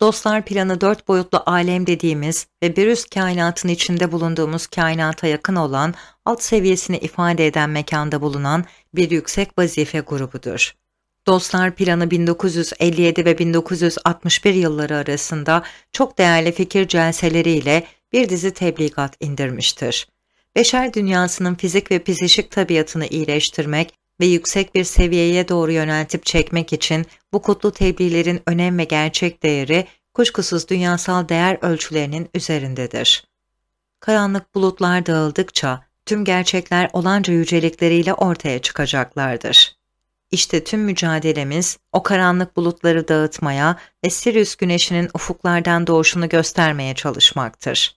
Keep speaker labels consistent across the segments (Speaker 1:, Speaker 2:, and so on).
Speaker 1: dostlar planı dört boyutlu alem dediğimiz ve bir üst kainatın içinde bulunduğumuz kainata yakın olan alt seviyesini ifade eden mekanda bulunan bir yüksek vazife grubudur. Dostlar planı 1957 ve 1961 yılları arasında çok değerli fikir celseleriyle bir dizi tebligat indirmiştir. Beşer dünyasının fizik ve psişik tabiatını iyileştirmek ve yüksek bir seviyeye doğru yöneltip çekmek için bu kutlu tebliğlerin önem ve gerçek değeri kuşkusuz dünyasal değer ölçülerinin üzerindedir. Karanlık bulutlar dağıldıkça tüm gerçekler olanca yücelikleriyle ortaya çıkacaklardır. İşte tüm mücadelemiz o karanlık bulutları dağıtmaya ve Sirius güneşinin ufuklardan doğuşunu göstermeye çalışmaktır.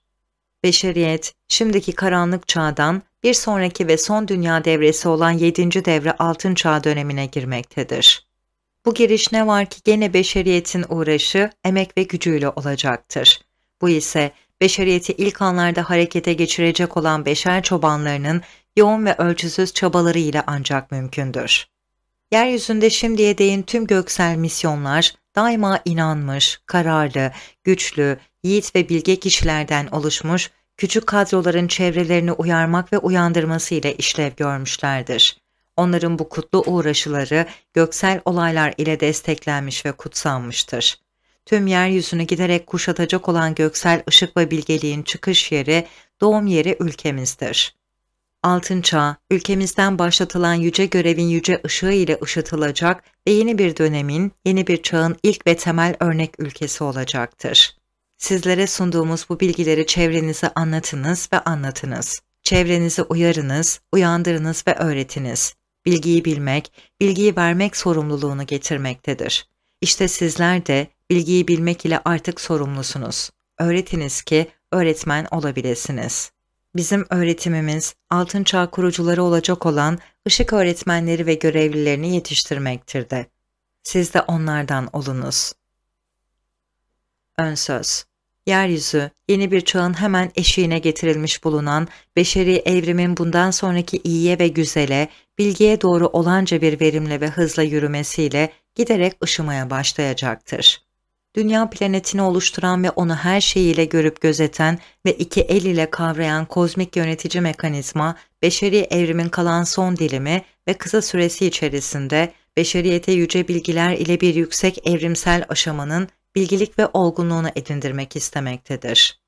Speaker 1: Beşeriyet, şimdiki karanlık çağdan bir sonraki ve son dünya devresi olan 7. devre altın çağ dönemine girmektedir. Bu giriş ne var ki gene beşeriyetin uğraşı, emek ve gücüyle olacaktır. Bu ise beşeriyeti ilk anlarda harekete geçirecek olan beşer çobanlarının yoğun ve ölçüsüz çabaları ile ancak mümkündür. Yeryüzünde şimdiye değin tüm göksel misyonlar daima inanmış, kararlı, güçlü, yiğit ve bilge kişilerden oluşmuş küçük kadroların çevrelerini uyarmak ve uyandırması ile işlev görmüşlerdir. Onların bu kutlu uğraşıları göksel olaylar ile desteklenmiş ve kutsanmıştır. Tüm yeryüzünü giderek kuşatacak olan göksel ışık ve bilgeliğin çıkış yeri, doğum yeri ülkemizdir. Altın Çağ, ülkemizden başlatılan yüce görevin yüce ışığı ile ışıtılacak ve yeni bir dönemin, yeni bir çağın ilk ve temel örnek ülkesi olacaktır. Sizlere sunduğumuz bu bilgileri çevrenize anlatınız ve anlatınız. Çevrenizi uyarınız, uyandırınız ve öğretiniz. Bilgiyi bilmek, bilgiyi vermek sorumluluğunu getirmektedir. İşte sizler de bilgiyi bilmek ile artık sorumlusunuz. Öğretiniz ki öğretmen olabilirsiniz. Bizim öğretimimiz altın çağ kurucuları olacak olan ışık öğretmenleri ve görevlilerini yetiştirmektir de. Siz de onlardan olunuz. Ön söz Yeryüzü, yeni bir çağın hemen eşiğine getirilmiş bulunan beşeri evrimin bundan sonraki iyiye ve güzele, bilgiye doğru olanca bir verimle ve hızla yürümesiyle giderek ışımaya başlayacaktır. Dünya planetini oluşturan ve onu her şeyiyle görüp gözeten ve iki el ile kavrayan kozmik yönetici mekanizma, beşeri evrimin kalan son dilimi ve kısa süresi içerisinde beşeriyete yüce bilgiler ile bir yüksek evrimsel aşamanın bilgilik ve olgunluğunu edindirmek istemektedir.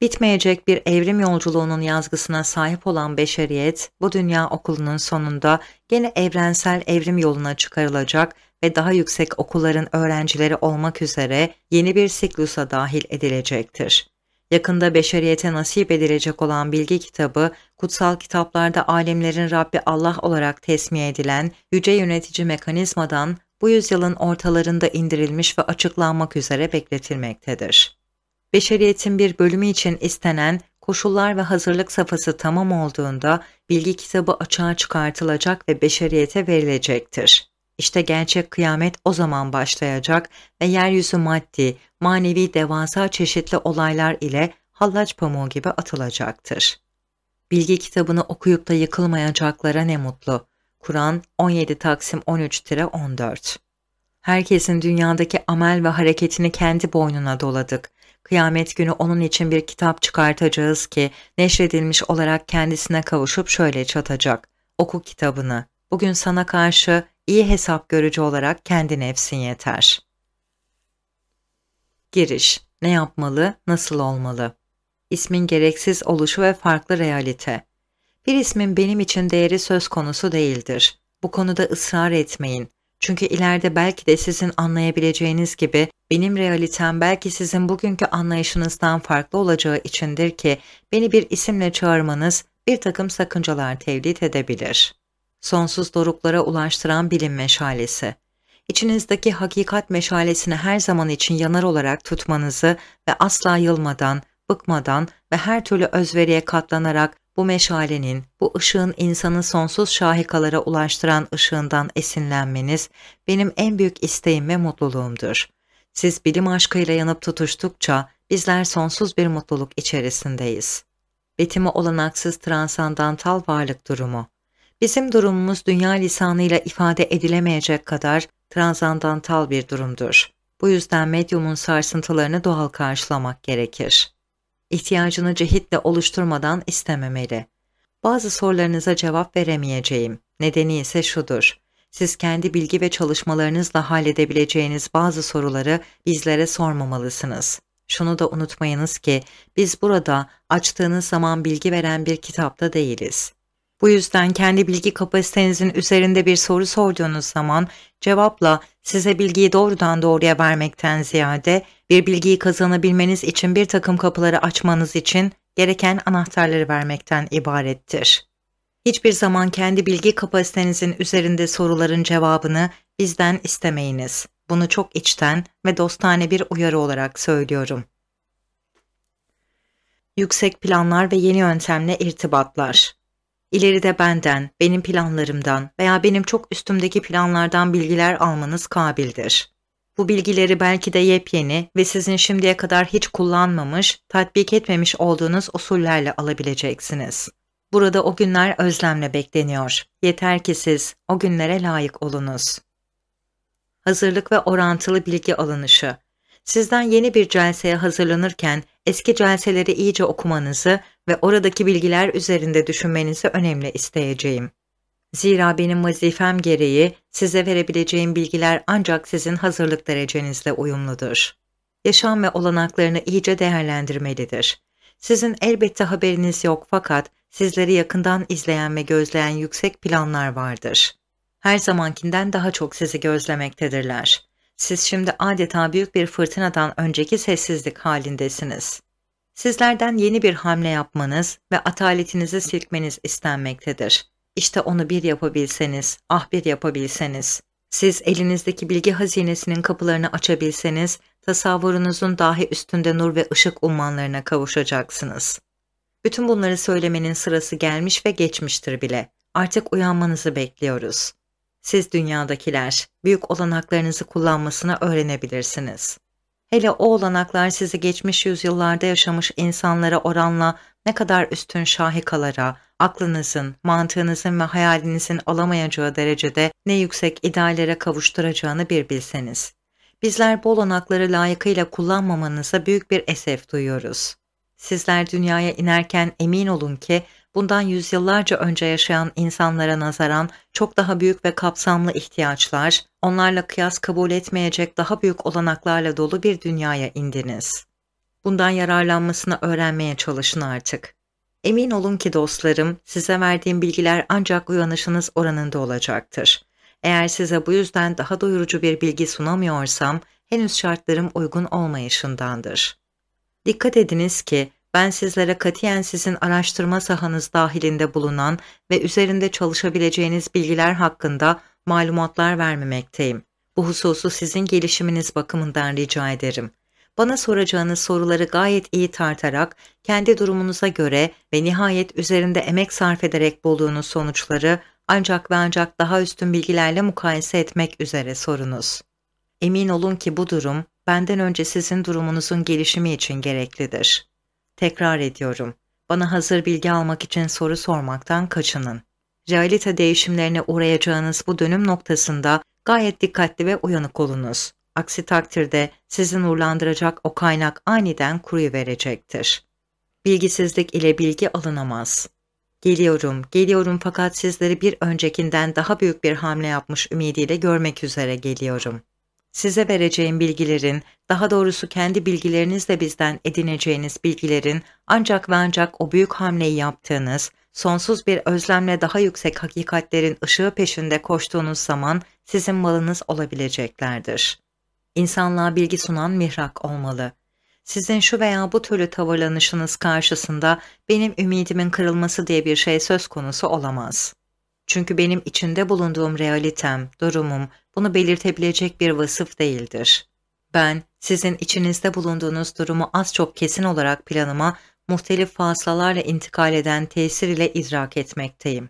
Speaker 1: Bitmeyecek bir evrim yolculuğunun yazgısına sahip olan beşeriyet, bu dünya okulunun sonunda gene evrensel evrim yoluna çıkarılacak ve daha yüksek okulların öğrencileri olmak üzere yeni bir siklusa dahil edilecektir. Yakında beşeriyete nasip edilecek olan bilgi kitabı, kutsal kitaplarda alemlerin Rabbi Allah olarak tesmiye edilen yüce yönetici mekanizmadan bu yüzyılın ortalarında indirilmiş ve açıklanmak üzere bekletilmektedir. Beşeriyetin bir bölümü için istenen koşullar ve hazırlık safhası tamam olduğunda bilgi kitabı açığa çıkartılacak ve beşeriyete verilecektir. İşte gerçek kıyamet o zaman başlayacak ve yeryüzü maddi, manevi devasa çeşitli olaylar ile hallaç pamuğu gibi atılacaktır. Bilgi kitabını okuyup da yıkılmayacaklara ne mutlu. Kur'an 17 Taksim 13-14 Herkesin dünyadaki amel ve hareketini kendi boynuna doladık. Kıyamet günü onun için bir kitap çıkartacağız ki neşredilmiş olarak kendisine kavuşup şöyle çatacak. Oku kitabını. Bugün sana karşı iyi hesap görücü olarak kendi nefsin yeter. Giriş Ne yapmalı, nasıl olmalı? İsmin gereksiz oluşu ve farklı realite bir ismin benim için değeri söz konusu değildir. Bu konuda ısrar etmeyin. Çünkü ileride belki de sizin anlayabileceğiniz gibi benim realitem belki sizin bugünkü anlayışınızdan farklı olacağı içindir ki beni bir isimle çağırmanız bir takım sakıncalar tevlit edebilir. Sonsuz doruklara ulaştıran bilim meşalesi İçinizdeki hakikat meşalesini her zaman için yanar olarak tutmanızı ve asla yılmadan, bıkmadan ve her türlü özveriye katlanarak bu meşalenin, bu ışığın insanı sonsuz şahikalara ulaştıran ışığından esinlenmeniz benim en büyük isteğim ve mutluluğumdur. Siz bilim aşkıyla yanıp tutuştukça bizler sonsuz bir mutluluk içerisindeyiz. Bitimi olanaksız transandantal varlık durumu. Bizim durumumuz dünya lisanıyla ifade edilemeyecek kadar transandantal bir durumdur. Bu yüzden medyumun sarsıntılarını doğal karşılamak gerekir ihtiyacını cihitle oluşturmadan istememeli. Bazı sorularınıza cevap veremeyeceğim. Nedeni ise şudur. Siz kendi bilgi ve çalışmalarınızla halledebileceğiniz bazı soruları bizlere sormamalısınız. Şunu da unutmayınız ki biz burada açtığınız zaman bilgi veren bir kitapta değiliz. Bu yüzden kendi bilgi kapasitenizin üzerinde bir soru sorduğunuz zaman cevapla size bilgiyi doğrudan doğruya vermekten ziyade bir bilgiyi kazanabilmeniz için bir takım kapıları açmanız için gereken anahtarları vermekten ibarettir. Hiçbir zaman kendi bilgi kapasitenizin üzerinde soruların cevabını bizden istemeyiniz. Bunu çok içten ve dostane bir uyarı olarak söylüyorum. Yüksek planlar ve yeni yöntemle irtibatlar İleride benden, benim planlarımdan veya benim çok üstümdeki planlardan bilgiler almanız kabildir. Bu bilgileri belki de yepyeni ve sizin şimdiye kadar hiç kullanmamış, tatbik etmemiş olduğunuz usullerle alabileceksiniz. Burada o günler özlemle bekleniyor. Yeter ki siz o günlere layık olunuz. Hazırlık ve orantılı bilgi alınışı Sizden yeni bir celseye hazırlanırken eski celseleri iyice okumanızı ve oradaki bilgiler üzerinde düşünmenizi önemli isteyeceğim. Zira benim vazifem gereği size verebileceğim bilgiler ancak sizin hazırlık derecenizle uyumludur. Yaşam ve olanaklarını iyice değerlendirmelidir. Sizin elbette haberiniz yok fakat sizleri yakından izleyen ve gözleyen yüksek planlar vardır. Her zamankinden daha çok sizi gözlemektedirler. Siz şimdi adeta büyük bir fırtınadan önceki sessizlik halindesiniz. Sizlerden yeni bir hamle yapmanız ve ataletinizi silkmeniz istenmektedir. İşte onu bir yapabilseniz, ah bir yapabilseniz. Siz elinizdeki bilgi hazinesinin kapılarını açabilseniz, tasavvurunuzun dahi üstünde nur ve ışık ummanlarına kavuşacaksınız. Bütün bunları söylemenin sırası gelmiş ve geçmiştir bile. Artık uyanmanızı bekliyoruz. Siz dünyadakiler büyük olanaklarınızı kullanmasını öğrenebilirsiniz. Hele o olanaklar sizi geçmiş yüzyıllarda yaşamış insanlara oranla ne kadar üstün şahikalara, aklınızın, mantığınızın ve hayalinizin alamayacağı derecede ne yüksek ideallere kavuşturacağını bir bilseniz. Bizler bu olanakları layıkıyla kullanmamanıza büyük bir esef duyuyoruz. Sizler dünyaya inerken emin olun ki bundan yüzyıllarca önce yaşayan insanlara nazaran çok daha büyük ve kapsamlı ihtiyaçlar, onlarla kıyas kabul etmeyecek daha büyük olanaklarla dolu bir dünyaya indiniz. Bundan yararlanmasını öğrenmeye çalışın artık. Emin olun ki dostlarım, size verdiğim bilgiler ancak uyanışınız oranında olacaktır. Eğer size bu yüzden daha doyurucu bir bilgi sunamıyorsam, henüz şartlarım uygun olmayışındandır. Dikkat ediniz ki ben sizlere katiyen sizin araştırma sahanız dahilinde bulunan ve üzerinde çalışabileceğiniz bilgiler hakkında malumatlar vermemekteyim. Bu hususu sizin gelişiminiz bakımından rica ederim. Bana soracağınız soruları gayet iyi tartarak, kendi durumunuza göre ve nihayet üzerinde emek sarf ederek bulduğunuz sonuçları ancak ve ancak daha üstün bilgilerle mukayese etmek üzere sorunuz. Emin olun ki bu durum, benden önce sizin durumunuzun gelişimi için gereklidir.'' Tekrar ediyorum. Bana hazır bilgi almak için soru sormaktan kaçının. Realite değişimlerine uğrayacağınız bu dönüm noktasında gayet dikkatli ve uyanık olunuz. Aksi takdirde sizi nurlandıracak o kaynak aniden kuruyu verecektir. Bilgisizlik ile bilgi alınamaz. Geliyorum, geliyorum fakat sizleri bir öncekinden daha büyük bir hamle yapmış ümidiyle görmek üzere geliyorum size vereceğim bilgilerin, daha doğrusu kendi bilgilerinizle bizden edineceğiniz bilgilerin ancak ve ancak o büyük hamleyi yaptığınız, sonsuz bir özlemle daha yüksek hakikatlerin ışığı peşinde koştuğunuz zaman sizin malınız olabileceklerdir. İnsanlığa bilgi sunan mihrak olmalı. Sizin şu veya bu türlü tavırlanışınız karşısında benim ümidimin kırılması diye bir şey söz konusu olamaz.'' Çünkü benim içinde bulunduğum realitem, durumum bunu belirtebilecek bir vasıf değildir. Ben sizin içinizde bulunduğunuz durumu az çok kesin olarak planıma muhtelif faslalarla intikal eden tesir ile idrak etmekteyim.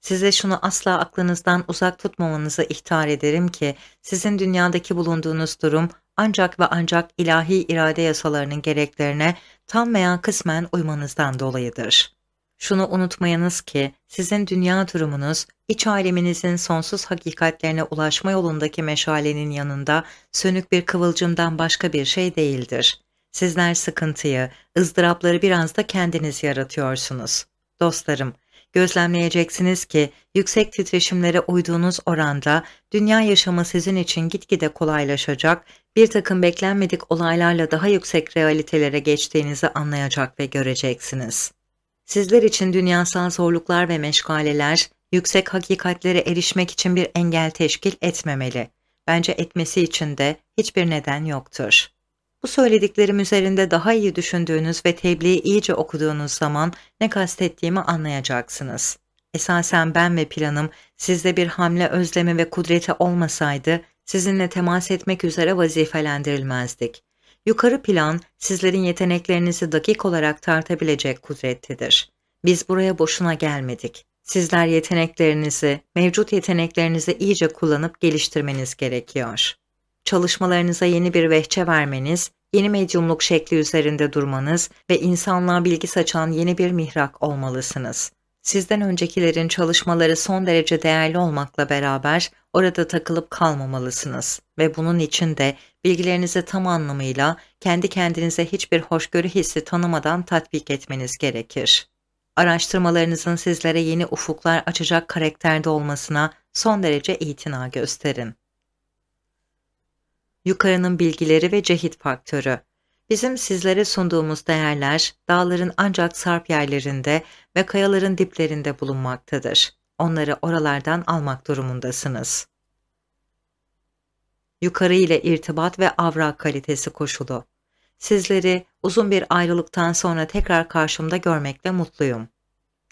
Speaker 1: Size şunu asla aklınızdan uzak tutmamanızı ihtar ederim ki sizin dünyadaki bulunduğunuz durum ancak ve ancak ilahi irade yasalarının gereklerine tam veya kısmen uymanızdan dolayıdır. Şunu unutmayınız ki sizin dünya durumunuz iç aleminizin sonsuz hakikatlerine ulaşma yolundaki meşalenin yanında sönük bir kıvılcımdan başka bir şey değildir. Sizler sıkıntıyı, ızdırapları biraz da kendiniz yaratıyorsunuz. Dostlarım, gözlemleyeceksiniz ki yüksek titreşimlere uyduğunuz oranda dünya yaşamı sizin için gitgide kolaylaşacak, bir takım beklenmedik olaylarla daha yüksek realitelere geçtiğinizi anlayacak ve göreceksiniz. Sizler için dünyasal zorluklar ve meşgaleler, yüksek hakikatlere erişmek için bir engel teşkil etmemeli. Bence etmesi için de hiçbir neden yoktur. Bu söylediklerim üzerinde daha iyi düşündüğünüz ve tebliği iyice okuduğunuz zaman ne kastettiğimi anlayacaksınız. Esasen ben ve planım sizde bir hamle özlemi ve kudreti olmasaydı sizinle temas etmek üzere vazifelendirilmezdik. Yukarı plan sizlerin yeteneklerinizi dakik olarak tartabilecek kudrettedir. Biz buraya boşuna gelmedik. Sizler yeteneklerinizi, mevcut yeteneklerinizi iyice kullanıp geliştirmeniz gerekiyor. Çalışmalarınıza yeni bir vehçe vermeniz, yeni medyumluk şekli üzerinde durmanız ve insanlığa bilgi saçan yeni bir mihrak olmalısınız. Sizden öncekilerin çalışmaları son derece değerli olmakla beraber orada takılıp kalmamalısınız ve bunun için de bilgilerinizi tam anlamıyla kendi kendinize hiçbir hoşgörü hissi tanımadan tatbik etmeniz gerekir. Araştırmalarınızın sizlere yeni ufuklar açacak karakterde olmasına son derece itina gösterin. Yukarının bilgileri ve cehit faktörü Bizim sizlere sunduğumuz değerler dağların ancak sarp yerlerinde ve kayaların diplerinde bulunmaktadır. Onları oralardan almak durumundasınız. Yukarı ile irtibat ve avrak kalitesi koşulu. Sizleri uzun bir ayrılıktan sonra tekrar karşımda görmekle mutluyum.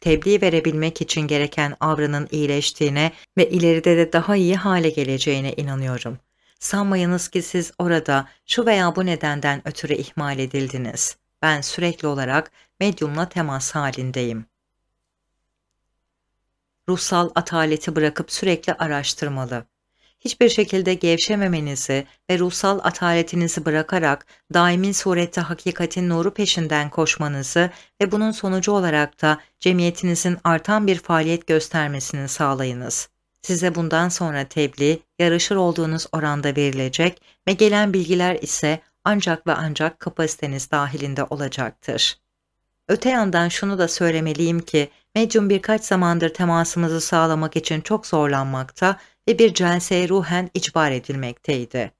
Speaker 1: Tebliğ verebilmek için gereken avranın iyileştiğine ve ileride de daha iyi hale geleceğine inanıyorum.'' Sanmayınız ki siz orada şu veya bu nedenden ötürü ihmal edildiniz. Ben sürekli olarak medyumla temas halindeyim. Ruhsal ataleti bırakıp sürekli araştırmalı. Hiçbir şekilde gevşememenizi ve ruhsal ataletinizi bırakarak daimin surette hakikatin nuru peşinden koşmanızı ve bunun sonucu olarak da cemiyetinizin artan bir faaliyet göstermesini sağlayınız. Size bundan sonra tebliğ yarışır olduğunuz oranda verilecek ve gelen bilgiler ise ancak ve ancak kapasiteniz dahilinde olacaktır. Öte yandan şunu da söylemeliyim ki medyum birkaç zamandır temasımızı sağlamak için çok zorlanmakta ve bir celseye ruhen icbar edilmekteydi.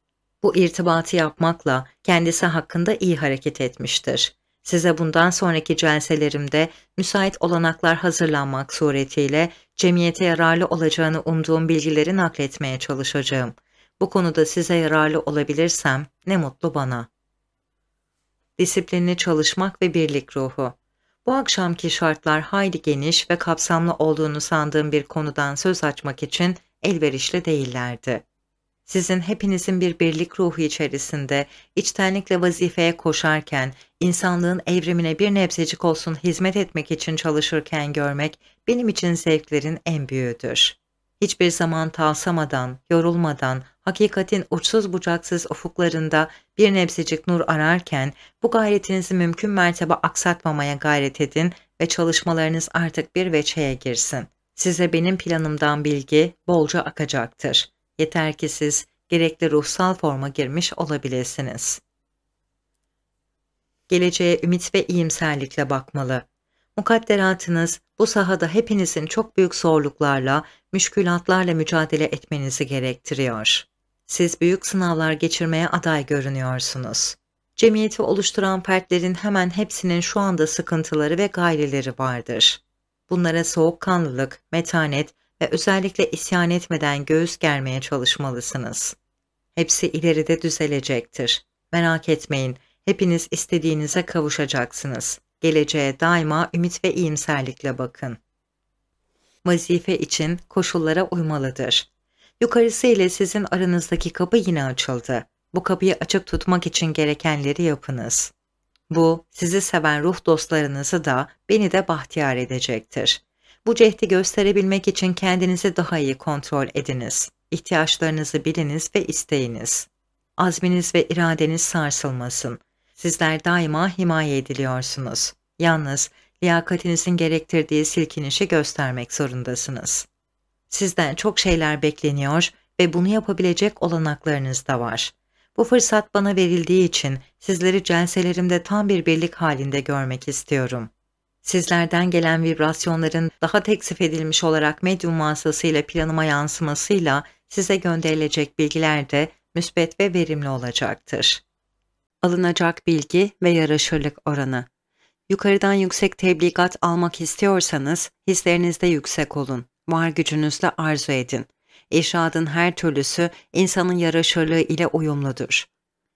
Speaker 1: Bu irtibatı yapmakla kendisi hakkında iyi hareket etmiştir. Size bundan sonraki celselerimde müsait olanaklar hazırlanmak suretiyle cemiyete yararlı olacağını umduğum bilgileri nakletmeye çalışacağım. Bu konuda size yararlı olabilirsem ne mutlu bana. Disiplinli çalışmak ve birlik ruhu Bu akşamki şartlar hayli geniş ve kapsamlı olduğunu sandığım bir konudan söz açmak için elverişli değillerdi. Sizin hepinizin bir birlik ruhu içerisinde içtenlikle vazifeye koşarken, insanlığın evrimine bir nebzecik olsun hizmet etmek için çalışırken görmek benim için zevklerin en büyüğüdür. Hiçbir zaman talsamadan, yorulmadan, hakikatin uçsuz bucaksız ufuklarında bir nebzecik nur ararken bu gayretinizi mümkün mertebe aksatmamaya gayret edin ve çalışmalarınız artık bir veçeye girsin. Size benim planımdan bilgi bolca akacaktır. Yeter ki siz gerekli ruhsal forma girmiş olabilirsiniz. Geleceğe ümit ve iyimserlikle bakmalı. Mukadderatınız bu sahada hepinizin çok büyük zorluklarla, müşkülatlarla mücadele etmenizi gerektiriyor. Siz büyük sınavlar geçirmeye aday görünüyorsunuz. Cemiyeti oluşturan fertlerin hemen hepsinin şu anda sıkıntıları ve gayreleri vardır. Bunlara soğukkanlılık, metanet, ve özellikle isyan etmeden göğüs germeye çalışmalısınız. Hepsi ileride düzelecektir. Merak etmeyin, hepiniz istediğinize kavuşacaksınız. Geleceğe daima ümit ve iyimserlikle bakın. Vazife için koşullara uymalıdır. Yukarısı ile sizin aranızdaki kapı yine açıldı. Bu kapıyı açık tutmak için gerekenleri yapınız. Bu, sizi seven ruh dostlarınızı da beni de bahtiyar edecektir. Bu cehdi gösterebilmek için kendinizi daha iyi kontrol ediniz. İhtiyaçlarınızı biliniz ve isteyiniz. Azminiz ve iradeniz sarsılmasın. Sizler daima himaye ediliyorsunuz. Yalnız liyakatinizin gerektirdiği silkinişi göstermek zorundasınız. Sizden çok şeyler bekleniyor ve bunu yapabilecek olanaklarınız da var. Bu fırsat bana verildiği için sizleri celselerimde tam bir birlik halinde görmek istiyorum.'' Sizlerden gelen vibrasyonların daha teksif edilmiş olarak medyum vasıtasıyla planıma yansımasıyla size gönderilecek bilgiler de müsbet ve verimli olacaktır. Alınacak bilgi ve yaraşırlık oranı Yukarıdan yüksek tebligat almak istiyorsanız hislerinizde yüksek olun, var gücünüzle arzu edin. İrşadın her türlüsü insanın yaraşırlığı ile uyumludur.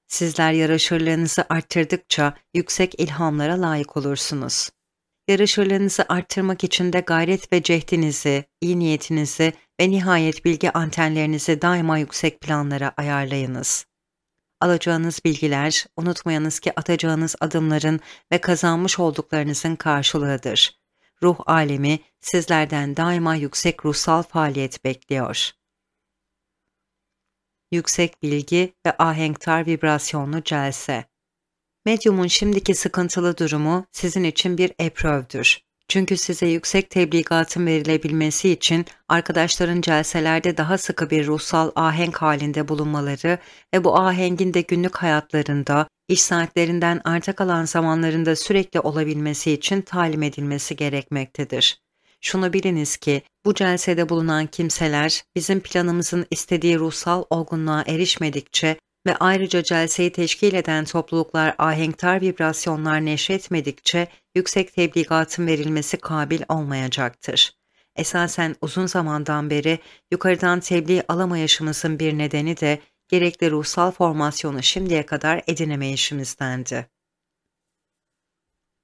Speaker 1: Sizler yaraşırlığınızı arttırdıkça yüksek ilhamlara layık olursunuz yarışırlığınızı arttırmak için de gayret ve cehdinizi, iyi niyetinizi ve nihayet bilgi antenlerinizi daima yüksek planlara ayarlayınız. Alacağınız bilgiler, unutmayınız ki atacağınız adımların ve kazanmış olduklarınızın karşılığıdır. Ruh alemi sizlerden daima yüksek ruhsal faaliyet bekliyor. Yüksek bilgi ve ahenktar vibrasyonlu celse Medyumun şimdiki sıkıntılı durumu sizin için bir eprövdür. Çünkü size yüksek tebligatın verilebilmesi için arkadaşların celselerde daha sıkı bir ruhsal ahenk halinde bulunmaları ve bu ahengin de günlük hayatlarında, iş saatlerinden arta kalan zamanlarında sürekli olabilmesi için talim edilmesi gerekmektedir. Şunu biliniz ki bu celsede bulunan kimseler bizim planımızın istediği ruhsal olgunluğa erişmedikçe ve ayrıca celseyi teşkil eden topluluklar ahenktar vibrasyonlar neşretmedikçe yüksek tebligatın verilmesi kabil olmayacaktır. Esasen uzun zamandan beri yukarıdan tebliğ alamayışımızın bir nedeni de gerekli ruhsal formasyonu şimdiye kadar edinemeyişimizdendi.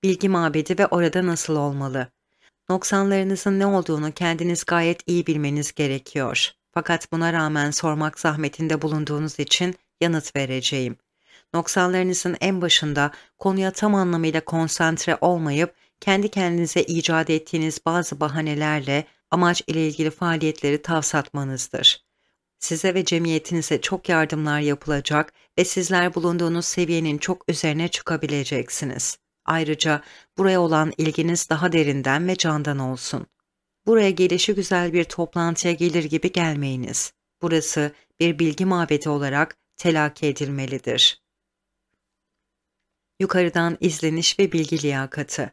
Speaker 1: Bilgi mabedi ve orada nasıl olmalı? Noksanlarınızın ne olduğunu kendiniz gayet iyi bilmeniz gerekiyor. Fakat buna rağmen sormak zahmetinde bulunduğunuz için yanıt vereceğim. Noksanlarınızın en başında konuya tam anlamıyla konsantre olmayıp kendi kendinize icat ettiğiniz bazı bahanelerle amaç ile ilgili faaliyetleri tavsatmanızdır. Size ve cemiyetinize çok yardımlar yapılacak ve sizler bulunduğunuz seviyenin çok üzerine çıkabileceksiniz. Ayrıca buraya olan ilginiz daha derinden ve candan olsun. Buraya gelişi güzel bir toplantıya gelir gibi gelmeyiniz. Burası bir bilgi mabedi olarak telakki edilmelidir. Yukarıdan izleniş ve bilgi liyakatı.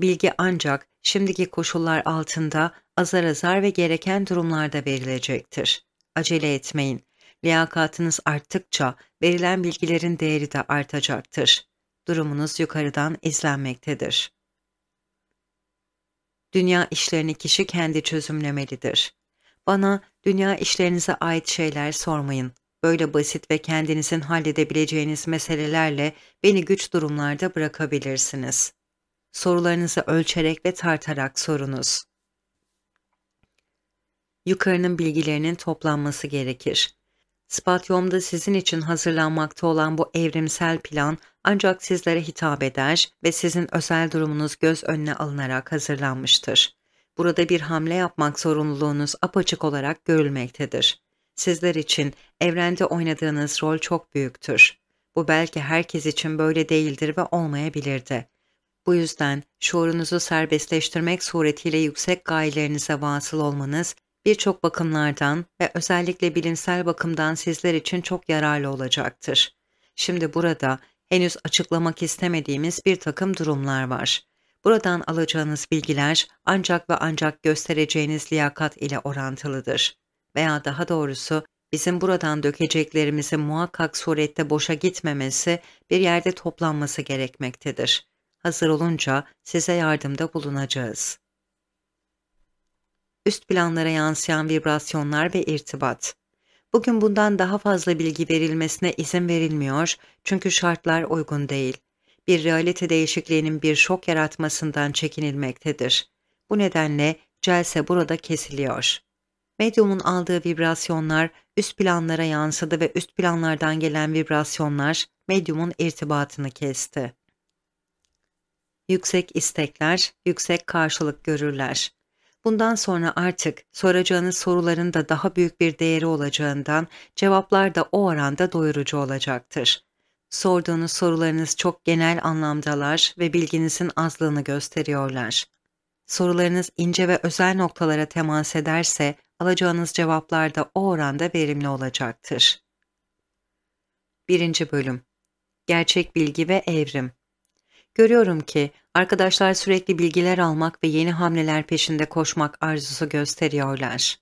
Speaker 1: Bilgi ancak şimdiki koşullar altında azar azar ve gereken durumlarda verilecektir. Acele etmeyin. Liyakatınız arttıkça verilen bilgilerin değeri de artacaktır. Durumunuz yukarıdan izlenmektedir. Dünya işlerini kişi kendi çözümlemelidir. Bana dünya işlerinize ait şeyler sormayın. Böyle basit ve kendinizin halledebileceğiniz meselelerle beni güç durumlarda bırakabilirsiniz. Sorularınızı ölçerek ve tartarak sorunuz. Yukarının bilgilerinin toplanması gerekir. Spatyom'da sizin için hazırlanmakta olan bu evrimsel plan ancak sizlere hitap eder ve sizin özel durumunuz göz önüne alınarak hazırlanmıştır. Burada bir hamle yapmak zorunluluğunuz apaçık olarak görülmektedir. Sizler için evrende oynadığınız rol çok büyüktür. Bu belki herkes için böyle değildir ve olmayabilirdi. Bu yüzden şuurunuzu serbestleştirmek suretiyle yüksek gayelerinize vasıl olmanız birçok bakımlardan ve özellikle bilimsel bakımdan sizler için çok yararlı olacaktır. Şimdi burada henüz açıklamak istemediğimiz bir takım durumlar var. Buradan alacağınız bilgiler ancak ve ancak göstereceğiniz liyakat ile orantılıdır veya daha doğrusu bizim buradan dökeceklerimizin muhakkak surette boşa gitmemesi bir yerde toplanması gerekmektedir. Hazır olunca size yardımda bulunacağız. Üst planlara yansıyan vibrasyonlar ve irtibat Bugün bundan daha fazla bilgi verilmesine izin verilmiyor çünkü şartlar uygun değil. Bir realite değişikliğinin bir şok yaratmasından çekinilmektedir. Bu nedenle celse burada kesiliyor medyumun aldığı vibrasyonlar üst planlara yansıdı ve üst planlardan gelen vibrasyonlar medyumun irtibatını kesti. Yüksek istekler, yüksek karşılık görürler. Bundan sonra artık soracağınız soruların da daha büyük bir değeri olacağından cevaplar da o oranda doyurucu olacaktır. Sorduğunuz sorularınız çok genel anlamdalar ve bilginizin azlığını gösteriyorlar. Sorularınız ince ve özel noktalara temas ederse alacağınız cevaplar da o oranda verimli olacaktır. 1. Bölüm Gerçek Bilgi ve Evrim Görüyorum ki arkadaşlar sürekli bilgiler almak ve yeni hamleler peşinde koşmak arzusu gösteriyorlar.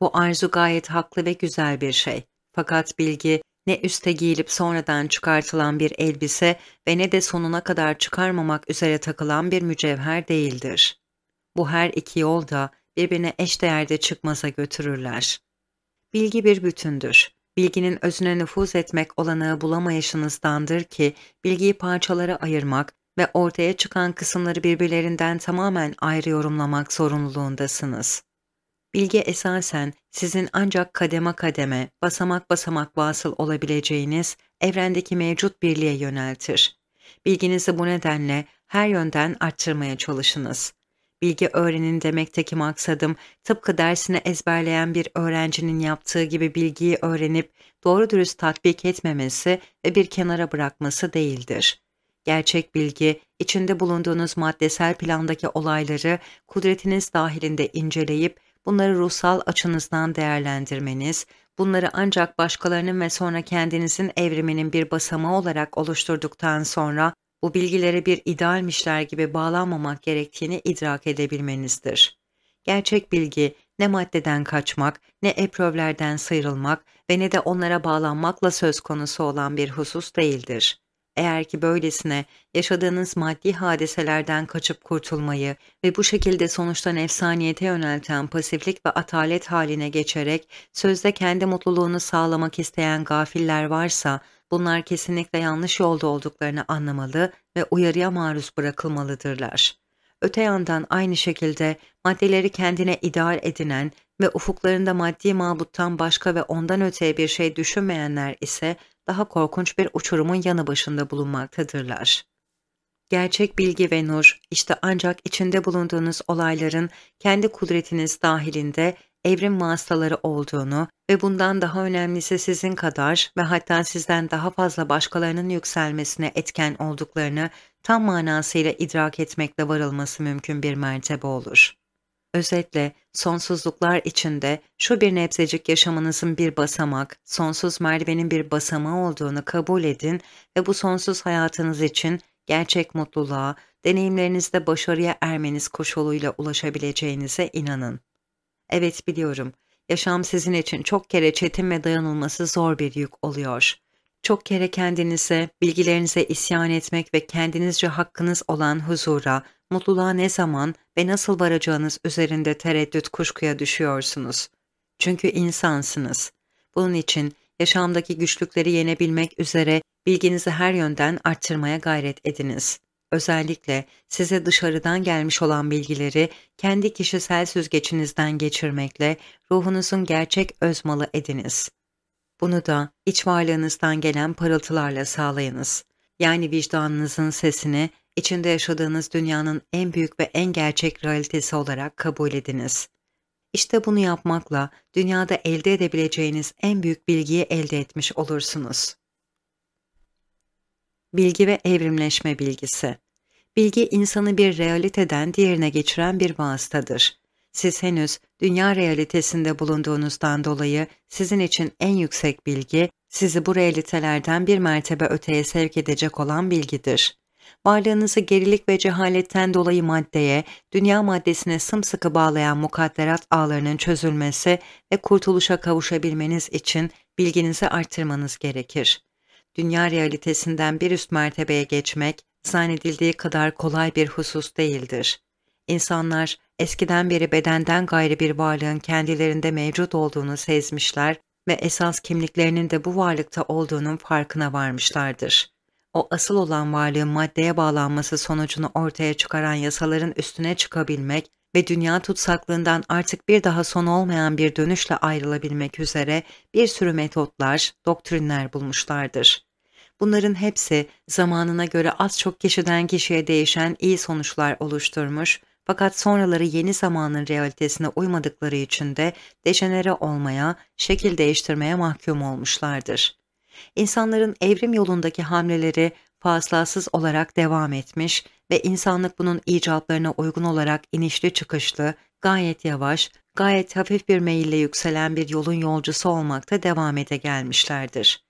Speaker 1: Bu arzu gayet haklı ve güzel bir şey. Fakat bilgi ne üste giyilip sonradan çıkartılan bir elbise ve ne de sonuna kadar çıkarmamak üzere takılan bir mücevher değildir. Bu her iki yolda birbirine eşdeğerde çıkmaza götürürler. Bilgi bir bütündür. Bilginin özüne nüfuz etmek olanağı bulamayışınızdandır ki bilgiyi parçalara ayırmak ve ortaya çıkan kısımları birbirlerinden tamamen ayrı yorumlamak zorunluluğundasınız. Bilgi esasen sizin ancak kademe kademe, basamak basamak vasıl olabileceğiniz evrendeki mevcut birliğe yöneltir. Bilginizi bu nedenle her yönden arttırmaya çalışınız. Bilgi öğrenin demekteki maksadım tıpkı dersini ezberleyen bir öğrencinin yaptığı gibi bilgiyi öğrenip doğru dürüst tatbik etmemesi ve bir kenara bırakması değildir. Gerçek bilgi, içinde bulunduğunuz maddesel plandaki olayları kudretiniz dahilinde inceleyip bunları ruhsal açınızdan değerlendirmeniz, bunları ancak başkalarının ve sonra kendinizin evriminin bir basamağı olarak oluşturduktan sonra bu bilgilere bir idealmişler gibi bağlanmamak gerektiğini idrak edebilmenizdir. Gerçek bilgi ne maddeden kaçmak, ne eprövlerden sıyrılmak ve ne de onlara bağlanmakla söz konusu olan bir husus değildir. Eğer ki böylesine yaşadığınız maddi hadiselerden kaçıp kurtulmayı ve bu şekilde sonuçtan efsaniyete yönelten pasiflik ve atalet haline geçerek sözde kendi mutluluğunu sağlamak isteyen gafiller varsa bunlar kesinlikle yanlış yolda olduklarını anlamalı ve uyarıya maruz bırakılmalıdırlar. Öte yandan aynı şekilde maddeleri kendine ideal edinen ve ufuklarında maddi mabuttan başka ve ondan öteye bir şey düşünmeyenler ise daha korkunç bir uçurumun yanı başında bulunmaktadırlar gerçek bilgi ve nur işte ancak içinde bulunduğunuz olayların kendi kudretiniz dahilinde evrim vasıtaları olduğunu ve bundan daha önemlisi sizin kadar ve hatta sizden daha fazla başkalarının yükselmesine etken olduklarını tam manasıyla idrak etmekle varılması mümkün bir mertebe olur. Özetle sonsuzluklar içinde şu bir nebzecik yaşamınızın bir basamak, sonsuz merdivenin bir basamağı olduğunu kabul edin ve bu sonsuz hayatınız için gerçek mutluluğa, deneyimlerinizde başarıya ermeniz koşuluyla ulaşabileceğinize inanın. Evet biliyorum, yaşam sizin için çok kere çetin ve dayanılması zor bir yük oluyor. Çok kere kendinize, bilgilerinize isyan etmek ve kendinizce hakkınız olan huzura, mutluluğa ne zaman ve nasıl varacağınız üzerinde tereddüt kuşkuya düşüyorsunuz. Çünkü insansınız. Bunun için yaşamdaki güçlükleri yenebilmek üzere bilginizi her yönden arttırmaya gayret ediniz. Özellikle size dışarıdan gelmiş olan bilgileri kendi kişisel süzgeçinizden geçirmekle ruhunuzun gerçek öz malı ediniz. Bunu da iç varlığınızdan gelen parıltılarla sağlayınız. Yani vicdanınızın sesini içinde yaşadığınız dünyanın en büyük ve en gerçek realitesi olarak kabul ediniz. İşte bunu yapmakla dünyada elde edebileceğiniz en büyük bilgiyi elde etmiş olursunuz. Bilgi ve evrimleşme bilgisi Bilgi insanı bir realiteden diğerine geçiren bir vasıtadır. Siz henüz dünya realitesinde bulunduğunuzdan dolayı sizin için en yüksek bilgi, sizi bu realitelerden bir mertebe öteye sevk edecek olan bilgidir. Varlığınızı gerilik ve cehaletten dolayı maddeye, dünya maddesine sımsıkı bağlayan mukadderat ağlarının çözülmesi ve kurtuluşa kavuşabilmeniz için bilginizi artırmanız gerekir. Dünya realitesinden bir üst mertebeye geçmek, zannedildiği kadar kolay bir husus değildir. İnsanlar eskiden beri bedenden gayri bir varlığın kendilerinde mevcut olduğunu sezmişler ve esas kimliklerinin de bu varlıkta olduğunun farkına varmışlardır o asıl olan varlığın maddeye bağlanması sonucunu ortaya çıkaran yasaların üstüne çıkabilmek ve dünya tutsaklığından artık bir daha son olmayan bir dönüşle ayrılabilmek üzere bir sürü metotlar, doktrinler bulmuşlardır. Bunların hepsi zamanına göre az çok kişiden kişiye değişen iyi sonuçlar oluşturmuş fakat sonraları yeni zamanın realitesine uymadıkları için de dejenere olmaya, şekil değiştirmeye mahkum olmuşlardır. İnsanların evrim yolundaki hamleleri faslasız olarak devam etmiş ve insanlık bunun icablarına uygun olarak inişli çıkışlı, gayet yavaş, gayet hafif bir meyille yükselen bir yolun yolcusu olmakta devam ede gelmişlerdir.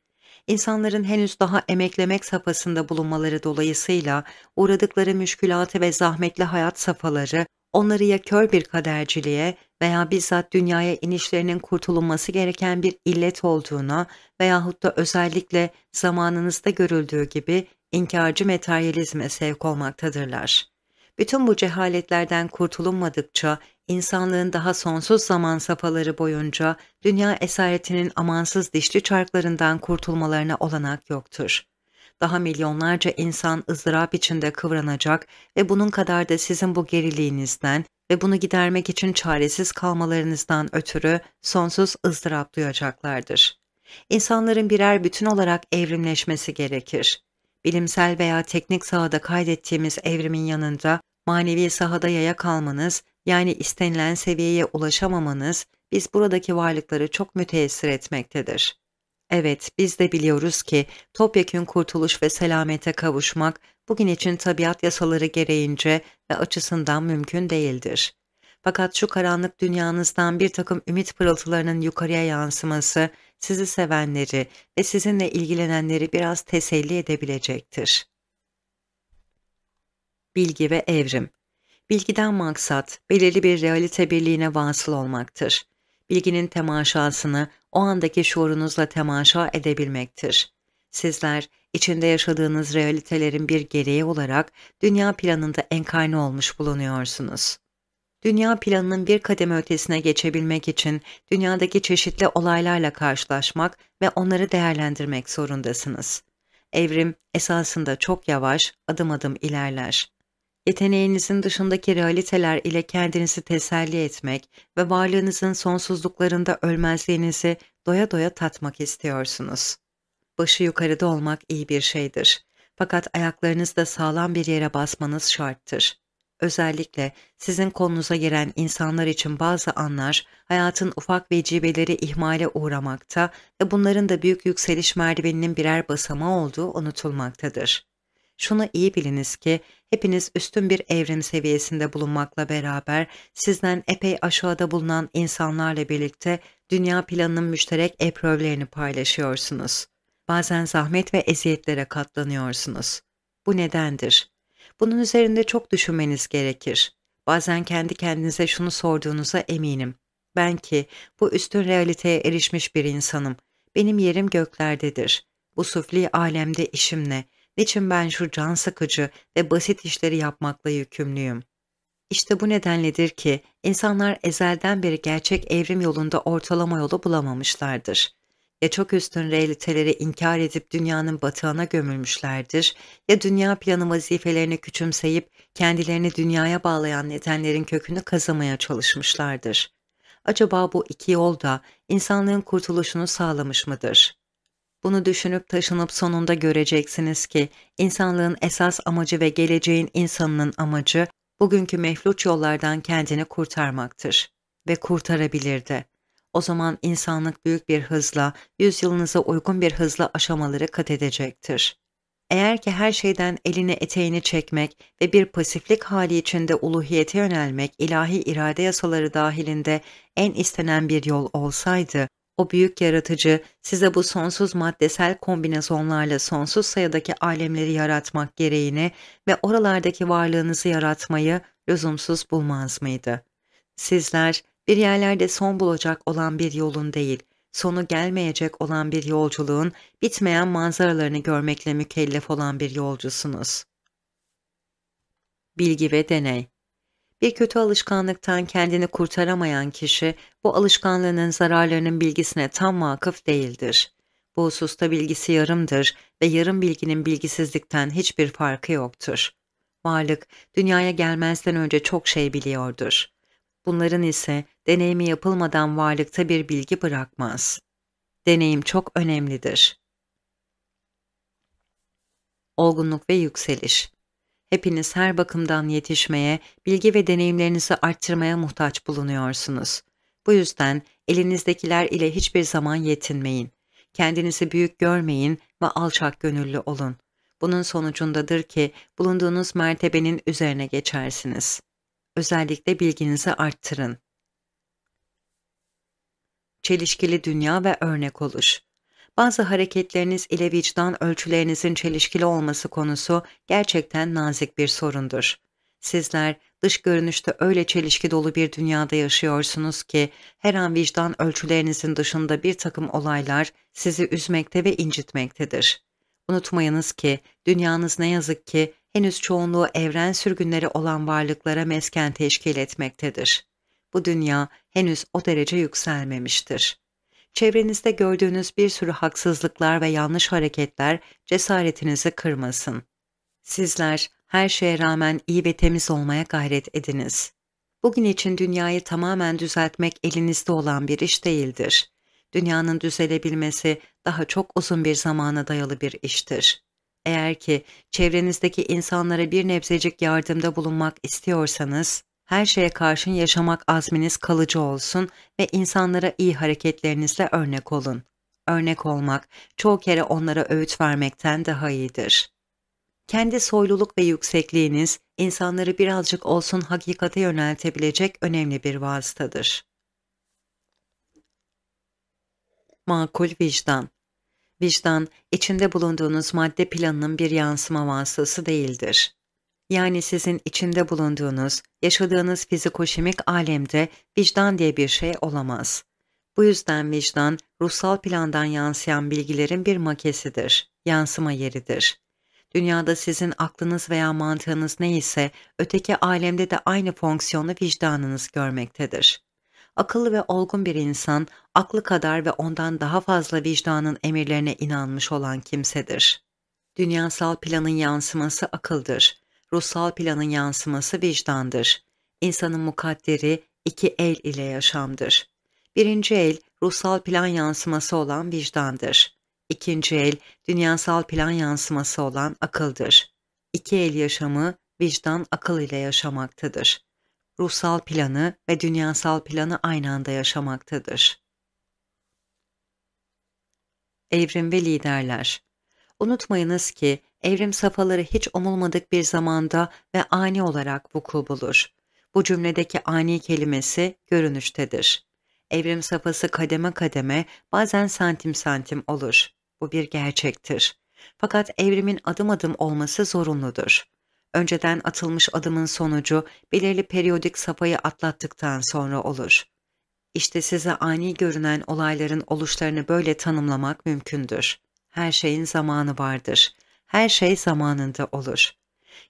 Speaker 1: İnsanların henüz daha emeklemek safhasında bulunmaları dolayısıyla uğradıkları müşkülatı ve zahmetli hayat safhaları onları ya kör bir kaderciliğe veya bizzat dünyaya inişlerinin kurtulunması gereken bir illet olduğuna veyahut da özellikle zamanınızda görüldüğü gibi inkarcı materyalizme sevk olmaktadırlar. Bütün bu cehaletlerden kurtulunmadıkça insanlığın daha sonsuz zaman safaları boyunca dünya esaretinin amansız dişli çarklarından kurtulmalarına olanak yoktur.'' daha milyonlarca insan ızdırap içinde kıvranacak ve bunun kadar da sizin bu geriliğinizden ve bunu gidermek için çaresiz kalmalarınızdan ötürü sonsuz ızdırap duyacaklardır. İnsanların birer bütün olarak evrimleşmesi gerekir. Bilimsel veya teknik sahada kaydettiğimiz evrimin yanında manevi sahada yaya kalmanız yani istenilen seviyeye ulaşamamanız biz buradaki varlıkları çok müteessir etmektedir. Evet, biz de biliyoruz ki topyekün kurtuluş ve selamete kavuşmak bugün için tabiat yasaları gereğince ve açısından mümkün değildir. Fakat şu karanlık dünyanızdan bir takım ümit pırıltılarının yukarıya yansıması sizi sevenleri ve sizinle ilgilenenleri biraz teselli edebilecektir. Bilgi ve evrim Bilgiden maksat, belirli bir realite birliğine vasıl olmaktır. Bilginin temaşasını o andaki şuurunuzla temaşa edebilmektir. Sizler içinde yaşadığınız realitelerin bir gereği olarak dünya planında enkarne olmuş bulunuyorsunuz. Dünya planının bir kademe ötesine geçebilmek için dünyadaki çeşitli olaylarla karşılaşmak ve onları değerlendirmek zorundasınız. Evrim esasında çok yavaş, adım adım ilerler yeteneğinizin dışındaki realiteler ile kendinizi teselli etmek ve varlığınızın sonsuzluklarında ölmezliğinizi doya doya tatmak istiyorsunuz. Başı yukarıda olmak iyi bir şeydir. Fakat ayaklarınızda sağlam bir yere basmanız şarttır. Özellikle sizin konunuza giren insanlar için bazı anlar hayatın ufak vecibeleri ihmale uğramakta ve bunların da büyük yükseliş merdiveninin birer basamağı olduğu unutulmaktadır şunu iyi biliniz ki hepiniz üstün bir evrim seviyesinde bulunmakla beraber sizden epey aşağıda bulunan insanlarla birlikte dünya planının müşterek eprövlerini paylaşıyorsunuz. Bazen zahmet ve eziyetlere katlanıyorsunuz. Bu nedendir? Bunun üzerinde çok düşünmeniz gerekir. Bazen kendi kendinize şunu sorduğunuza eminim. Ben ki bu üstün realiteye erişmiş bir insanım. Benim yerim göklerdedir. Bu sufli alemde işim ne? Niçin ben şu can sıkıcı ve basit işleri yapmakla yükümlüyüm? İşte bu nedenledir ki insanlar ezelden beri gerçek evrim yolunda ortalama yolu bulamamışlardır. Ya çok üstün realiteleri inkar edip dünyanın batağına gömülmüşlerdir ya dünya planı vazifelerini küçümseyip kendilerini dünyaya bağlayan nedenlerin kökünü kazamaya çalışmışlardır. Acaba bu iki yol da insanlığın kurtuluşunu sağlamış mıdır?'' Bunu düşünüp taşınıp sonunda göreceksiniz ki insanlığın esas amacı ve geleceğin insanının amacı bugünkü meflut yollardan kendini kurtarmaktır ve kurtarabilirdi. O zaman insanlık büyük bir hızla, yüzyılınıza uygun bir hızla aşamaları kat edecektir. Eğer ki her şeyden elini eteğini çekmek ve bir pasiflik hali içinde uluhiyete yönelmek ilahi irade yasaları dahilinde en istenen bir yol olsaydı, o büyük yaratıcı size bu sonsuz maddesel kombinasyonlarla sonsuz sayıdaki alemleri yaratmak gereğini ve oralardaki varlığınızı yaratmayı lüzumsuz bulmaz mıydı? Sizler bir yerlerde son bulacak olan bir yolun değil, sonu gelmeyecek olan bir yolculuğun bitmeyen manzaralarını görmekle mükellef olan bir yolcusunuz. Bilgi ve deney bir kötü alışkanlıktan kendini kurtaramayan kişi bu alışkanlığının zararlarının bilgisine tam vakıf değildir. Bu hususta bilgisi yarımdır ve yarım bilginin bilgisizlikten hiçbir farkı yoktur. Varlık dünyaya gelmezden önce çok şey biliyordur. Bunların ise deneyimi yapılmadan varlıkta bir bilgi bırakmaz. Deneyim çok önemlidir. Olgunluk ve yükseliş Hepiniz her bakımdan yetişmeye, bilgi ve deneyimlerinizi arttırmaya muhtaç bulunuyorsunuz. Bu yüzden elinizdekiler ile hiçbir zaman yetinmeyin. Kendinizi büyük görmeyin ve alçak gönüllü olun. Bunun sonucundadır ki bulunduğunuz mertebenin üzerine geçersiniz. Özellikle bilginizi arttırın. Çelişkili dünya ve örnek oluş bazı hareketleriniz ile vicdan ölçülerinizin çelişkili olması konusu gerçekten nazik bir sorundur. Sizler dış görünüşte öyle çelişki dolu bir dünyada yaşıyorsunuz ki her an vicdan ölçülerinizin dışında bir takım olaylar sizi üzmekte ve incitmektedir. Unutmayınız ki dünyanız ne yazık ki henüz çoğunluğu evren sürgünleri olan varlıklara mesken teşkil etmektedir. Bu dünya henüz o derece yükselmemiştir çevrenizde gördüğünüz bir sürü haksızlıklar ve yanlış hareketler cesaretinizi kırmasın. Sizler her şeye rağmen iyi ve temiz olmaya gayret ediniz. Bugün için dünyayı tamamen düzeltmek elinizde olan bir iş değildir. Dünyanın düzelebilmesi daha çok uzun bir zamana dayalı bir iştir. Eğer ki çevrenizdeki insanlara bir nebzecik yardımda bulunmak istiyorsanız, her şeye karşın yaşamak azminiz kalıcı olsun ve insanlara iyi hareketlerinizle örnek olun. Örnek olmak çoğu kere onlara öğüt vermekten daha iyidir. Kendi soyluluk ve yüksekliğiniz insanları birazcık olsun hakikate yöneltebilecek önemli bir vasıtadır. Makul vicdan Vicdan, içinde bulunduğunuz madde planının bir yansıma vasıtası değildir yani sizin içinde bulunduğunuz, yaşadığınız fizikoşimik alemde vicdan diye bir şey olamaz. Bu yüzden vicdan, ruhsal plandan yansıyan bilgilerin bir makesidir, yansıma yeridir. Dünyada sizin aklınız veya mantığınız neyse, öteki alemde de aynı fonksiyonu vicdanınız görmektedir. Akıllı ve olgun bir insan, aklı kadar ve ondan daha fazla vicdanın emirlerine inanmış olan kimsedir. Dünyasal planın yansıması akıldır ruhsal planın yansıması vicdandır. İnsanın mukadderi iki el ile yaşamdır. Birinci el ruhsal plan yansıması olan vicdandır. İkinci el dünyasal plan yansıması olan akıldır. İki el yaşamı vicdan akıl ile yaşamaktadır. Ruhsal planı ve dünyasal planı aynı anda yaşamaktadır. Evrim ve liderler Unutmayınız ki evrim safhaları hiç umulmadık bir zamanda ve ani olarak vuku bulur. Bu cümledeki ani kelimesi görünüştedir. Evrim safhası kademe kademe bazen santim santim olur. Bu bir gerçektir. Fakat evrimin adım adım olması zorunludur. Önceden atılmış adımın sonucu belirli periyodik safhayı atlattıktan sonra olur. İşte size ani görünen olayların oluşlarını böyle tanımlamak mümkündür. Her şeyin zamanı vardır her şey zamanında olur.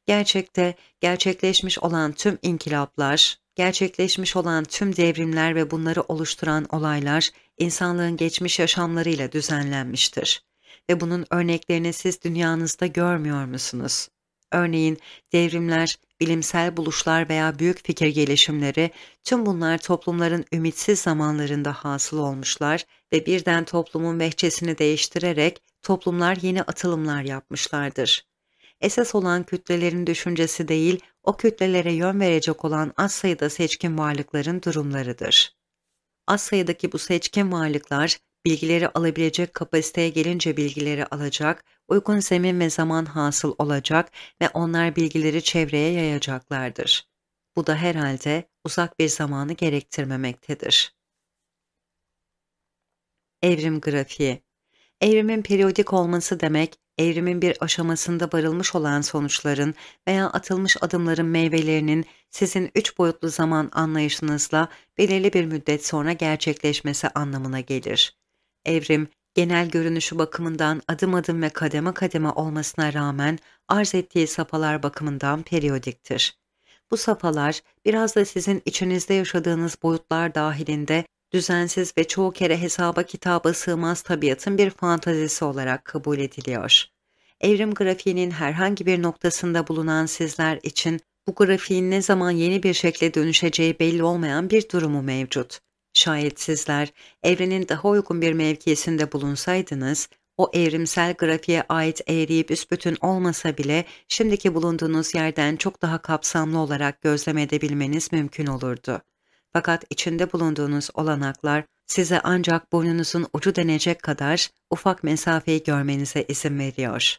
Speaker 1: Gerçekte gerçekleşmiş olan tüm inkılaplar, gerçekleşmiş olan tüm devrimler ve bunları oluşturan olaylar insanlığın geçmiş yaşamlarıyla düzenlenmiştir. Ve bunun örneklerini siz dünyanızda görmüyor musunuz? Örneğin devrimler, bilimsel buluşlar veya büyük fikir gelişimleri, tüm bunlar toplumların ümitsiz zamanlarında hasıl olmuşlar ve birden toplumun vehçesini değiştirerek toplumlar yeni atılımlar yapmışlardır. Esas olan kütlelerin düşüncesi değil, o kütlelere yön verecek olan az sayıda seçkin varlıkların durumlarıdır. Az sayıdaki bu seçkin varlıklar, bilgileri alabilecek kapasiteye gelince bilgileri alacak, uygun zemin ve zaman hasıl olacak ve onlar bilgileri çevreye yayacaklardır. Bu da herhalde uzak bir zamanı gerektirmemektedir. Evrim grafiği Evrimin periyodik olması demek, evrimin bir aşamasında varılmış olan sonuçların veya atılmış adımların meyvelerinin sizin üç boyutlu zaman anlayışınızla belirli bir müddet sonra gerçekleşmesi anlamına gelir. Evrim, genel görünüşü bakımından adım adım ve kademe kademe olmasına rağmen arz ettiği safalar bakımından periyodiktir. Bu safalar biraz da sizin içinizde yaşadığınız boyutlar dahilinde düzensiz ve çoğu kere hesaba kitaba sığmaz tabiatın bir fantazisi olarak kabul ediliyor. Evrim grafiğinin herhangi bir noktasında bulunan sizler için bu grafiğin ne zaman yeni bir şekle dönüşeceği belli olmayan bir durumu mevcut. Şayet sizler evrenin daha uygun bir mevkisinde bulunsaydınız, o evrimsel grafiğe ait eğriyip üsbütün olmasa bile şimdiki bulunduğunuz yerden çok daha kapsamlı olarak gözlem edebilmeniz mümkün olurdu. Fakat içinde bulunduğunuz olanaklar size ancak burnunuzun ucu denecek kadar ufak mesafeyi görmenize izin veriyor.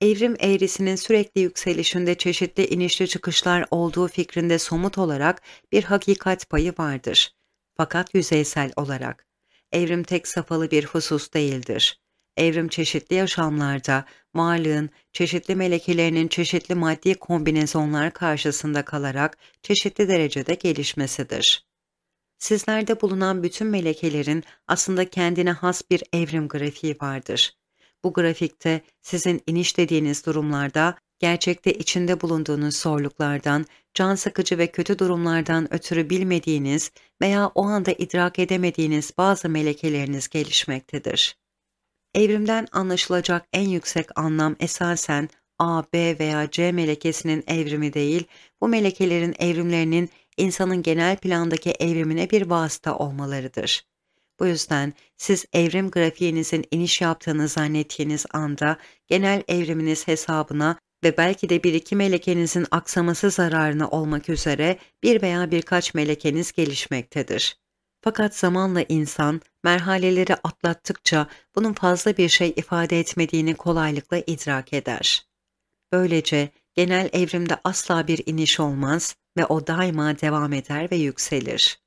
Speaker 1: Evrim eğrisinin sürekli yükselişinde çeşitli inişli çıkışlar olduğu fikrinde somut olarak bir hakikat payı vardır. Fakat yüzeysel olarak. Evrim tek safalı bir husus değildir. Evrim çeşitli yaşamlarda varlığın çeşitli melekelerinin çeşitli maddi kombinasyonlar karşısında kalarak çeşitli derecede gelişmesidir. Sizlerde bulunan bütün melekelerin aslında kendine has bir evrim grafiği vardır. Bu grafikte sizin iniş dediğiniz durumlarda gerçekte içinde bulunduğunuz zorluklardan, can sıkıcı ve kötü durumlardan ötürü bilmediğiniz veya o anda idrak edemediğiniz bazı melekeleriniz gelişmektedir. Evrimden anlaşılacak en yüksek anlam esasen A, B veya C melekesinin evrimi değil, bu melekelerin evrimlerinin insanın genel plandaki evrimine bir vasıta olmalarıdır. Bu yüzden siz evrim grafiğinizin iniş yaptığını zannettiğiniz anda genel evriminiz hesabına ve belki de bir iki melekenizin aksaması zararına olmak üzere bir veya birkaç melekeniz gelişmektedir. Fakat zamanla insan merhaleleri atlattıkça bunun fazla bir şey ifade etmediğini kolaylıkla idrak eder. Böylece genel evrimde asla bir iniş olmaz ve o daima devam eder ve yükselir.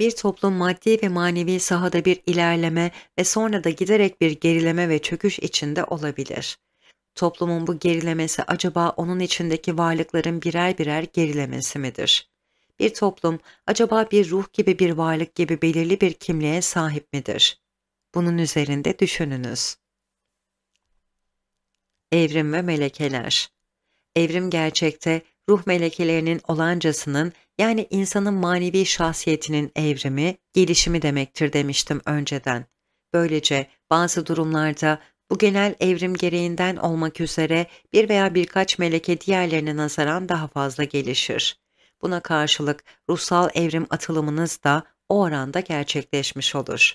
Speaker 1: Bir toplum maddi ve manevi sahada bir ilerleme ve sonra da giderek bir gerileme ve çöküş içinde olabilir. Toplumun bu gerilemesi acaba onun içindeki varlıkların birer birer gerilemesi midir? Bir toplum acaba bir ruh gibi bir varlık gibi belirli bir kimliğe sahip midir? Bunun üzerinde düşününüz. Evrim ve melekeler Evrim gerçekte ruh melekelerinin olancasının yani insanın manevi şahsiyetinin evrimi, gelişimi demektir demiştim önceden. Böylece bazı durumlarda bu genel evrim gereğinden olmak üzere bir veya birkaç meleke diğerlerine nazaran daha fazla gelişir. Buna karşılık ruhsal evrim atılımınız da o oranda gerçekleşmiş olur.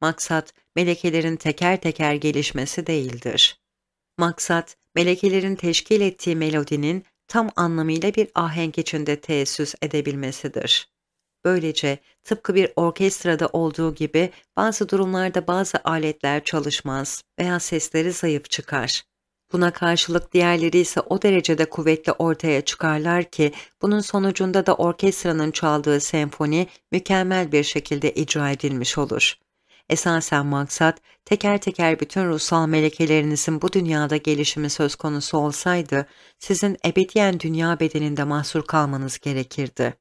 Speaker 1: Maksat melekelerin teker teker gelişmesi değildir. Maksat melekelerin teşkil ettiği melodinin tam anlamıyla bir ahenk içinde teessüs edebilmesidir. Böylece tıpkı bir orkestrada olduğu gibi bazı durumlarda bazı aletler çalışmaz veya sesleri zayıf çıkar. Buna karşılık diğerleri ise o derecede kuvvetli ortaya çıkarlar ki bunun sonucunda da orkestranın çaldığı senfoni mükemmel bir şekilde icra edilmiş olur. Esasen maksat teker teker bütün ruhsal melekelerinizin bu dünyada gelişimi söz konusu olsaydı sizin ebediyen dünya bedeninde mahsur kalmanız gerekirdi.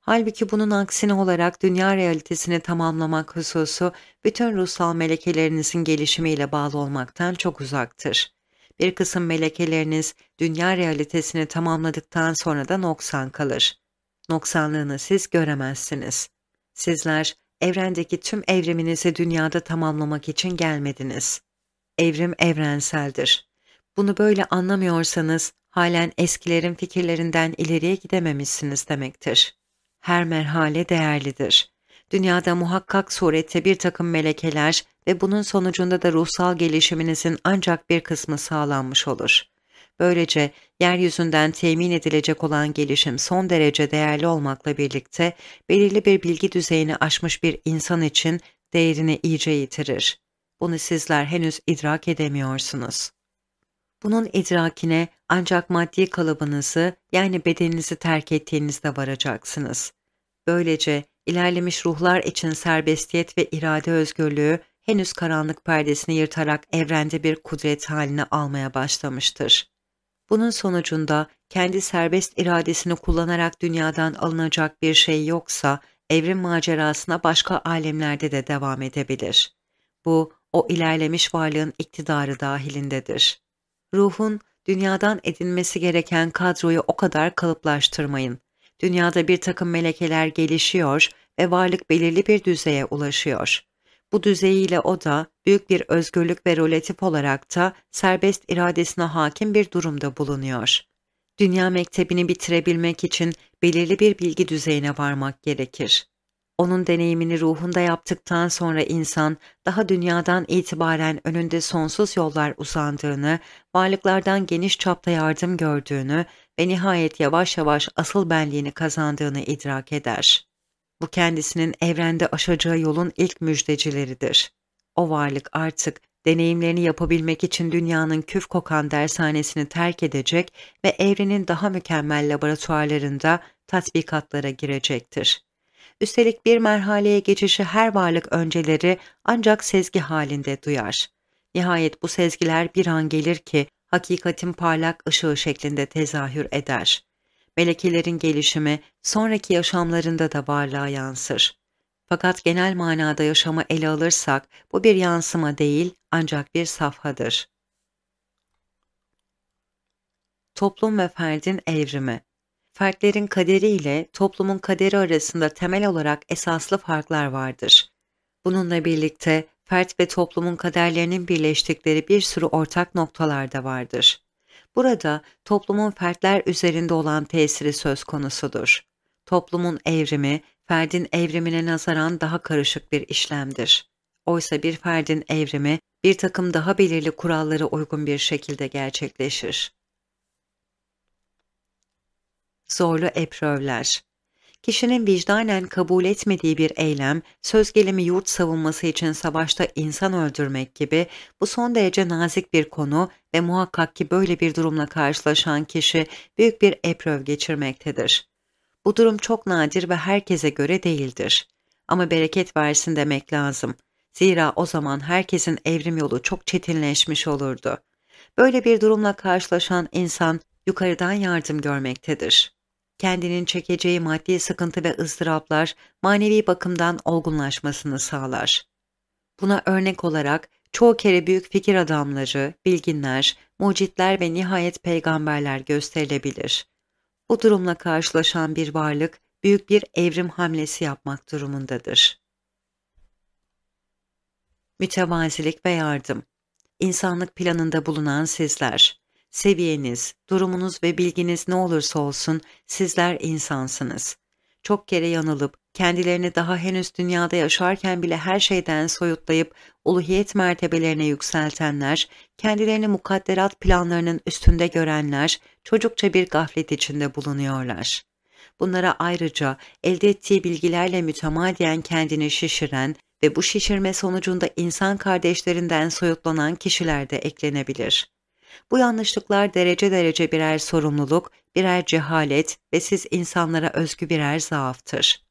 Speaker 1: Halbuki bunun aksine olarak dünya realitesini tamamlamak hususu bütün ruhsal melekelerinizin gelişimiyle bağlı olmaktan çok uzaktır. Bir kısım melekeleriniz dünya realitesini tamamladıktan sonra da noksan kalır. Noksanlığını siz göremezsiniz. Sizler evrendeki tüm evriminizi dünyada tamamlamak için gelmediniz. Evrim evrenseldir. Bunu böyle anlamıyorsanız halen eskilerin fikirlerinden ileriye gidememişsiniz demektir. Her merhale değerlidir. Dünyada muhakkak surette bir takım melekeler ve bunun sonucunda da ruhsal gelişiminizin ancak bir kısmı sağlanmış olur. Böylece yeryüzünden temin edilecek olan gelişim son derece değerli olmakla birlikte belirli bir bilgi düzeyini aşmış bir insan için değerini iyice yitirir. Bunu sizler henüz idrak edemiyorsunuz. Bunun idrakine ancak maddi kalıbınızı yani bedeninizi terk ettiğinizde varacaksınız. Böylece ilerlemiş ruhlar için serbestiyet ve irade özgürlüğü henüz karanlık perdesini yırtarak evrende bir kudret haline almaya başlamıştır. Bunun sonucunda kendi serbest iradesini kullanarak dünyadan alınacak bir şey yoksa evrim macerasına başka alemlerde de devam edebilir. Bu o ilerlemiş varlığın iktidarı dahilindedir. Ruhun dünyadan edinmesi gereken kadroyu o kadar kalıplaştırmayın. Dünyada bir takım melekeler gelişiyor ve varlık belirli bir düzeye ulaşıyor. Bu düzeyiyle o da büyük bir özgürlük ve roletip olarak da serbest iradesine hakim bir durumda bulunuyor. Dünya mektebini bitirebilmek için belirli bir bilgi düzeyine varmak gerekir. Onun deneyimini ruhunda yaptıktan sonra insan daha dünyadan itibaren önünde sonsuz yollar uzandığını, varlıklardan geniş çapta yardım gördüğünü ve nihayet yavaş yavaş asıl benliğini kazandığını idrak eder. Bu kendisinin evrende aşacağı yolun ilk müjdecileridir. O varlık artık deneyimlerini yapabilmek için dünyanın küf kokan dershanesini terk edecek ve evrenin daha mükemmel laboratuvarlarında tatbikatlara girecektir. Üstelik bir merhaleye geçişi her varlık önceleri ancak sezgi halinde duyar. Nihayet bu sezgiler bir an gelir ki hakikatin parlak ışığı şeklinde tezahür eder melekelerin gelişimi sonraki yaşamlarında da varlığa yansır. Fakat genel manada yaşamı ele alırsak bu bir yansıma değil ancak bir safhadır. Toplum ve ferdin evrimi Fertlerin kaderi ile toplumun kaderi arasında temel olarak esaslı farklar vardır. Bununla birlikte fert ve toplumun kaderlerinin birleştikleri bir sürü ortak noktalar da vardır. Burada toplumun fertler üzerinde olan tesiri söz konusudur. Toplumun evrimi, ferdin evrimine nazaran daha karışık bir işlemdir. Oysa bir ferdin evrimi, bir takım daha belirli kurallara uygun bir şekilde gerçekleşir. Zorlu eprövler kişinin vicdanen kabul etmediği bir eylem, söz gelimi yurt savunması için savaşta insan öldürmek gibi bu son derece nazik bir konu ve muhakkak ki böyle bir durumla karşılaşan kişi büyük bir epröv geçirmektedir. Bu durum çok nadir ve herkese göre değildir. Ama bereket versin demek lazım. Zira o zaman herkesin evrim yolu çok çetinleşmiş olurdu. Böyle bir durumla karşılaşan insan yukarıdan yardım görmektedir kendinin çekeceği maddi sıkıntı ve ızdıraplar manevi bakımdan olgunlaşmasını sağlar. Buna örnek olarak çoğu kere büyük fikir adamları, bilginler, mucitler ve nihayet peygamberler gösterilebilir. Bu durumla karşılaşan bir varlık büyük bir evrim hamlesi yapmak durumundadır. Mütevazilik ve yardım İnsanlık planında bulunan sizler Seviyeniz, durumunuz ve bilginiz ne olursa olsun sizler insansınız. Çok kere yanılıp, kendilerini daha henüz dünyada yaşarken bile her şeyden soyutlayıp uluhiyet mertebelerine yükseltenler, kendilerini mukadderat planlarının üstünde görenler çocukça bir gaflet içinde bulunuyorlar. Bunlara ayrıca elde ettiği bilgilerle mütemadiyen kendini şişiren ve bu şişirme sonucunda insan kardeşlerinden soyutlanan kişiler de eklenebilir. Bu yanlışlıklar derece derece birer sorumluluk, birer cehalet ve siz insanlara özgü birer zaaftır.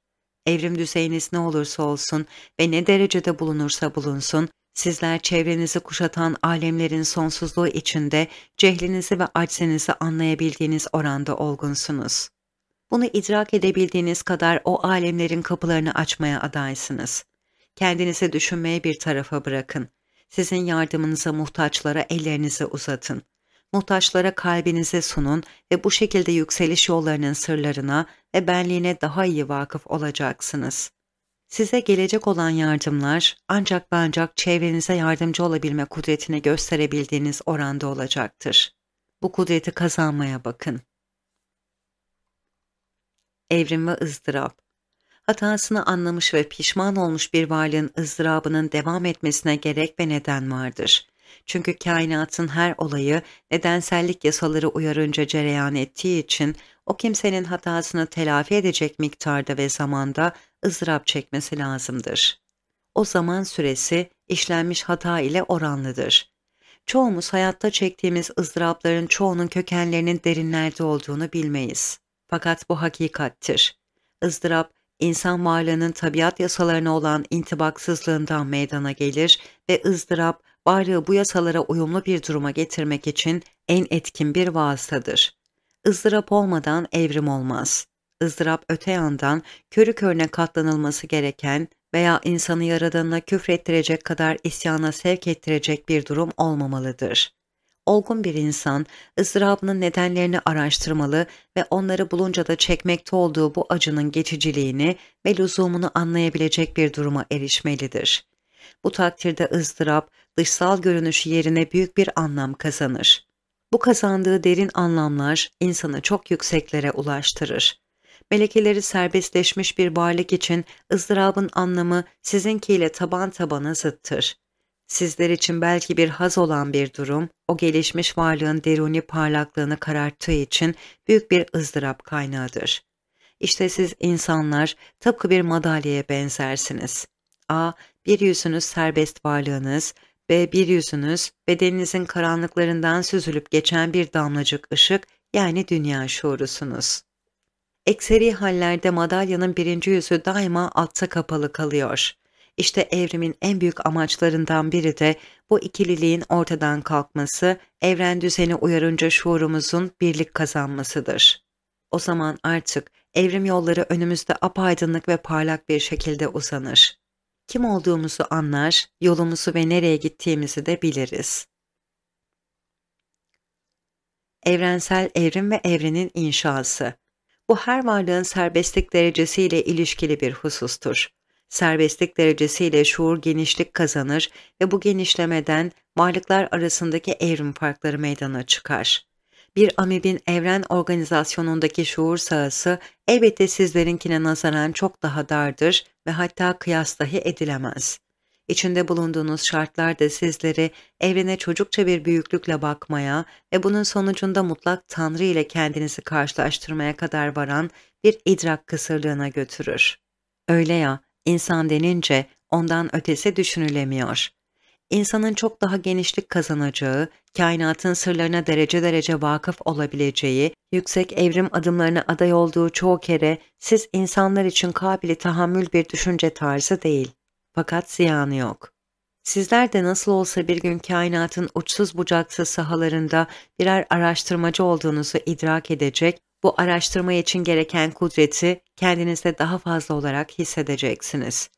Speaker 1: Evrim düzeyiniz ne olursa olsun ve ne derecede bulunursa bulunsun, sizler çevrenizi kuşatan alemlerin sonsuzluğu içinde cehlinizi ve aczinizi anlayabildiğiniz oranda olgunsunuz. Bunu idrak edebildiğiniz kadar o alemlerin kapılarını açmaya adaysınız. Kendinizi düşünmeye bir tarafa bırakın sizin yardımınıza muhtaçlara ellerinizi uzatın. Muhtaçlara kalbinizi sunun ve bu şekilde yükseliş yollarının sırlarına ve benliğine daha iyi vakıf olacaksınız. Size gelecek olan yardımlar ancak ve ancak çevrenize yardımcı olabilme kudretini gösterebildiğiniz oranda olacaktır. Bu kudreti kazanmaya bakın. Evrim ve ızdırap hatasını anlamış ve pişman olmuş bir varlığın ızdırabının devam etmesine gerek ve neden vardır. Çünkü kainatın her olayı nedensellik yasaları uyarınca cereyan ettiği için o kimsenin hatasını telafi edecek miktarda ve zamanda ızdırap çekmesi lazımdır. O zaman süresi işlenmiş hata ile oranlıdır. Çoğumuz hayatta çektiğimiz ızdırapların çoğunun kökenlerinin derinlerde olduğunu bilmeyiz. Fakat bu hakikattir. ızdırap insan varlığının tabiat yasalarına olan intibaksızlığından meydana gelir ve ızdırap, varlığı bu yasalara uyumlu bir duruma getirmek için en etkin bir vasıtadır. Izdırap olmadan evrim olmaz. Izdırap öte yandan körü körüne katlanılması gereken veya insanı yaradanına küfrettirecek kadar isyana sevk ettirecek bir durum olmamalıdır olgun bir insan ızdırabının nedenlerini araştırmalı ve onları bulunca da çekmekte olduğu bu acının geçiciliğini ve lüzumunu anlayabilecek bir duruma erişmelidir. Bu takdirde ızdırap dışsal görünüşü yerine büyük bir anlam kazanır. Bu kazandığı derin anlamlar insanı çok yükseklere ulaştırır. Melekeleri serbestleşmiş bir varlık için ızdırabın anlamı sizinkiyle taban tabana zıttır. Sizler için belki bir haz olan bir durum, o gelişmiş varlığın deruni parlaklığını kararttığı için büyük bir ızdırap kaynağıdır. İşte siz insanlar tıpkı bir madalyaya benzersiniz. A. Bir yüzünüz serbest varlığınız, B. Bir yüzünüz bedeninizin karanlıklarından süzülüp geçen bir damlacık ışık yani dünya şuurusunuz. Ekseri hallerde madalyanın birinci yüzü daima altta kapalı kalıyor. İşte evrimin en büyük amaçlarından biri de bu ikililiğin ortadan kalkması, evren düzeni uyarınca şuurumuzun birlik kazanmasıdır. O zaman artık evrim yolları önümüzde apaydınlık ve parlak bir şekilde uzanır. Kim olduğumuzu anlar, yolumuzu ve nereye gittiğimizi de biliriz. Evrensel evrim ve evrenin inşası Bu her varlığın serbestlik derecesiyle ilişkili bir husustur. Serbestlik derecesiyle şuur genişlik kazanır ve bu genişlemeden varlıklar arasındaki evrim farkları meydana çıkar. Bir amibin evren organizasyonundaki şuur sahası elbette sizlerinkine nazaran çok daha dardır ve hatta kıyas dahi edilemez. İçinde bulunduğunuz şartlar da sizleri evrene çocukça bir büyüklükle bakmaya ve bunun sonucunda mutlak Tanrı ile kendinizi karşılaştırmaya kadar varan bir idrak kısırlığına götürür. Öyle ya, İnsan denince ondan ötesi düşünülemiyor. İnsanın çok daha genişlik kazanacağı, kainatın sırlarına derece derece vakıf olabileceği, yüksek evrim adımlarına aday olduğu çoğu kere siz insanlar için kabili tahammül bir düşünce tarzı değil. Fakat ziyanı yok. Sizler de nasıl olsa bir gün kainatın uçsuz bucaksız sahalarında birer araştırmacı olduğunuzu idrak edecek bu araştırma için gereken kudreti kendinizde daha fazla olarak hissedeceksiniz.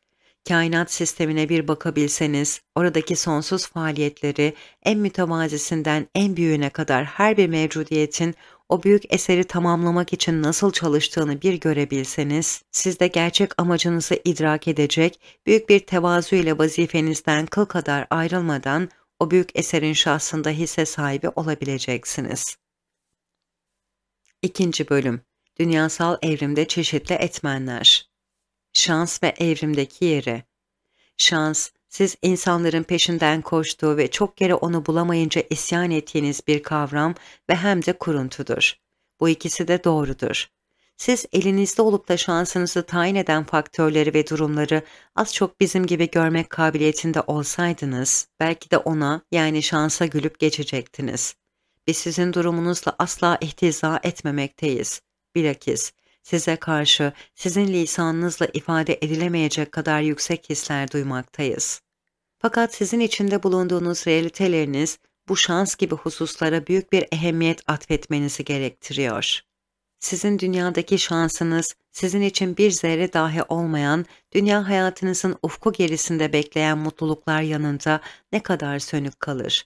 Speaker 1: Kainat sistemine bir bakabilseniz, oradaki sonsuz faaliyetleri en mütevazisinden en büyüğüne kadar her bir mevcudiyetin o büyük eseri tamamlamak için nasıl çalıştığını bir görebilseniz, siz de gerçek amacınızı idrak edecek, büyük bir tevazu ile vazifenizden kıl kadar ayrılmadan o büyük eserin şahsında hisse sahibi olabileceksiniz. 2. Bölüm Dünyasal Evrimde Çeşitli Etmenler Şans ve Evrimdeki Yeri Şans, siz insanların peşinden koştuğu ve çok yere onu bulamayınca isyan ettiğiniz bir kavram ve hem de kuruntudur. Bu ikisi de doğrudur. Siz elinizde olup da şansınızı tayin eden faktörleri ve durumları az çok bizim gibi görmek kabiliyetinde olsaydınız, belki de ona yani şansa gülüp geçecektiniz. Biz sizin durumunuzla asla ihtiza etmemekteyiz. Bilakis size karşı sizin lisanınızla ifade edilemeyecek kadar yüksek hisler duymaktayız. Fakat sizin içinde bulunduğunuz realiteleriniz bu şans gibi hususlara büyük bir ehemmiyet atfetmenizi gerektiriyor. Sizin dünyadaki şansınız sizin için bir zerre dahi olmayan, dünya hayatınızın ufku gerisinde bekleyen mutluluklar yanında ne kadar sönük kalır.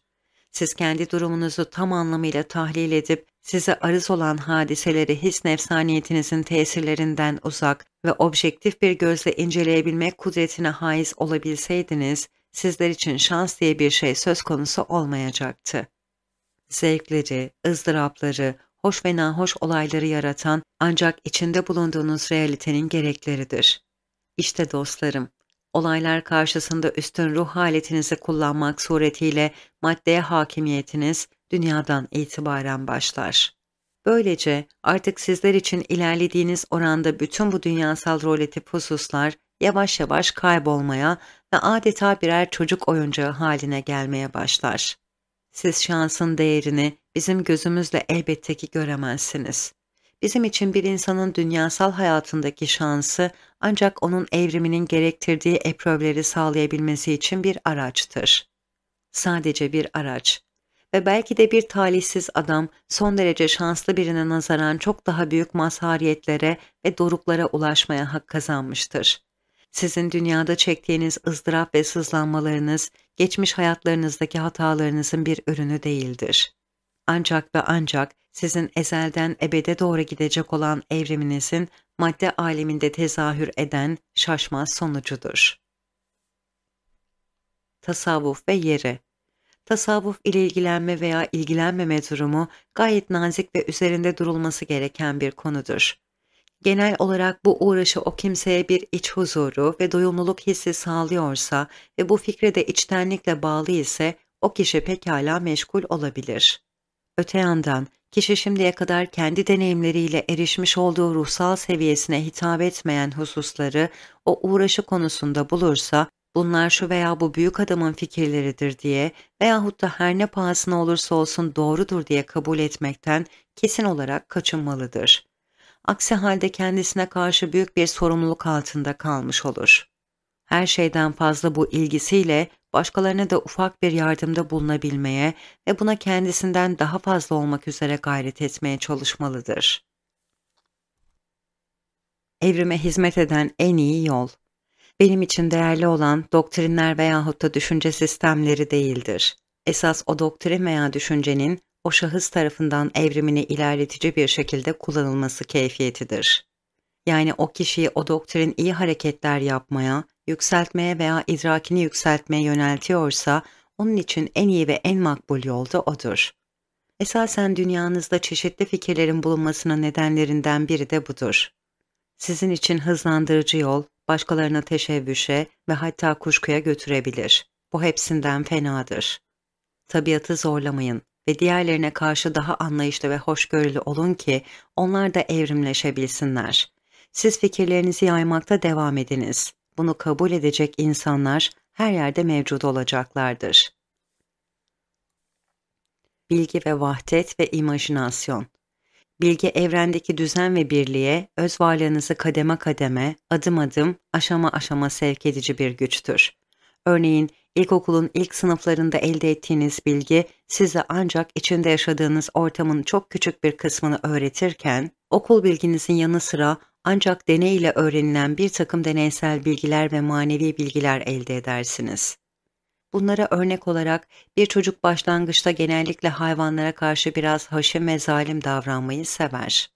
Speaker 1: Siz kendi durumunuzu tam anlamıyla tahlil edip size arız olan hadiseleri his nefsaniyetinizin tesirlerinden uzak ve objektif bir gözle inceleyebilmek kudretine haiz olabilseydiniz, sizler için şans diye bir şey söz konusu olmayacaktı. Zevkleri, ızdırapları, hoş ve nahoş olayları yaratan ancak içinde bulunduğunuz realitenin gerekleridir. İşte dostlarım, olaylar karşısında üstün ruh haletinizi kullanmak suretiyle maddeye hakimiyetiniz dünyadan itibaren başlar. Böylece artık sizler için ilerlediğiniz oranda bütün bu dünyasal roletif hususlar yavaş yavaş kaybolmaya ve adeta birer çocuk oyuncağı haline gelmeye başlar. Siz şansın değerini bizim gözümüzle elbette ki göremezsiniz. Bizim için bir insanın dünyasal hayatındaki şansı ancak onun evriminin gerektirdiği eprövleri sağlayabilmesi için bir araçtır. Sadece bir araç ve belki de bir talihsiz adam son derece şanslı birine nazaran çok daha büyük mazhariyetlere ve doruklara ulaşmaya hak kazanmıştır. Sizin dünyada çektiğiniz ızdırap ve sızlanmalarınız, geçmiş hayatlarınızdaki hatalarınızın bir ürünü değildir. Ancak ve ancak sizin ezelden ebede doğru gidecek olan evriminizin madde aleminde tezahür eden şaşmaz sonucudur. Tasavvuf ve yeri Tasavvuf ile ilgilenme veya ilgilenmeme durumu gayet nazik ve üzerinde durulması gereken bir konudur. Genel olarak bu uğraşı o kimseye bir iç huzuru ve doyumluluk hissi sağlıyorsa ve bu fikre de içtenlikle bağlı ise o kişi pekala meşgul olabilir. Öte yandan kişi şimdiye kadar kendi deneyimleriyle erişmiş olduğu ruhsal seviyesine hitap etmeyen hususları o uğraşı konusunda bulursa bunlar şu veya bu büyük adamın fikirleridir diye veyahut da her ne pahasına olursa olsun doğrudur diye kabul etmekten kesin olarak kaçınmalıdır. Aksi halde kendisine karşı büyük bir sorumluluk altında kalmış olur. Her şeyden fazla bu ilgisiyle başkalarına da ufak bir yardımda bulunabilmeye ve buna kendisinden daha fazla olmak üzere gayret etmeye çalışmalıdır. Evrime hizmet eden en iyi yol, benim için değerli olan doktrinler veyahut da düşünce sistemleri değildir. Esas o doktrin veya düşüncenin o şahıs tarafından evrimini ilerletici bir şekilde kullanılması keyfiyetidir yani o kişiyi o doktrin iyi hareketler yapmaya, yükseltmeye veya idrakini yükseltmeye yöneltiyorsa onun için en iyi ve en makbul yolda odur. Esasen dünyanızda çeşitli fikirlerin bulunmasına nedenlerinden biri de budur. Sizin için hızlandırıcı yol, başkalarına teşebbüşe ve hatta kuşkuya götürebilir. Bu hepsinden fenadır. Tabiatı zorlamayın ve diğerlerine karşı daha anlayışlı ve hoşgörülü olun ki onlar da evrimleşebilsinler. Siz fikirlerinizi yaymakta devam ediniz. Bunu kabul edecek insanlar her yerde mevcut olacaklardır. Bilgi ve vahdet ve imajinasyon Bilgi evrendeki düzen ve birliğe, öz varlığınızı kademe kademe, adım adım, aşama aşama sevk edici bir güçtür. Örneğin ilkokulun ilk sınıflarında elde ettiğiniz bilgi size ancak içinde yaşadığınız ortamın çok küçük bir kısmını öğretirken, okul bilginizin yanı sıra ancak deney ile öğrenilen bir takım deneysel bilgiler ve manevi bilgiler elde edersiniz. Bunlara örnek olarak bir çocuk başlangıçta genellikle hayvanlara karşı biraz haşim ve zalim davranmayı sever.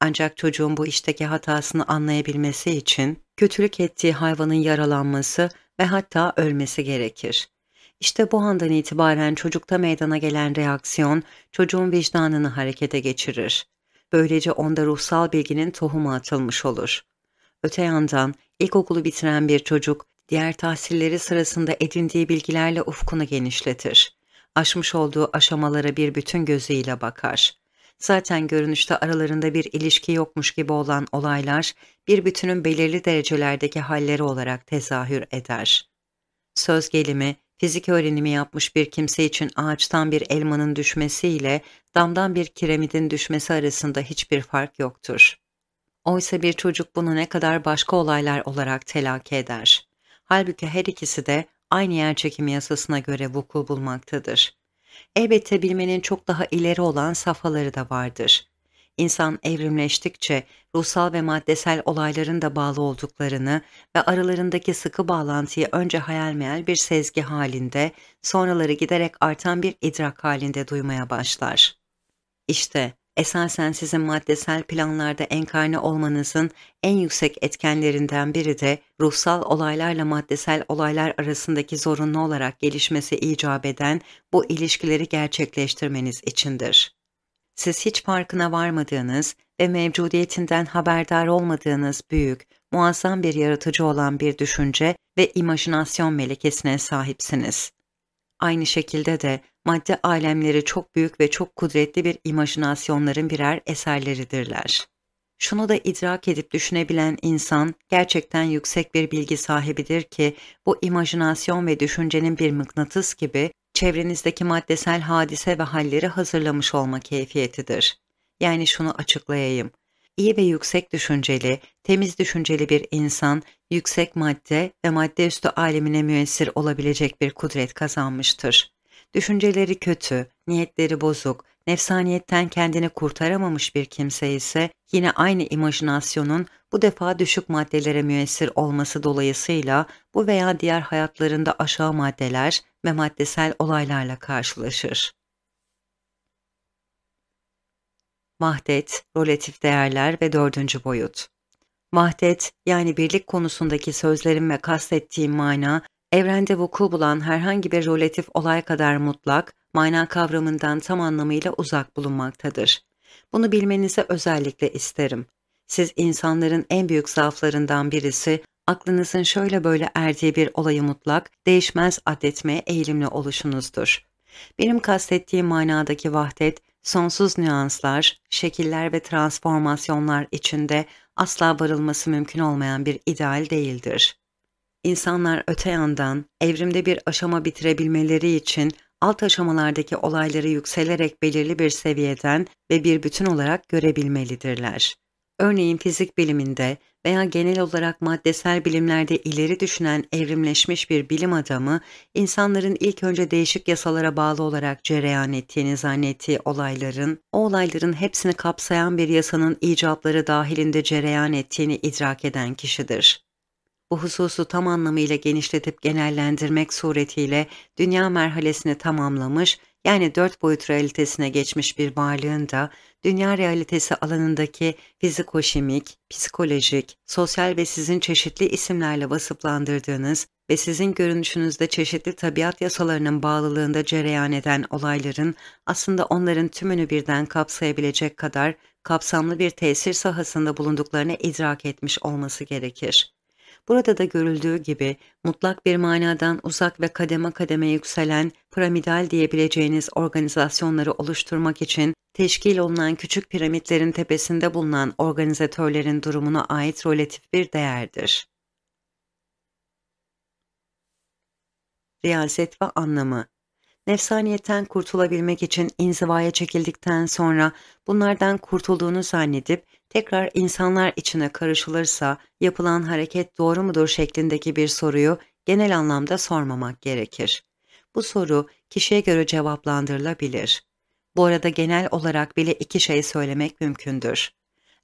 Speaker 1: Ancak çocuğun bu işteki hatasını anlayabilmesi için kötülük ettiği hayvanın yaralanması ve hatta ölmesi gerekir. İşte bu andan itibaren çocukta meydana gelen reaksiyon çocuğun vicdanını harekete geçirir. Böylece onda ruhsal bilginin tohumu atılmış olur. Öte yandan ilkokulu bitiren bir çocuk diğer tahsilleri sırasında edindiği bilgilerle ufkunu genişletir. Aşmış olduğu aşamalara bir bütün gözüyle bakar. Zaten görünüşte aralarında bir ilişki yokmuş gibi olan olaylar bir bütünün belirli derecelerdeki halleri olarak tezahür eder. Söz gelimi Fizik öğrenimi yapmış bir kimse için ağaçtan bir elmanın düşmesiyle damdan bir kiremidin düşmesi arasında hiçbir fark yoktur. Oysa bir çocuk bunu ne kadar başka olaylar olarak telakki eder. Halbuki her ikisi de aynı yer yerçekimi yasasına göre vuku bulmaktadır. Elbette bilmenin çok daha ileri olan safhaları da vardır. İnsan evrimleştikçe ruhsal ve maddesel olayların da bağlı olduklarını ve aralarındaki sıkı bağlantıyı önce hayal meyal bir sezgi halinde, sonraları giderek artan bir idrak halinde duymaya başlar. İşte esasen sizin maddesel planlarda enkarne olmanızın en yüksek etkenlerinden biri de ruhsal olaylarla maddesel olaylar arasındaki zorunlu olarak gelişmesi icap eden bu ilişkileri gerçekleştirmeniz içindir siz hiç farkına varmadığınız ve mevcudiyetinden haberdar olmadığınız büyük, muazzam bir yaratıcı olan bir düşünce ve imajinasyon melekesine sahipsiniz. Aynı şekilde de madde alemleri çok büyük ve çok kudretli bir imajinasyonların birer eserleridirler. Şunu da idrak edip düşünebilen insan gerçekten yüksek bir bilgi sahibidir ki bu imajinasyon ve düşüncenin bir mıknatıs gibi çevrenizdeki maddesel hadise ve halleri hazırlamış olma keyfiyetidir. Yani şunu açıklayayım. İyi ve yüksek düşünceli, temiz düşünceli bir insan, yüksek madde ve madde üstü alemine müessir olabilecek bir kudret kazanmıştır. Düşünceleri kötü, niyetleri bozuk, nefsaniyetten kendini kurtaramamış bir kimse ise yine aynı imajinasyonun bu defa düşük maddelere müessir olması dolayısıyla bu veya diğer hayatlarında aşağı maddeler, ve maddesel olaylarla karşılaşır. Mahdet, relatif değerler ve dördüncü boyut. Mahdet yani birlik konusundaki sözlerim ve kastettiğim mana, evrende vuku bulan herhangi bir relatif olay kadar mutlak, mana kavramından tam anlamıyla uzak bulunmaktadır. Bunu bilmenizi özellikle isterim. Siz insanların en büyük zaaflarından birisi aklınızın şöyle böyle erdiği bir olayı mutlak, değişmez adetmeye eğilimli oluşunuzdur. Benim kastettiğim manadaki vahdet, sonsuz nüanslar, şekiller ve transformasyonlar içinde asla varılması mümkün olmayan bir ideal değildir. İnsanlar öte yandan evrimde bir aşama bitirebilmeleri için alt aşamalardaki olayları yükselerek belirli bir seviyeden ve bir bütün olarak görebilmelidirler. Örneğin fizik biliminde veya genel olarak maddesel bilimlerde ileri düşünen evrimleşmiş bir bilim adamı, insanların ilk önce değişik yasalara bağlı olarak cereyan ettiğini zannettiği olayların, o olayların hepsini kapsayan bir yasanın icabları dahilinde cereyan ettiğini idrak eden kişidir. Bu hususu tam anlamıyla genişletip genellendirmek suretiyle dünya merhalesini tamamlamış yani dört boyut realitesine geçmiş bir varlığın da dünya realitesi alanındaki fizikoşimik, psikolojik, sosyal ve sizin çeşitli isimlerle vasıflandırdığınız ve sizin görünüşünüzde çeşitli tabiat yasalarının bağlılığında cereyan eden olayların aslında onların tümünü birden kapsayabilecek kadar kapsamlı bir tesir sahasında bulunduklarını idrak etmiş olması gerekir. Burada da görüldüğü gibi mutlak bir manadan uzak ve kademe kademe yükselen piramidal diyebileceğiniz organizasyonları oluşturmak için teşkil olunan küçük piramitlerin tepesinde bulunan organizatörlerin durumuna ait relatif bir değerdir. Riyaset ve anlamı nefsaniyetten kurtulabilmek için inzivaya çekildikten sonra bunlardan kurtulduğunu zannedip tekrar insanlar içine karışılırsa yapılan hareket doğru mudur şeklindeki bir soruyu genel anlamda sormamak gerekir. Bu soru kişiye göre cevaplandırılabilir. Bu arada genel olarak bile iki şey söylemek mümkündür.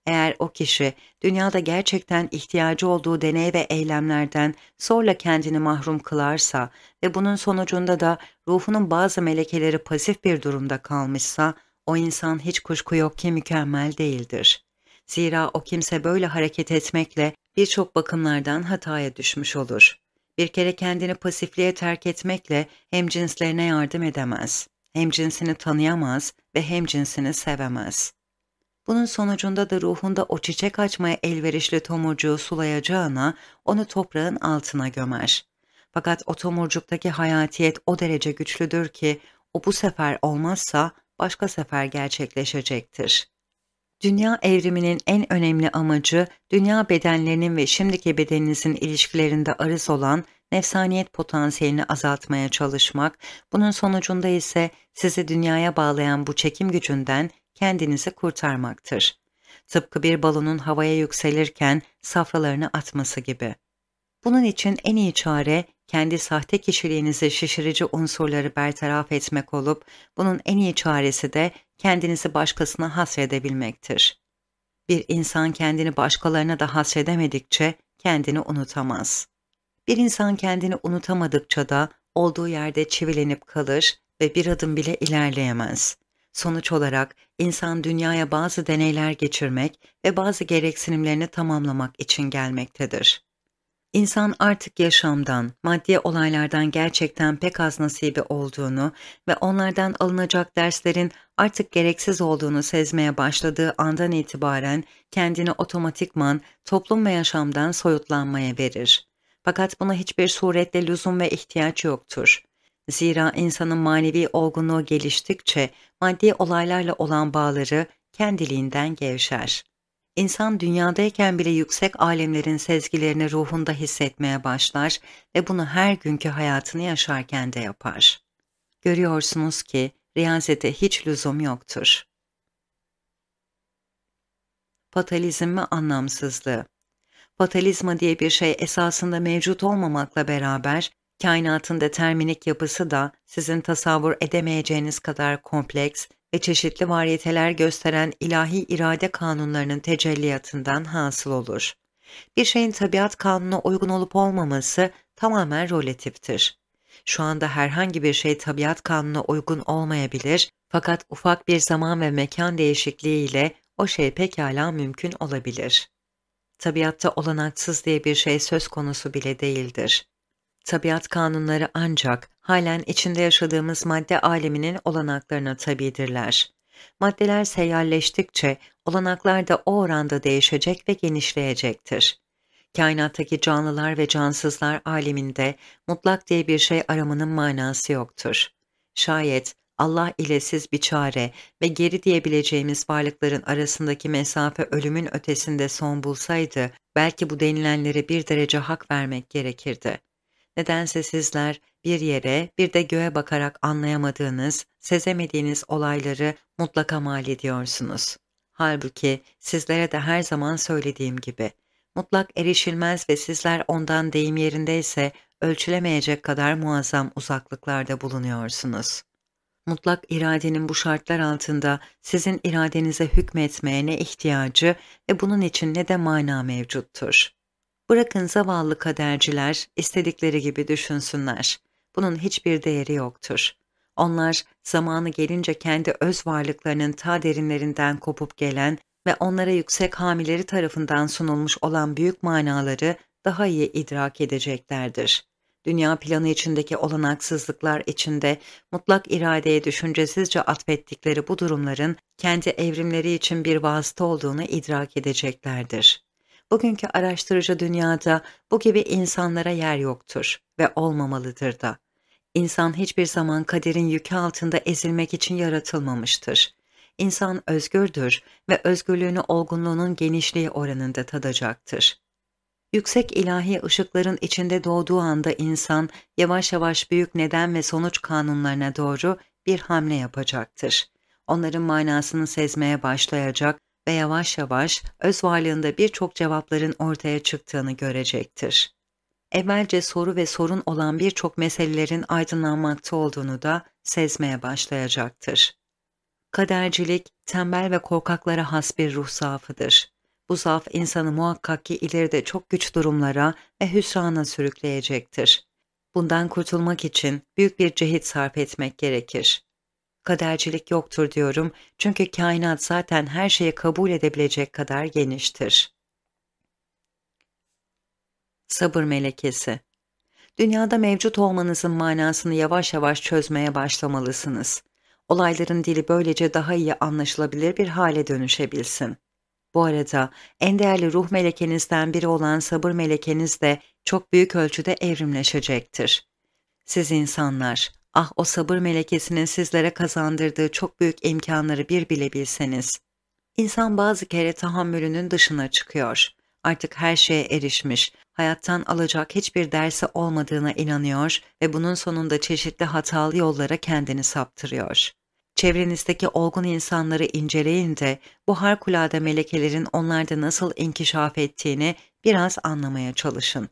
Speaker 1: Eğer o kişi dünyada gerçekten ihtiyacı olduğu deney ve eylemlerden zorla kendini mahrum kılarsa ve bunun sonucunda da ruhunun bazı melekeleri pasif bir durumda kalmışsa, o insan hiç kuşku yok ki mükemmel değildir. Zira o kimse böyle hareket etmekle birçok bakımlardan hataya düşmüş olur. Bir kere kendini pasifliğe terk etmekle hem cinslerine yardım edemez, hem cinsini tanıyamaz ve hem cinsini sevemez. Bunun sonucunda da ruhunda o çiçek açmaya elverişli tomurcuğu sulayacağına onu toprağın altına gömer. Fakat o tomurcuktaki hayatiyet o derece güçlüdür ki o bu sefer olmazsa başka sefer gerçekleşecektir. Dünya evriminin en önemli amacı, dünya bedenlerinin ve şimdiki bedeninizin ilişkilerinde arız olan nefsaniyet potansiyelini azaltmaya çalışmak, bunun sonucunda ise sizi dünyaya bağlayan bu çekim gücünden kendinizi kurtarmaktır. Tıpkı bir balonun havaya yükselirken safralarını atması gibi. Bunun için en iyi çare kendi sahte kişiliğinizi şişirici unsurları bertaraf etmek olup bunun en iyi çaresi de kendinizi başkasına hasredebilmektir. Bir insan kendini başkalarına da hasredemedikçe kendini unutamaz. Bir insan kendini unutamadıkça da olduğu yerde çivilenip kalır ve bir adım bile ilerleyemez. Sonuç olarak insan dünyaya bazı deneyler geçirmek ve bazı gereksinimlerini tamamlamak için gelmektedir. İnsan artık yaşamdan, maddi olaylardan gerçekten pek az nasibi olduğunu ve onlardan alınacak derslerin artık gereksiz olduğunu sezmeye başladığı andan itibaren kendini otomatikman toplum ve yaşamdan soyutlanmaya verir. Fakat buna hiçbir suretle lüzum ve ihtiyaç yoktur. Zira insanın manevi olgunluğu geliştikçe maddi olaylarla olan bağları kendiliğinden gevşer. İnsan dünyadayken bile yüksek alemlerin sezgilerini ruhunda hissetmeye başlar ve bunu her günkü hayatını yaşarken de yapar. Görüyorsunuz ki riyazete hiç lüzum yoktur. Fatalizm ve anlamsızlığı Fatalizma diye bir şey esasında mevcut olmamakla beraber kainatın determinik yapısı da sizin tasavvur edemeyeceğiniz kadar kompleks ve çeşitli variyeteler gösteren ilahi irade kanunlarının tecelliyatından hasıl olur. Bir şeyin tabiat kanuna uygun olup olmaması tamamen relatiftir. Şu anda herhangi bir şey tabiat kanuna uygun olmayabilir fakat ufak bir zaman ve mekan değişikliğiyle o şey pekala mümkün olabilir. Tabiatta olanaksız diye bir şey söz konusu bile değildir tabiat kanunları ancak halen içinde yaşadığımız madde aleminin olanaklarına tabidirler. Maddeler seyyalleştikçe olanaklar da o oranda değişecek ve genişleyecektir. Kainattaki canlılar ve cansızlar aleminde mutlak diye bir şey aramanın manası yoktur. Şayet Allah ile siz bir çare ve geri diyebileceğimiz varlıkların arasındaki mesafe ölümün ötesinde son bulsaydı, belki bu denilenlere bir derece hak vermek gerekirdi. Nedense sizler bir yere bir de göğe bakarak anlayamadığınız, sezemediğiniz olayları mutlaka mal ediyorsunuz. Halbuki sizlere de her zaman söylediğim gibi mutlak erişilmez ve sizler ondan deyim yerindeyse ölçülemeyecek kadar muazzam uzaklıklarda bulunuyorsunuz. Mutlak iradenin bu şartlar altında sizin iradenize hükmetmeye ne ihtiyacı ve bunun için ne de mana mevcuttur. Bırakın zavallı kaderciler istedikleri gibi düşünsünler. Bunun hiçbir değeri yoktur. Onlar zamanı gelince kendi öz varlıklarının ta derinlerinden kopup gelen ve onlara yüksek hamileri tarafından sunulmuş olan büyük manaları daha iyi idrak edeceklerdir. Dünya planı içindeki olanaksızlıklar içinde mutlak iradeye düşüncesizce atfettikleri bu durumların kendi evrimleri için bir vasıta olduğunu idrak edeceklerdir bugünkü araştırıcı dünyada bu gibi insanlara yer yoktur ve olmamalıdır da. İnsan hiçbir zaman kaderin yükü altında ezilmek için yaratılmamıştır. İnsan özgürdür ve özgürlüğünü olgunluğunun genişliği oranında tadacaktır. Yüksek ilahi ışıkların içinde doğduğu anda insan yavaş yavaş büyük neden ve sonuç kanunlarına doğru bir hamle yapacaktır. Onların manasını sezmeye başlayacak ve yavaş yavaş öz varlığında birçok cevapların ortaya çıktığını görecektir. Evvelce soru ve sorun olan birçok meselelerin aydınlanmakta olduğunu da sezmeye başlayacaktır. Kadercilik, tembel ve korkaklara has bir ruh zaafıdır. Bu zaaf insanı muhakkak ki ileride çok güç durumlara ve hüsrana sürükleyecektir. Bundan kurtulmak için büyük bir cehit sarf etmek gerekir kadercilik yoktur diyorum çünkü kainat zaten her şeyi kabul edebilecek kadar geniştir. Sabır melekesi Dünyada mevcut olmanızın manasını yavaş yavaş çözmeye başlamalısınız. Olayların dili böylece daha iyi anlaşılabilir bir hale dönüşebilsin. Bu arada en değerli ruh melekenizden biri olan sabır melekeniz de çok büyük ölçüde evrimleşecektir. Siz insanlar, Ah o sabır melekesinin sizlere kazandırdığı çok büyük imkanları bir bilebilseniz. İnsan bazı kere tahammülünün dışına çıkıyor. Artık her şeye erişmiş, hayattan alacak hiçbir dersi olmadığına inanıyor ve bunun sonunda çeşitli hatalı yollara kendini saptırıyor. Çevrenizdeki olgun insanları inceleyin de bu harikulade melekelerin onlarda nasıl inkişaf ettiğini biraz anlamaya çalışın.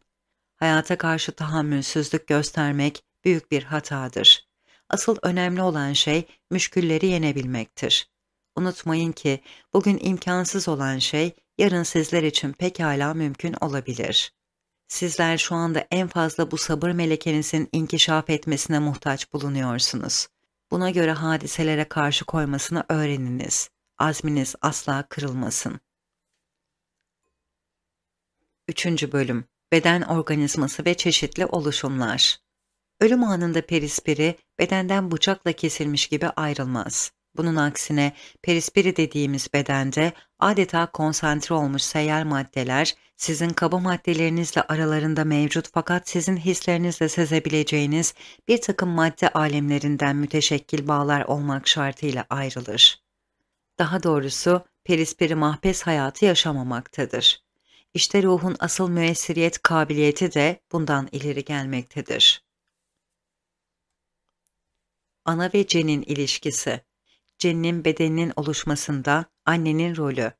Speaker 1: Hayata karşı tahammülsüzlük göstermek büyük bir hatadır. Asıl önemli olan şey müşkülleri yenebilmektir. Unutmayın ki bugün imkansız olan şey yarın sizler için pekala mümkün olabilir. Sizler şu anda en fazla bu sabır melekenizin inkişaf etmesine muhtaç bulunuyorsunuz. Buna göre hadiselere karşı koymasını öğreniniz. Azminiz asla kırılmasın. 3. Bölüm Beden Organizması ve Çeşitli Oluşumlar Ölüm anında perispiri bedenden bıçakla kesilmiş gibi ayrılmaz. Bunun aksine perispiri dediğimiz bedende adeta konsantre olmuş seyyal maddeler sizin kaba maddelerinizle aralarında mevcut fakat sizin hislerinizle sezebileceğiniz bir takım madde alemlerinden müteşekkil bağlar olmak şartıyla ayrılır. Daha doğrusu perispiri mahpes hayatı yaşamamaktadır. İşte ruhun asıl müessiriyet kabiliyeti de bundan ileri gelmektedir. Ana ve cenin ilişkisi. Cennin bedeninin oluşmasında annenin rolü.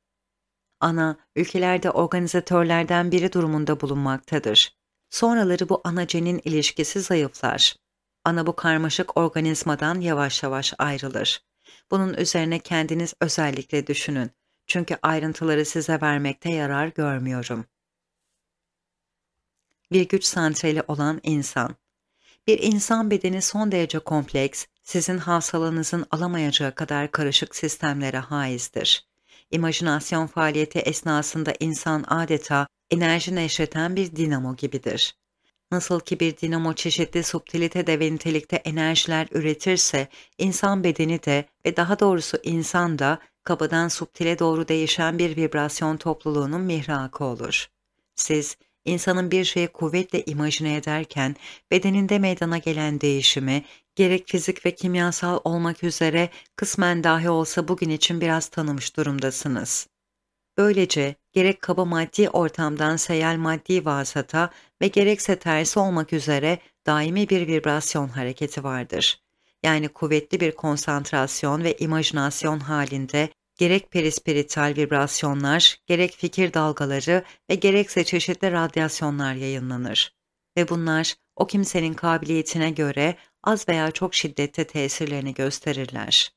Speaker 1: Ana, ülkelerde organizatörlerden biri durumunda bulunmaktadır. Sonraları bu ana cenin ilişkisi zayıflar. Ana bu karmaşık organizmadan yavaş yavaş ayrılır. Bunun üzerine kendiniz özellikle düşünün. Çünkü ayrıntıları size vermekte yarar görmüyorum. Bir güç santrali olan insan bir insan bedeni son derece kompleks, sizin hastalanızın alamayacağı kadar karışık sistemlere haizdir. İmajinasyon faaliyeti esnasında insan adeta enerji neşreten bir dinamo gibidir. Nasıl ki bir dinamo çeşitli subtilitede ve nitelikte enerjiler üretirse, insan bedeni de ve daha doğrusu insan da kabadan subtile doğru değişen bir vibrasyon topluluğunun mihrakı olur. Siz, insanın bir şeyi kuvvetle imajine ederken bedeninde meydana gelen değişimi gerek fizik ve kimyasal olmak üzere kısmen dahi olsa bugün için biraz tanımış durumdasınız. Böylece gerek kaba maddi ortamdan seyal maddi vasata ve gerekse tersi olmak üzere daimi bir vibrasyon hareketi vardır. Yani kuvvetli bir konsantrasyon ve imajinasyon halinde gerek perispirital vibrasyonlar, gerek fikir dalgaları ve gerekse çeşitli radyasyonlar yayınlanır. Ve bunlar o kimsenin kabiliyetine göre az veya çok şiddette tesirlerini gösterirler.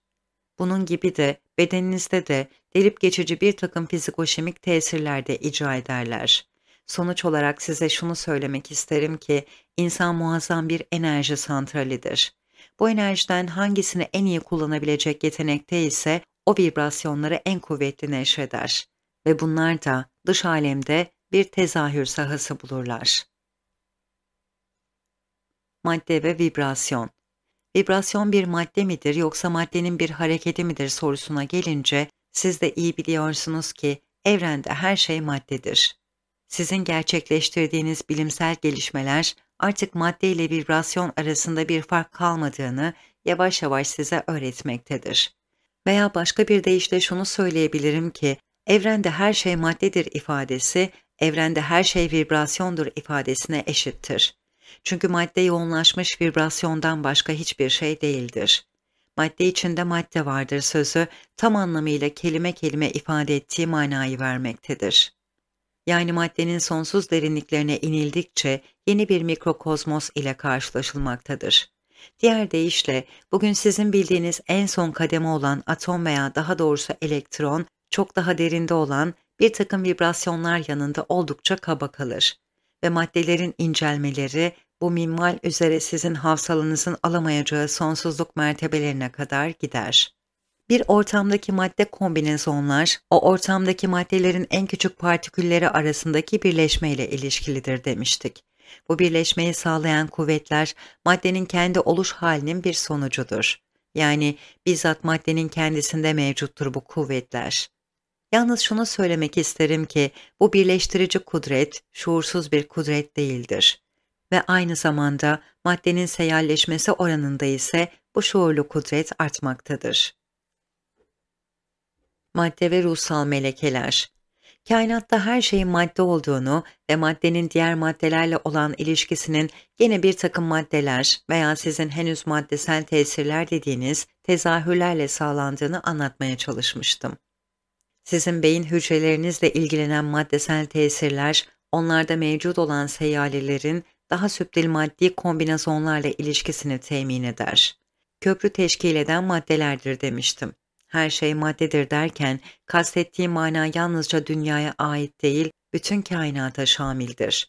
Speaker 1: Bunun gibi de bedeninizde de delip geçici bir takım fizikoşimik tesirler de icra ederler. Sonuç olarak size şunu söylemek isterim ki insan muazzam bir enerji santralidir. Bu enerjiden hangisini en iyi kullanabilecek yetenekte ise o vibrasyonları en kuvvetli neşreder ve bunlar da dış alemde bir tezahür sahası bulurlar. Madde ve vibrasyon Vibrasyon bir madde midir yoksa maddenin bir hareketi midir sorusuna gelince siz de iyi biliyorsunuz ki evrende her şey maddedir. Sizin gerçekleştirdiğiniz bilimsel gelişmeler artık madde ile vibrasyon arasında bir fark kalmadığını yavaş yavaş size öğretmektedir. Veya başka bir deyişle şunu söyleyebilirim ki, evrende her şey maddedir ifadesi, evrende her şey vibrasyondur ifadesine eşittir. Çünkü madde yoğunlaşmış vibrasyondan başka hiçbir şey değildir. Madde içinde madde vardır sözü tam anlamıyla kelime kelime ifade ettiği manayı vermektedir. Yani maddenin sonsuz derinliklerine inildikçe yeni bir mikrokozmos ile karşılaşılmaktadır. Diğer deyişle bugün sizin bildiğiniz en son kademe olan atom veya daha doğrusu elektron çok daha derinde olan bir takım vibrasyonlar yanında oldukça kaba kalır ve maddelerin incelmeleri bu minval üzere sizin havsalanızın alamayacağı sonsuzluk mertebelerine kadar gider. Bir ortamdaki madde kombinezonlar, o ortamdaki maddelerin en küçük partikülleri arasındaki birleşmeyle ilişkilidir demiştik. Bu birleşmeyi sağlayan kuvvetler maddenin kendi oluş halinin bir sonucudur. Yani bizzat maddenin kendisinde mevcuttur bu kuvvetler. Yalnız şunu söylemek isterim ki bu birleştirici kudret şuursuz bir kudret değildir. Ve aynı zamanda maddenin seyalleşmesi oranında ise bu şuurlu kudret artmaktadır. Madde ve ruhsal melekeler kainatta her şeyin madde olduğunu ve maddenin diğer maddelerle olan ilişkisinin gene bir takım maddeler veya sizin henüz maddesel tesirler dediğiniz tezahürlerle sağlandığını anlatmaya çalışmıştım. Sizin beyin hücrelerinizle ilgilenen maddesel tesirler, onlarda mevcut olan seyalelerin daha süptil maddi kombinasyonlarla ilişkisini temin eder. Köprü teşkil eden maddelerdir demiştim her şey maddedir derken kastettiği mana yalnızca dünyaya ait değil, bütün kainata şamildir.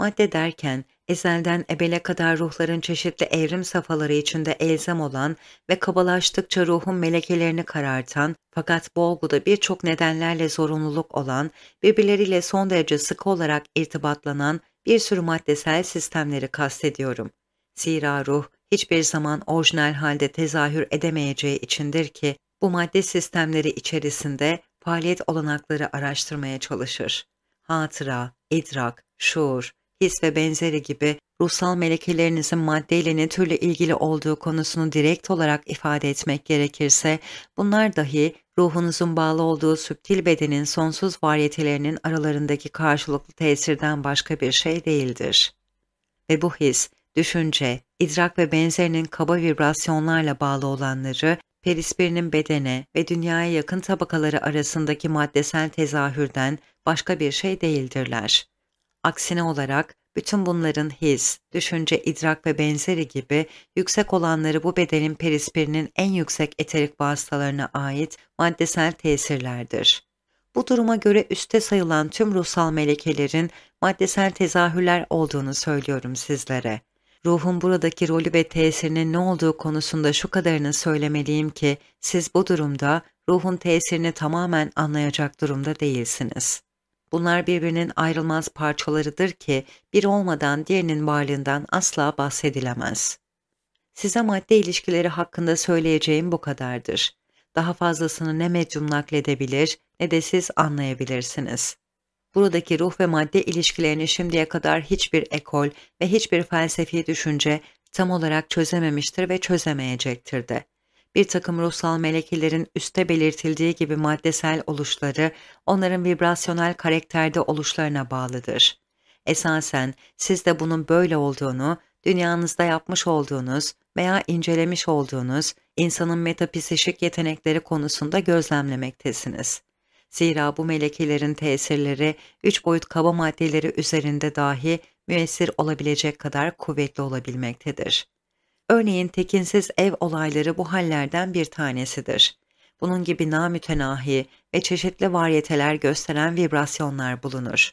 Speaker 1: Madde derken ezelden ebele kadar ruhların çeşitli evrim safhaları içinde elzem olan ve kabalaştıkça ruhun melekelerini karartan fakat Bolgu'da birçok nedenlerle zorunluluk olan, birbirleriyle son derece sıkı olarak irtibatlanan bir sürü maddesel sistemleri kastediyorum. Zira ruh hiçbir zaman orijinal halde tezahür edemeyeceği içindir ki bu madde sistemleri içerisinde faaliyet olanakları araştırmaya çalışır. Hatıra, idrak, şuur, his ve benzeri gibi ruhsal melekelerinizin maddeyle ne türlü ilgili olduğu konusunu direkt olarak ifade etmek gerekirse, bunlar dahi ruhunuzun bağlı olduğu süptil bedenin sonsuz varyetelerinin aralarındaki karşılıklı tesirden başka bir şey değildir. Ve bu his, düşünce, idrak ve benzerinin kaba vibrasyonlarla bağlı olanları perisperinin bedene ve dünyaya yakın tabakaları arasındaki maddesel tezahürden başka bir şey değildirler. Aksine olarak bütün bunların his, düşünce, idrak ve benzeri gibi yüksek olanları bu bedenin perispirinin en yüksek eterik vasıtalarına ait maddesel tesirlerdir. Bu duruma göre üste sayılan tüm ruhsal melekelerin maddesel tezahürler olduğunu söylüyorum sizlere ruhun buradaki rolü ve tesirinin ne olduğu konusunda şu kadarını söylemeliyim ki siz bu durumda ruhun tesirini tamamen anlayacak durumda değilsiniz. Bunlar birbirinin ayrılmaz parçalarıdır ki bir olmadan diğerinin varlığından asla bahsedilemez. Size madde ilişkileri hakkında söyleyeceğim bu kadardır. Daha fazlasını ne medyum nakledebilir ne de siz anlayabilirsiniz.'' Buradaki ruh ve madde ilişkilerini şimdiye kadar hiçbir ekol ve hiçbir felsefi düşünce tam olarak çözememiştir ve çözemeyecektir de. Bir takım ruhsal melekelerin üste belirtildiği gibi maddesel oluşları onların vibrasyonel karakterde oluşlarına bağlıdır. Esasen siz de bunun böyle olduğunu, dünyanızda yapmış olduğunuz veya incelemiş olduğunuz insanın metapsişik yetenekleri konusunda gözlemlemektesiniz. Zira bu melekelerin tesirleri üç boyut kaba maddeleri üzerinde dahi müessir olabilecek kadar kuvvetli olabilmektedir. Örneğin tekinsiz ev olayları bu hallerden bir tanesidir. Bunun gibi namütenahi ve çeşitli variyeteler gösteren vibrasyonlar bulunur.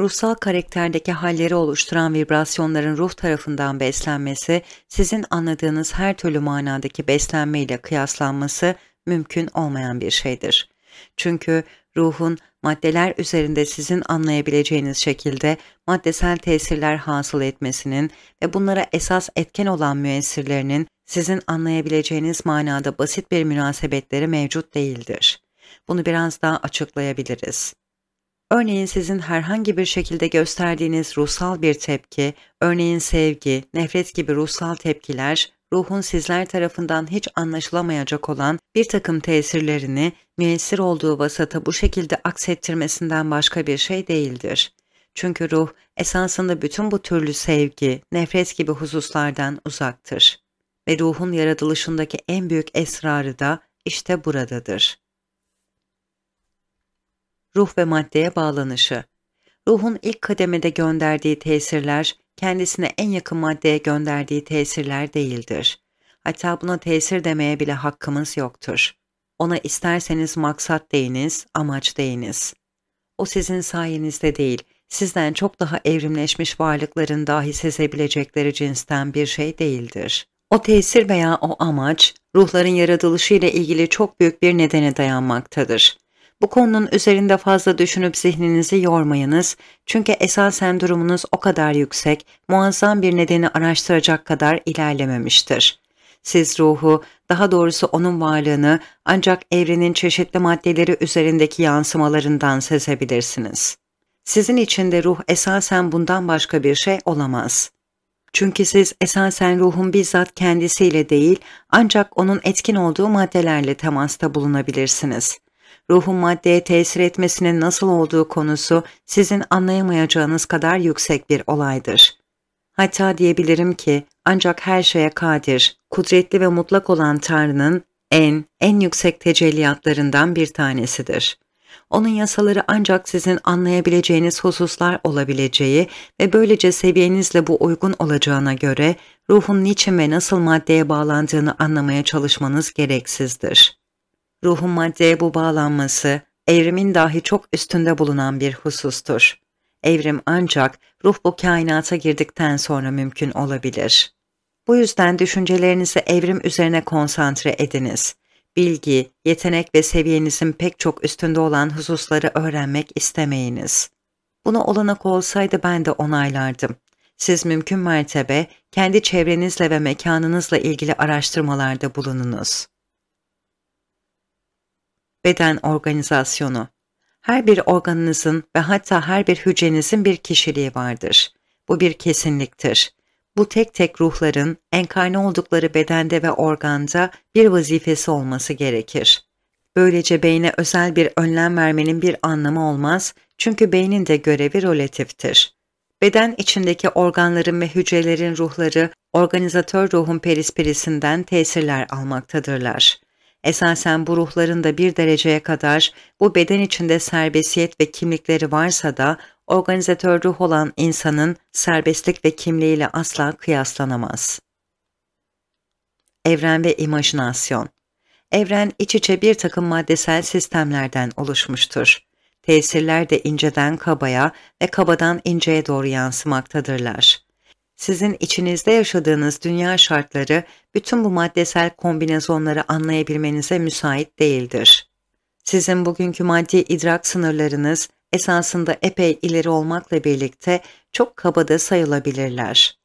Speaker 1: Ruhsal karakterdeki halleri oluşturan vibrasyonların ruh tarafından beslenmesi, sizin anladığınız her türlü manadaki beslenme ile kıyaslanması mümkün olmayan bir şeydir. Çünkü ruhun maddeler üzerinde sizin anlayabileceğiniz şekilde maddesel tesirler hasıl etmesinin ve bunlara esas etken olan müessirlerinin sizin anlayabileceğiniz manada basit bir münasebetleri mevcut değildir. Bunu biraz daha açıklayabiliriz. Örneğin sizin herhangi bir şekilde gösterdiğiniz ruhsal bir tepki, örneğin sevgi, nefret gibi ruhsal tepkiler, ruhun sizler tarafından hiç anlaşılamayacak olan bir takım tesirlerini müessir olduğu vasatı bu şekilde aksettirmesinden başka bir şey değildir. Çünkü ruh esasında bütün bu türlü sevgi, nefret gibi hususlardan uzaktır. Ve ruhun yaratılışındaki en büyük esrarı da işte buradadır. Ruh ve maddeye bağlanışı Ruhun ilk kademede gönderdiği tesirler, kendisine en yakın maddeye gönderdiği tesirler değildir. Hatta buna tesir demeye bile hakkımız yoktur. Ona isterseniz maksat deyiniz, amaç deyiniz. O sizin sayenizde değil, sizden çok daha evrimleşmiş varlıkların dahi sezebilecekleri cinsten bir şey değildir. O tesir veya o amaç, ruhların yaratılışı ile ilgili çok büyük bir nedene dayanmaktadır. Bu konunun üzerinde fazla düşünüp zihninizi yormayınız çünkü esasen durumunuz o kadar yüksek, muazzam bir nedeni araştıracak kadar ilerlememiştir. Siz ruhu, daha doğrusu onun varlığını ancak evrenin çeşitli maddeleri üzerindeki yansımalarından sezebilirsiniz. Sizin içinde ruh esasen bundan başka bir şey olamaz. Çünkü siz esasen ruhun bizzat kendisiyle değil ancak onun etkin olduğu maddelerle temasta bulunabilirsiniz. Ruhun maddeye tesir etmesinin nasıl olduğu konusu sizin anlayamayacağınız kadar yüksek bir olaydır.'' Hatta diyebilirim ki ancak her şeye kadir, kudretli ve mutlak olan Tanrı'nın en, en yüksek tecelliyatlarından bir tanesidir. Onun yasaları ancak sizin anlayabileceğiniz hususlar olabileceği ve böylece seviyenizle bu uygun olacağına göre ruhun niçin ve nasıl maddeye bağlandığını anlamaya çalışmanız gereksizdir. Ruhun maddeye bu bağlanması, evrimin dahi çok üstünde bulunan bir husustur. Evrim ancak ruh bu kainata girdikten sonra mümkün olabilir. Bu yüzden düşüncelerinizi evrim üzerine konsantre ediniz. Bilgi, yetenek ve seviyenizin pek çok üstünde olan hususları öğrenmek istemeyiniz. Buna olanak olsaydı ben de onaylardım. Siz mümkün mertebe kendi çevrenizle ve mekanınızla ilgili araştırmalarda bulununuz. Beden Organizasyonu her bir organınızın ve hatta her bir hücrenizin bir kişiliği vardır. Bu bir kesinliktir. Bu tek tek ruhların enkarne oldukları bedende ve organda bir vazifesi olması gerekir. Böylece beyne özel bir önlem vermenin bir anlamı olmaz çünkü beynin de görevi relatiftir. Beden içindeki organların ve hücrelerin ruhları organizatör ruhun perisperisinden tesirler almaktadırlar. Esasen bu ruhların da bir dereceye kadar bu beden içinde serbestiyet ve kimlikleri varsa da organizatör ruh olan insanın serbestlik ve kimliğiyle asla kıyaslanamaz. Evren ve imajinasyon Evren iç içe bir takım maddesel sistemlerden oluşmuştur. Tesirler de inceden kabaya ve kabadan inceye doğru yansımaktadırlar. Sizin içinizde yaşadığınız dünya şartları bütün bu maddesel kombinasyonları anlayabilmenize müsait değildir. Sizin bugünkü maddi idrak sınırlarınız esasında epey ileri olmakla birlikte çok kabada sayılabilirler.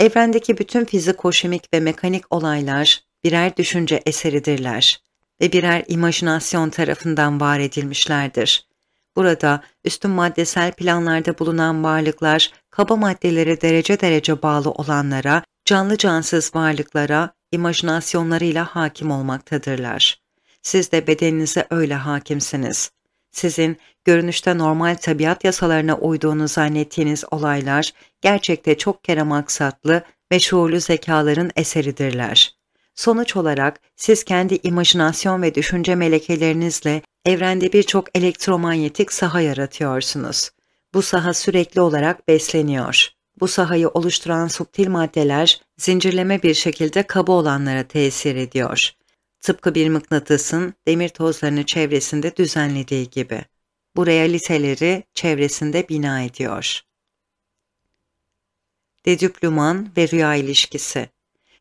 Speaker 1: Evrendeki bütün fizikoşimik ve mekanik olaylar birer düşünce eseridirler ve birer imajinasyon tarafından var edilmişlerdir. Burada üstün maddesel planlarda bulunan varlıklar kaba maddelere derece derece bağlı olanlara, canlı cansız varlıklara, imajinasyonlarıyla hakim olmaktadırlar. Siz de bedeninize öyle hakimsiniz. Sizin görünüşte normal tabiat yasalarına uyduğunu zannettiğiniz olaylar gerçekte çok kere maksatlı ve şuurlu zekaların eseridirler. Sonuç olarak siz kendi imajinasyon ve düşünce melekelerinizle evrende birçok elektromanyetik saha yaratıyorsunuz. Bu saha sürekli olarak besleniyor. Bu sahayı oluşturan subtil maddeler zincirleme bir şekilde kaba olanlara tesir ediyor. Tıpkı bir mıknatısın demir tozlarını çevresinde düzenlediği gibi. Bu realiteleri çevresinde bina ediyor. Dedüplüman ve rüya ilişkisi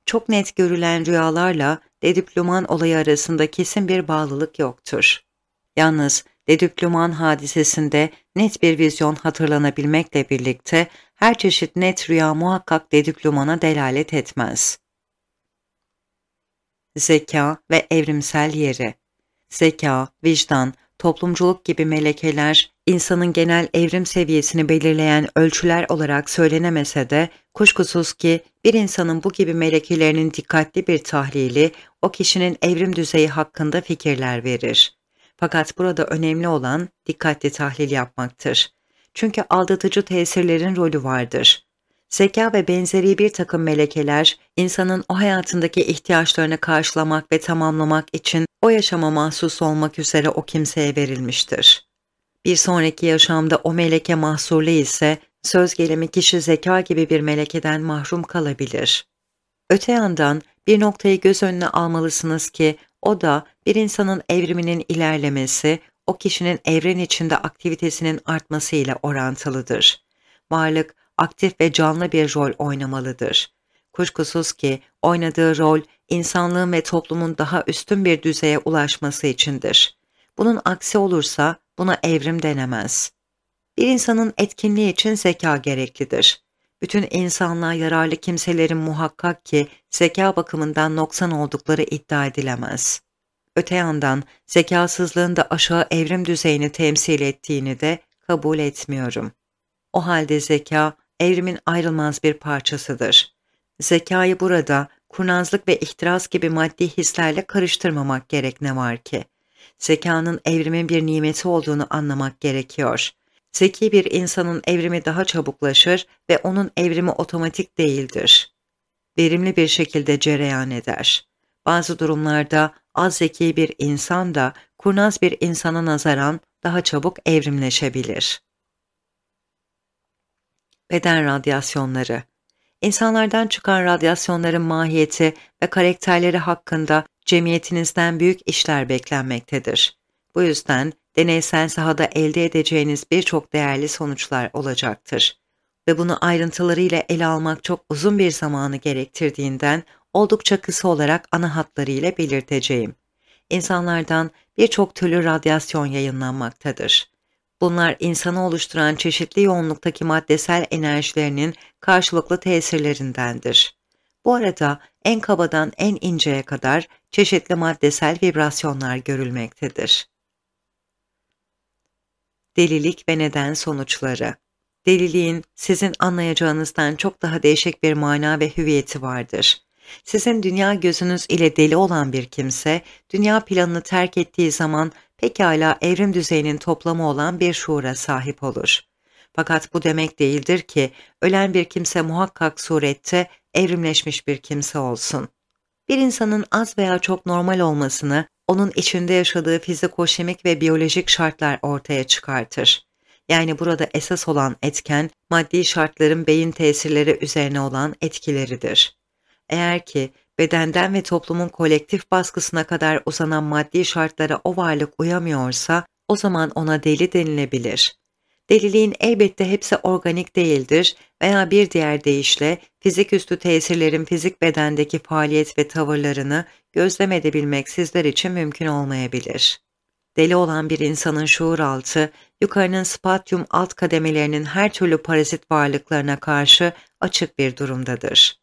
Speaker 1: çok net görülen rüyalarla dedüplüman olayı arasında kesin bir bağlılık yoktur. Yalnız dedüplüman hadisesinde net bir vizyon hatırlanabilmekle birlikte her çeşit net rüya muhakkak dedüplümana delalet etmez. Zeka ve evrimsel yeri Zeka, vicdan, toplumculuk gibi melekeler, insanın genel evrim seviyesini belirleyen ölçüler olarak söylenemese de kuşkusuz ki bir insanın bu gibi melekelerinin dikkatli bir tahlili o kişinin evrim düzeyi hakkında fikirler verir. Fakat burada önemli olan dikkatli tahlil yapmaktır. Çünkü aldatıcı tesirlerin rolü vardır. Zeka ve benzeri bir takım melekeler, insanın o hayatındaki ihtiyaçlarını karşılamak ve tamamlamak için o yaşama mahsus olmak üzere o kimseye verilmiştir. Bir sonraki yaşamda o meleke mahsulü ise söz gelimi kişi zeka gibi bir melekeden mahrum kalabilir. Öte yandan bir noktayı göz önüne almalısınız ki o da bir insanın evriminin ilerlemesi, o kişinin evren içinde aktivitesinin artmasıyla orantılıdır. Varlık aktif ve canlı bir rol oynamalıdır. Kuşkusuz ki oynadığı rol insanlığın ve toplumun daha üstün bir düzeye ulaşması içindir. Bunun aksi olursa buna evrim denemez. Bir insanın etkinliği için zeka gereklidir. Bütün insanlığa yararlı kimselerin muhakkak ki zeka bakımından noksan oldukları iddia edilemez. Öte yandan zekasızlığın da aşağı evrim düzeyini temsil ettiğini de kabul etmiyorum. O halde zeka evrimin ayrılmaz bir parçasıdır. Zekayı burada kurnazlık ve ihtiras gibi maddi hislerle karıştırmamak gerek ne var ki? Zekanın evrimin bir nimeti olduğunu anlamak gerekiyor. Zeki bir insanın evrimi daha çabuklaşır ve onun evrimi otomatik değildir. Verimli bir şekilde cereyan eder. Bazı durumlarda az zeki bir insan da kurnaz bir insana nazaran daha çabuk evrimleşebilir beden radyasyonları. İnsanlardan çıkan radyasyonların mahiyeti ve karakterleri hakkında cemiyetinizden büyük işler beklenmektedir. Bu yüzden deneysel sahada elde edeceğiniz birçok değerli sonuçlar olacaktır. Ve bunu ayrıntılarıyla ele almak çok uzun bir zamanı gerektirdiğinden oldukça kısa olarak ana hatlarıyla belirteceğim. İnsanlardan birçok türlü radyasyon yayınlanmaktadır. Bunlar insanı oluşturan çeşitli yoğunluktaki maddesel enerjilerinin karşılıklı tesirlerindendir. Bu arada en kabadan en inceye kadar çeşitli maddesel vibrasyonlar görülmektedir. Delilik ve neden sonuçları Deliliğin sizin anlayacağınızdan çok daha değişik bir mana ve hüviyeti vardır. Sizin dünya gözünüz ile deli olan bir kimse, dünya planını terk ettiği zaman pekala evrim düzeyinin toplamı olan bir şuura sahip olur. Fakat bu demek değildir ki ölen bir kimse muhakkak surette evrimleşmiş bir kimse olsun. Bir insanın az veya çok normal olmasını onun içinde yaşadığı fizikoşemik ve biyolojik şartlar ortaya çıkartır. Yani burada esas olan etken maddi şartların beyin tesirleri üzerine olan etkileridir. Eğer ki bedenden ve toplumun kolektif baskısına kadar uzanan maddi şartlara o varlık uyamıyorsa o zaman ona deli denilebilir. Deliliğin elbette hepsi organik değildir veya bir diğer deyişle fizik üstü tesirlerin fizik bedendeki faaliyet ve tavırlarını gözlem edebilmek sizler için mümkün olmayabilir. Deli olan bir insanın şuur altı, yukarının spatyum alt kademelerinin her türlü parazit varlıklarına karşı açık bir durumdadır.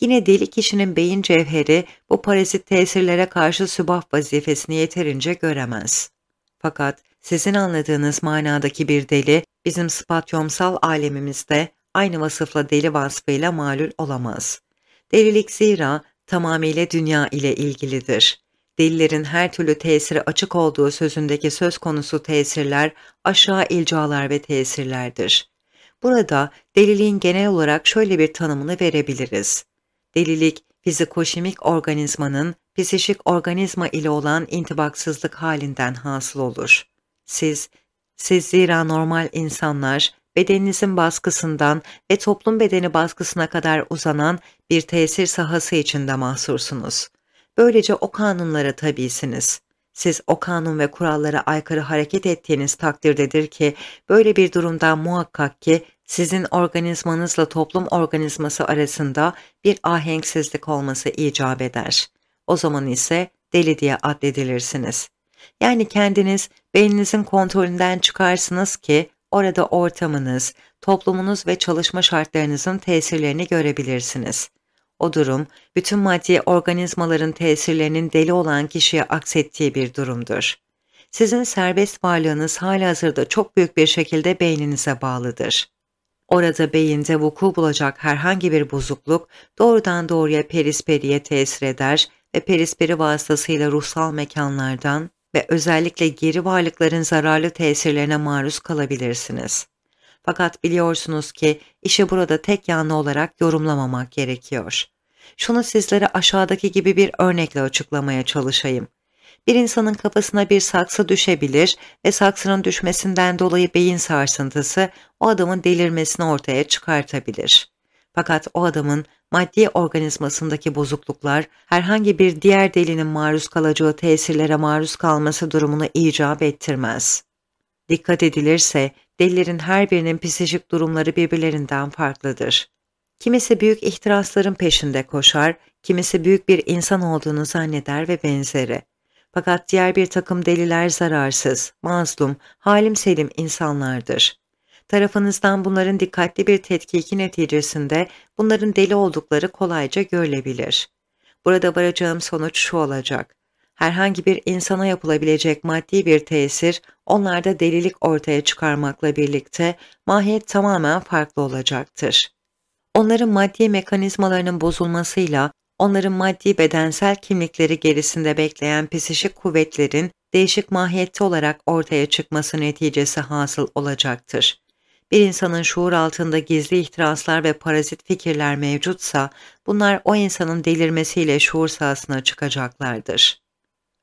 Speaker 1: Yine deli kişinin beyin cevheri bu parazit tesirlere karşı sübah vazifesini yeterince göremez. Fakat sizin anladığınız manadaki bir deli bizim spatyomsal alemimizde aynı vasıfla deli vasfıyla malul olamaz. Delilik zira tamamıyla dünya ile ilgilidir. Delilerin her türlü tesiri açık olduğu sözündeki söz konusu tesirler aşağı ilcalar ve tesirlerdir. Burada deliliğin genel olarak şöyle bir tanımını verebiliriz delilik, fizikoşimik organizmanın psişik organizma ile olan intibaksızlık halinden hasıl olur. Siz, siz zira normal insanlar, bedeninizin baskısından ve toplum bedeni baskısına kadar uzanan bir tesir sahası içinde mahsursunuz. Böylece o kanunlara tabisiniz. Siz o kanun ve kurallara aykırı hareket ettiğiniz takdirdedir ki böyle bir durumdan muhakkak ki sizin organizmanızla toplum organizması arasında bir ahenksizlik olması icap eder. O zaman ise deli diye addedilirsiniz. Yani kendiniz beyninizin kontrolünden çıkarsınız ki orada ortamınız, toplumunuz ve çalışma şartlarınızın tesirlerini görebilirsiniz. O durum, bütün maddi organizmaların tesirlerinin deli olan kişiye aksettiği bir durumdur. Sizin serbest varlığınız halihazırda çok büyük bir şekilde beyninize bağlıdır. Orada beyinde vuku bulacak herhangi bir bozukluk doğrudan doğruya perisperiye tesir eder ve perisperi vasıtasıyla ruhsal mekanlardan ve özellikle geri varlıkların zararlı tesirlerine maruz kalabilirsiniz. Fakat biliyorsunuz ki işi burada tek yanlı olarak yorumlamamak gerekiyor. Şunu sizlere aşağıdaki gibi bir örnekle açıklamaya çalışayım. Bir insanın kafasına bir saksı düşebilir ve saksının düşmesinden dolayı beyin sarsıntısı o adamın delirmesini ortaya çıkartabilir. Fakat o adamın maddi organizmasındaki bozukluklar herhangi bir diğer delinin maruz kalacağı tesirlere maruz kalması durumunu icap ettirmez. Dikkat edilirse delilerin her birinin psikolojik durumları birbirlerinden farklıdır. Kimisi büyük ihtirasların peşinde koşar, kimisi büyük bir insan olduğunu zanneder ve benzeri. Fakat diğer bir takım deliler zararsız, mazlum, halim selim insanlardır. Tarafınızdan bunların dikkatli bir tetkiki neticesinde bunların deli oldukları kolayca görülebilir. Burada varacağım sonuç şu olacak. Herhangi bir insana yapılabilecek maddi bir tesir onlarda delilik ortaya çıkarmakla birlikte mahiyet tamamen farklı olacaktır. Onların maddi mekanizmalarının bozulmasıyla onların maddi bedensel kimlikleri gerisinde bekleyen psişik kuvvetlerin değişik mahiyette olarak ortaya çıkması neticesi hasıl olacaktır. Bir insanın şuur altında gizli ihtiraslar ve parazit fikirler mevcutsa, bunlar o insanın delirmesiyle şuur sahasına çıkacaklardır.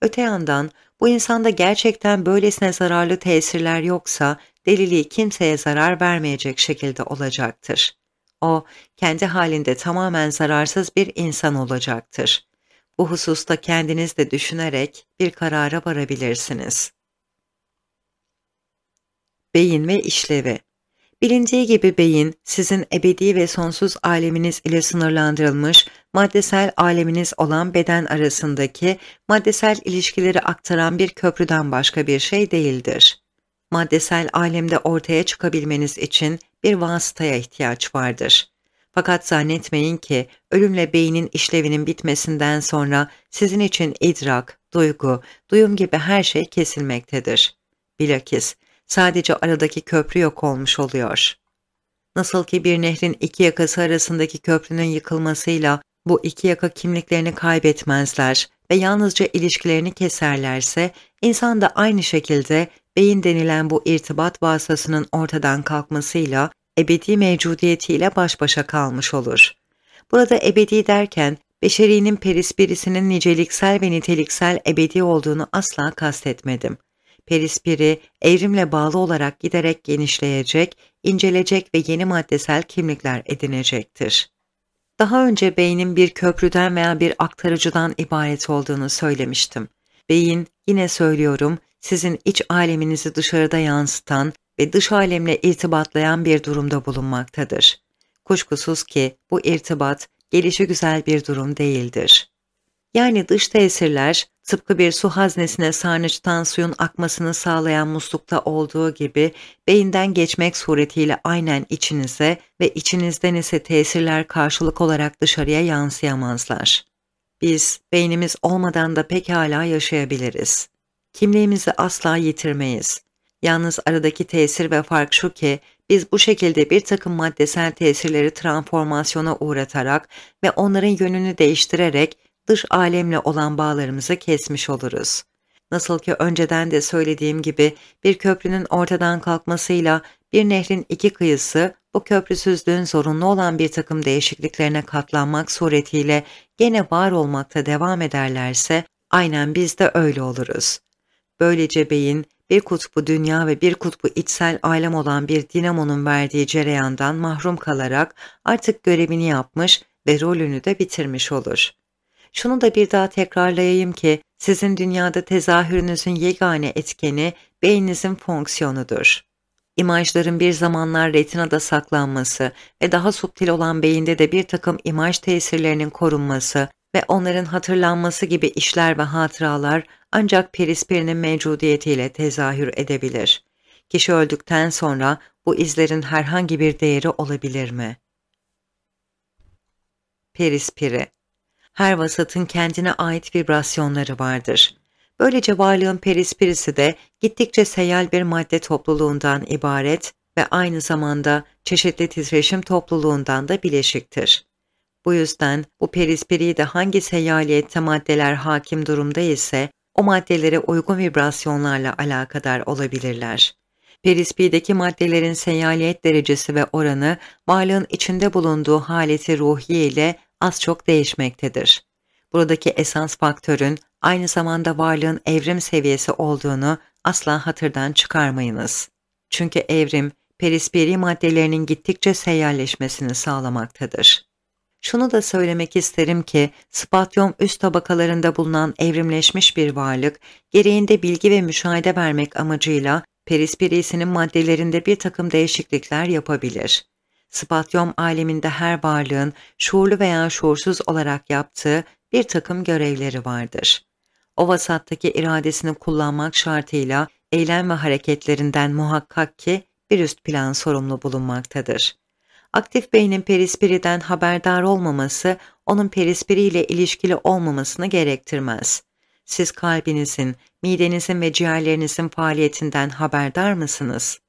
Speaker 1: Öte yandan, bu insanda gerçekten böylesine zararlı tesirler yoksa, deliliği kimseye zarar vermeyecek şekilde olacaktır. O, kendi halinde tamamen zararsız bir insan olacaktır. Bu hususta kendiniz de düşünerek bir karara varabilirsiniz. Beyin ve işlevi Bilindiği gibi beyin, sizin ebedi ve sonsuz aleminiz ile sınırlandırılmış, maddesel aleminiz olan beden arasındaki maddesel ilişkileri aktaran bir köprüden başka bir şey değildir. Maddesel alemde ortaya çıkabilmeniz için bir vasıtaya ihtiyaç vardır. Fakat zannetmeyin ki ölümle beynin işlevinin bitmesinden sonra sizin için idrak, duygu, duyum gibi her şey kesilmektedir. Bilakis sadece aradaki köprü yok olmuş oluyor. Nasıl ki bir nehrin iki yakası arasındaki köprünün yıkılmasıyla bu iki yaka kimliklerini kaybetmezler ve yalnızca ilişkilerini keserlerse, insan da aynı şekilde beyin denilen bu irtibat vasıtasının ortadan kalkmasıyla ebedi mevcudiyetiyle baş başa kalmış olur. Burada ebedi derken beşerinin perispirisinin niceliksel ve niteliksel ebedi olduğunu asla kastetmedim. Perispiri evrimle bağlı olarak giderek genişleyecek, incelecek ve yeni maddesel kimlikler edinecektir. Daha önce beynin bir köprüden veya bir aktarıcıdan ibaret olduğunu söylemiştim. Beyin, yine söylüyorum, sizin iç aleminizi dışarıda yansıtan ve dış alemle irtibatlayan bir durumda bulunmaktadır. Kuşkusuz ki bu irtibat gelişi güzel bir durum değildir. Yani dış tesirler tıpkı bir su haznesine sarnıçtan suyun akmasını sağlayan muslukta olduğu gibi beyinden geçmek suretiyle aynen içinize ve içinizden ise tesirler karşılık olarak dışarıya yansıyamazlar. Biz beynimiz olmadan da pekala yaşayabiliriz. Kimliğimizi asla yitirmeyiz. Yalnız aradaki tesir ve fark şu ki biz bu şekilde bir takım maddesel tesirleri transformasyona uğratarak ve onların yönünü değiştirerek dış alemle olan bağlarımızı kesmiş oluruz. Nasıl ki önceden de söylediğim gibi bir köprünün ortadan kalkmasıyla bir nehrin iki kıyısı bu köprüsüzlüğün zorunlu olan bir takım değişikliklerine katlanmak suretiyle gene var olmakta devam ederlerse aynen biz de öyle oluruz. Böylece beyin bir kutbu dünya ve bir kutbu içsel alem olan bir dinamonun verdiği cereyandan mahrum kalarak artık görevini yapmış ve rolünü de bitirmiş olur. Şunu da bir daha tekrarlayayım ki sizin dünyada tezahürünüzün yegane etkeni beyninizin fonksiyonudur. İmajların bir zamanlar retinada saklanması ve daha subtil olan beyinde de bir takım imaj tesirlerinin korunması ve onların hatırlanması gibi işler ve hatıralar ancak perisperinin mevcudiyetiyle tezahür edebilir. Kişi öldükten sonra bu izlerin herhangi bir değeri olabilir mi? Perispiri Her vasatın kendine ait vibrasyonları vardır. Böylece varlığın perispirisi de gittikçe seyal bir madde topluluğundan ibaret ve aynı zamanda çeşitli titreşim topluluğundan da bileşiktir. Bu yüzden bu perispiriyi de hangi seyaliyette maddeler hakim durumda ise o maddelere uygun vibrasyonlarla alakadar olabilirler. Perispideki maddelerin seyyaliyet derecesi ve oranı varlığın içinde bulunduğu haleti ruhiye ile az çok değişmektedir. Buradaki esans faktörün aynı zamanda varlığın evrim seviyesi olduğunu asla hatırdan çıkarmayınız. Çünkü evrim perispiri maddelerinin gittikçe seyyalleşmesini sağlamaktadır. Şunu da söylemek isterim ki spatyum üst tabakalarında bulunan evrimleşmiş bir varlık, gereğinde bilgi ve müşahede vermek amacıyla perispirisinin maddelerinde bir takım değişiklikler yapabilir. Spatyum aleminde her varlığın şuurlu veya şuursuz olarak yaptığı bir takım görevleri vardır. O vasattaki iradesini kullanmak şartıyla eylem ve hareketlerinden muhakkak ki bir üst plan sorumlu bulunmaktadır. Aktif beynin perispiriden haberdar olmaması onun perispiri ile ilişkili olmamasını gerektirmez. Siz kalbinizin, midenizin ve ciğerlerinizin faaliyetinden haberdar mısınız?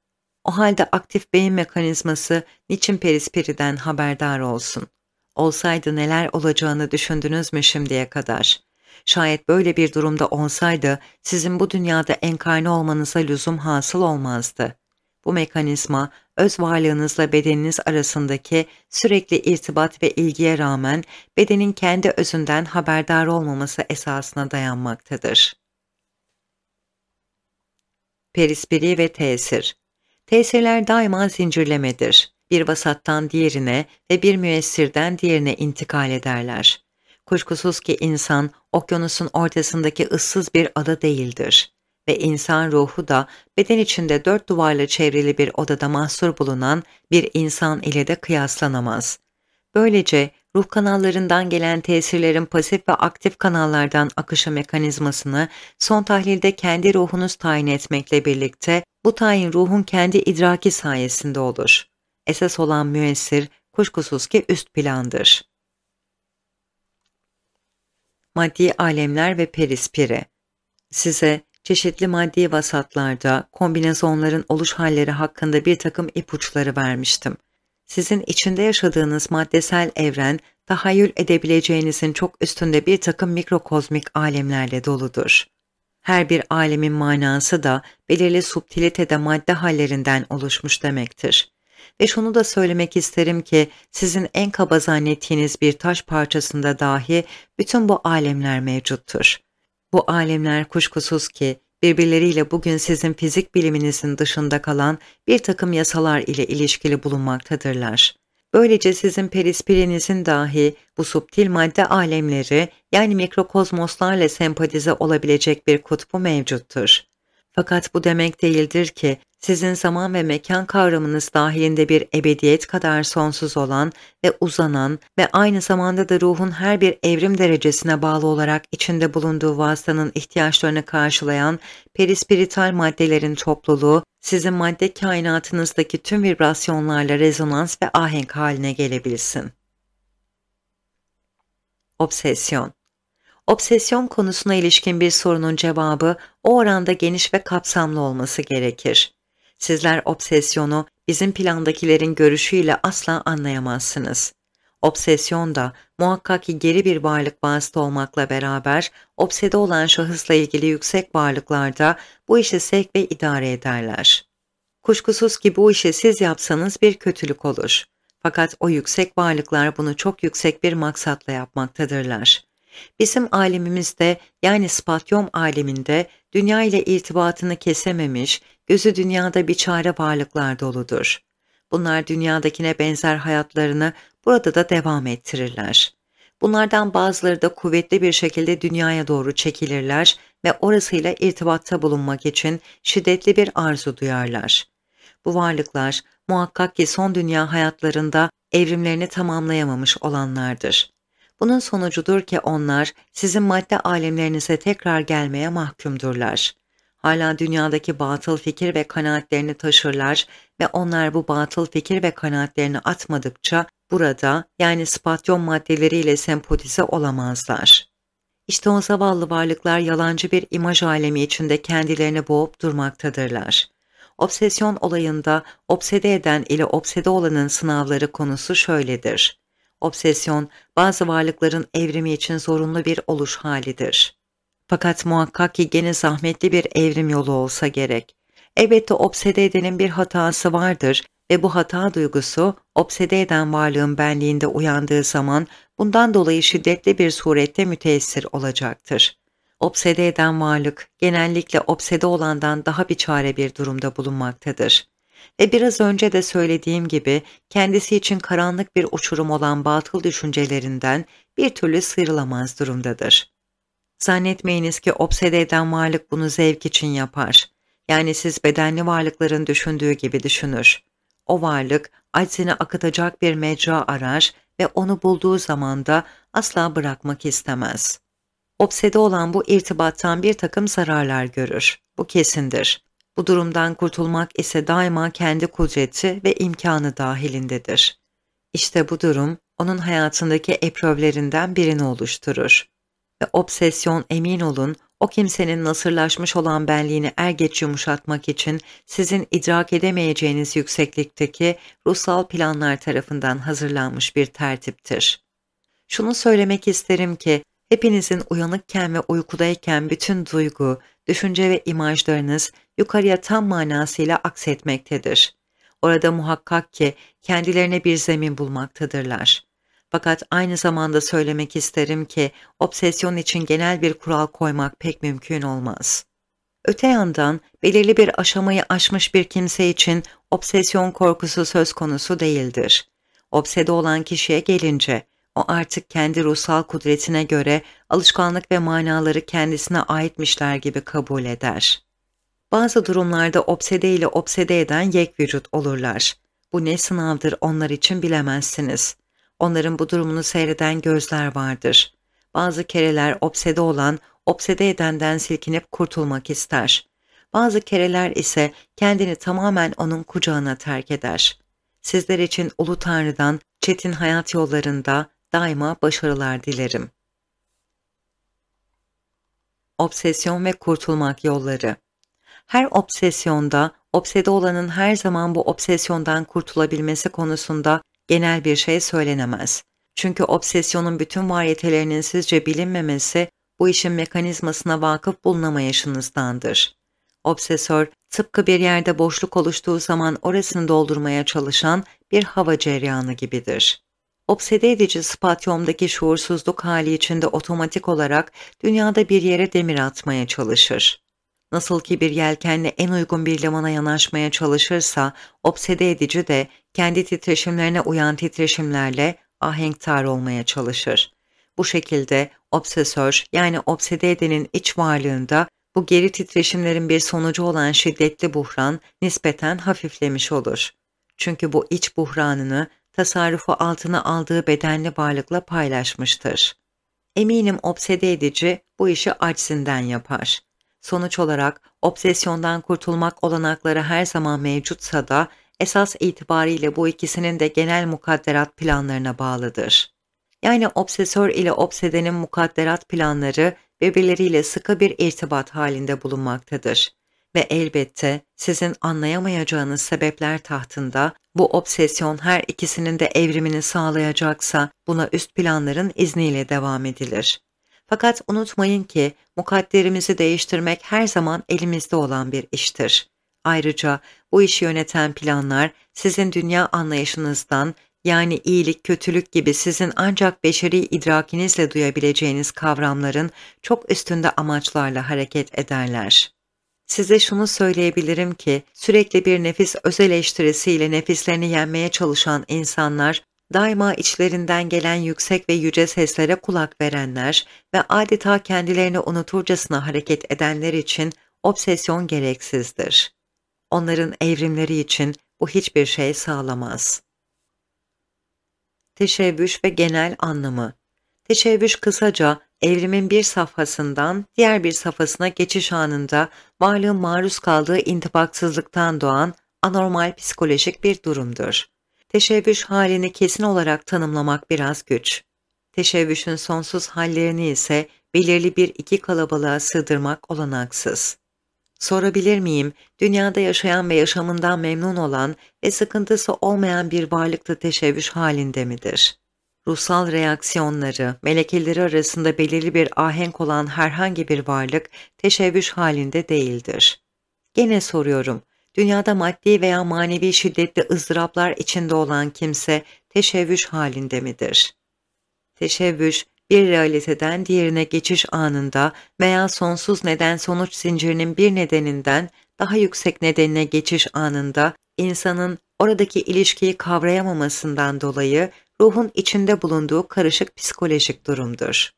Speaker 1: O halde aktif beyin mekanizması niçin perispiriden haberdar olsun? Olsaydı neler olacağını düşündünüz mü şimdiye kadar? Şayet böyle bir durumda olsaydı sizin bu dünyada enkarne olmanıza lüzum hasıl olmazdı. Bu mekanizma öz varlığınızla bedeniniz arasındaki sürekli irtibat ve ilgiye rağmen bedenin kendi özünden haberdar olmaması esasına dayanmaktadır. Perispiri ve tesir Tesirler daima zincirlemedir. Bir vasattan diğerine ve bir müessirden diğerine intikal ederler. Kuşkusuz ki insan okyanusun ortasındaki ıssız bir ada değildir ve insan ruhu da beden içinde dört duvarla çevrili bir odada mahsur bulunan bir insan ile de kıyaslanamaz. Böylece ruh kanallarından gelen tesirlerin pasif ve aktif kanallardan akışı mekanizmasını son tahlilde kendi ruhunuz tayin etmekle birlikte bu tayin ruhun kendi idraki sayesinde olur. Esas olan müessir kuşkusuz ki üst plandır. Maddi alemler ve perispiri Size çeşitli maddi vasatlarda, kombinasyonların oluş halleri hakkında bir takım ipuçları vermiştim. Sizin içinde yaşadığınız maddesel evren, tahayyül edebileceğinizin çok üstünde bir takım mikrokozmik alemlerle doludur. Her bir alemin manası da belirli subtilitede madde hallerinden oluşmuş demektir. Ve şunu da söylemek isterim ki sizin en kaba zannettiğiniz bir taş parçasında dahi bütün bu alemler mevcuttur. Bu alemler kuşkusuz ki birbirleriyle bugün sizin fizik biliminizin dışında kalan bir takım yasalar ile ilişkili bulunmaktadırlar. Böylece sizin perispirinizin dahi bu subtil madde alemleri yani mikrokozmoslarla sempatize olabilecek bir kutbu mevcuttur. Fakat bu demek değildir ki sizin zaman ve mekan kavramınız dahilinde bir ebediyet kadar sonsuz olan ve uzanan ve aynı zamanda da ruhun her bir evrim derecesine bağlı olarak içinde bulunduğu vasıtanın ihtiyaçlarını karşılayan perispirital maddelerin topluluğu, sizin madde kainatınızdaki tüm vibrasyonlarla rezonans ve ahenk haline gelebilsin. Obsesyon obsesyon konusuna ilişkin bir sorunun cevabı o oranda geniş ve kapsamlı olması gerekir. Sizler obsesyonu bizim plandakilerin görüşüyle asla anlayamazsınız. Obsesyon da muhakkak ki geri bir varlık vasıta olmakla beraber obsede olan şahısla ilgili yüksek varlıklarda bu işi sevk ve idare ederler. Kuşkusuz ki bu işi siz yapsanız bir kötülük olur. Fakat o yüksek varlıklar bunu çok yüksek bir maksatla yapmaktadırlar. Bizim alemimizde yani spatyom aleminde dünya ile irtibatını kesememiş, gözü dünyada bir çare varlıklar doludur. Bunlar dünyadakine benzer hayatlarını burada da devam ettirirler. Bunlardan bazıları da kuvvetli bir şekilde dünyaya doğru çekilirler ve orasıyla irtibatta bulunmak için şiddetli bir arzu duyarlar. Bu varlıklar muhakkak ki son dünya hayatlarında evrimlerini tamamlayamamış olanlardır. Bunun sonucudur ki onlar sizin madde alemlerinize tekrar gelmeye mahkumdurlar. Hala dünyadaki batıl fikir ve kanaatlerini taşırlar ve onlar bu batıl fikir ve kanaatlerini atmadıkça burada yani spatyon maddeleriyle sempatize olamazlar. İşte o zavallı varlıklar yalancı bir imaj alemi içinde kendilerini boğup durmaktadırlar. Obsesyon olayında obsede eden ile obsede olanın sınavları konusu şöyledir. Obsesyon, bazı varlıkların evrimi için zorunlu bir oluş halidir. Fakat muhakkak ki gene zahmetli bir evrim yolu olsa gerek. Elbette obsede edenin bir hatası vardır ve bu hata duygusu obsede eden varlığın benliğinde uyandığı zaman bundan dolayı şiddetli bir surette müteessir olacaktır. Obsede eden varlık genellikle obsede olandan daha bir çare bir durumda bulunmaktadır. Ve biraz önce de söylediğim gibi kendisi için karanlık bir uçurum olan batıl düşüncelerinden bir türlü sıyrılamaz durumdadır. Zannetmeyiniz ki obsede eden varlık bunu zevk için yapar. Yani siz bedenli varlıkların düşündüğü gibi düşünür. O varlık aczini akıtacak bir mecra arar ve onu bulduğu zaman da asla bırakmak istemez. Obsede olan bu irtibattan bir takım zararlar görür. Bu kesindir. Bu durumdan kurtulmak ise daima kendi kudreti ve imkanı dahilindedir. İşte bu durum onun hayatındaki eprövlerinden birini oluşturur. Ve obsesyon emin olun o kimsenin nasırlaşmış olan benliğini er geç yumuşatmak için sizin idrak edemeyeceğiniz yükseklikteki ruhsal planlar tarafından hazırlanmış bir tertiptir. Şunu söylemek isterim ki hepinizin uyanıkken ve uykudayken bütün duygu, düşünce ve imajlarınız yukarıya tam manasıyla aksetmektedir. Orada muhakkak ki kendilerine bir zemin bulmaktadırlar. Fakat aynı zamanda söylemek isterim ki obsesyon için genel bir kural koymak pek mümkün olmaz. Öte yandan belirli bir aşamayı aşmış bir kimse için obsesyon korkusu söz konusu değildir. Obsede olan kişiye gelince o artık kendi ruhsal kudretine göre alışkanlık ve manaları kendisine aitmişler gibi kabul eder. Bazı durumlarda obsede ile obsede eden yek vücut olurlar. Bu ne sınavdır onlar için bilemezsiniz. Onların bu durumunu seyreden gözler vardır. Bazı kereler obsede olan, obsede edenden silkinip kurtulmak ister. Bazı kereler ise kendini tamamen onun kucağına terk eder.'' sizler için Ulu Tanrı'dan çetin hayat yollarında daima başarılar dilerim. Obsesyon ve kurtulmak yolları Her obsesyonda, obsede olanın her zaman bu obsesyondan kurtulabilmesi konusunda genel bir şey söylenemez. Çünkü obsesyonun bütün varyetelerinin sizce bilinmemesi bu işin mekanizmasına vakıf bulunamayışınızdandır. Obsesör, tıpkı bir yerde boşluk oluştuğu zaman orasını doldurmaya çalışan bir hava cereyanı gibidir obsede edici spatyumdaki şuursuzluk hali içinde otomatik olarak dünyada bir yere demir atmaya çalışır. Nasıl ki bir yelkenle en uygun bir limana yanaşmaya çalışırsa, obsede edici de kendi titreşimlerine uyan titreşimlerle ahenktar olmaya çalışır. Bu şekilde obsesör yani obsede edenin iç varlığında bu geri titreşimlerin bir sonucu olan şiddetli buhran nispeten hafiflemiş olur. Çünkü bu iç buhranını tasarrufu altına aldığı bedenli varlıkla paylaşmıştır. Eminim obsede edici bu işi açsinden yapar. Sonuç olarak obsesyondan kurtulmak olanakları her zaman mevcutsa da esas itibariyle bu ikisinin de genel mukadderat planlarına bağlıdır. Yani obsesör ile obsedenin mukadderat planları birbirleriyle sıkı bir irtibat halinde bulunmaktadır ve elbette sizin anlayamayacağınız sebepler tahtında bu obsesyon her ikisinin de evrimini sağlayacaksa buna üst planların izniyle devam edilir. Fakat unutmayın ki mukadderimizi değiştirmek her zaman elimizde olan bir iştir. Ayrıca bu işi yöneten planlar sizin dünya anlayışınızdan yani iyilik, kötülük gibi sizin ancak beşeri idrakinizle duyabileceğiniz kavramların çok üstünde amaçlarla hareket ederler size şunu söyleyebilirim ki sürekli bir nefis öz eleştirisiyle nefislerini yenmeye çalışan insanlar, daima içlerinden gelen yüksek ve yüce seslere kulak verenler ve adeta kendilerini unuturcasına hareket edenler için obsesyon gereksizdir. Onların evrimleri için bu hiçbir şey sağlamaz. Teşebbüş ve genel anlamı Teşebbüş kısaca evrimin bir safhasından diğer bir safhasına geçiş anında varlığın maruz kaldığı intibaksızlıktan doğan anormal psikolojik bir durumdur. Teşebbüş halini kesin olarak tanımlamak biraz güç. Teşebbüşün sonsuz hallerini ise belirli bir iki kalabalığa sığdırmak olanaksız. Sorabilir miyim, dünyada yaşayan ve yaşamından memnun olan ve sıkıntısı olmayan bir varlıklı teşebbüş halinde midir?'' ruhsal reaksiyonları, melekeleri arasında belirli bir ahenk olan herhangi bir varlık teşebbüs halinde değildir. Gene soruyorum, dünyada maddi veya manevi şiddetli ızdıraplar içinde olan kimse teşebbüs halinde midir? Teşebbüs, bir realiteden diğerine geçiş anında veya sonsuz neden sonuç zincirinin bir nedeninden daha yüksek nedenine geçiş anında insanın oradaki ilişkiyi kavrayamamasından dolayı ruhun içinde bulunduğu karışık psikolojik durumdur.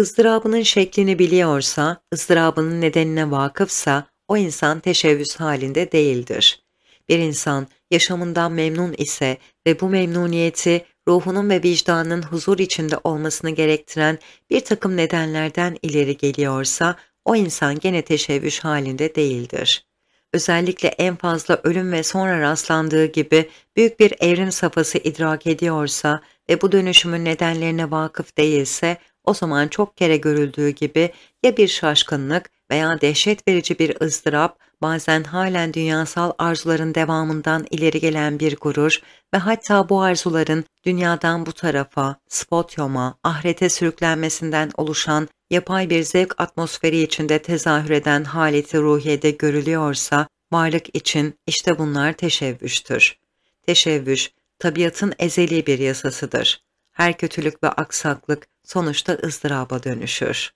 Speaker 1: Izdırabının şeklini biliyorsa, ızdırabının nedenine vakıfsa o insan teşebbüs halinde değildir. Bir insan yaşamından memnun ise ve bu memnuniyeti ruhunun ve vicdanının huzur içinde olmasını gerektiren bir takım nedenlerden ileri geliyorsa o insan gene teşebbüs halinde değildir özellikle en fazla ölüm ve sonra rastlandığı gibi büyük bir evrim safhası idrak ediyorsa ve bu dönüşümün nedenlerine vakıf değilse o zaman çok kere görüldüğü gibi ya bir şaşkınlık veya dehşet verici bir ızdırap, bazen halen dünyasal arzuların devamından ileri gelen bir gurur ve hatta bu arzuların dünyadan bu tarafa, spotyoma, ahirete sürüklenmesinden oluşan yapay bir zevk atmosferi içinde tezahür eden haleti ruhiyede görülüyorsa, varlık için işte bunlar teşevvüştür. Teşebbüş, tabiatın ezeli bir yasasıdır. Her kötülük ve aksaklık sonuçta ızdıraba dönüşür.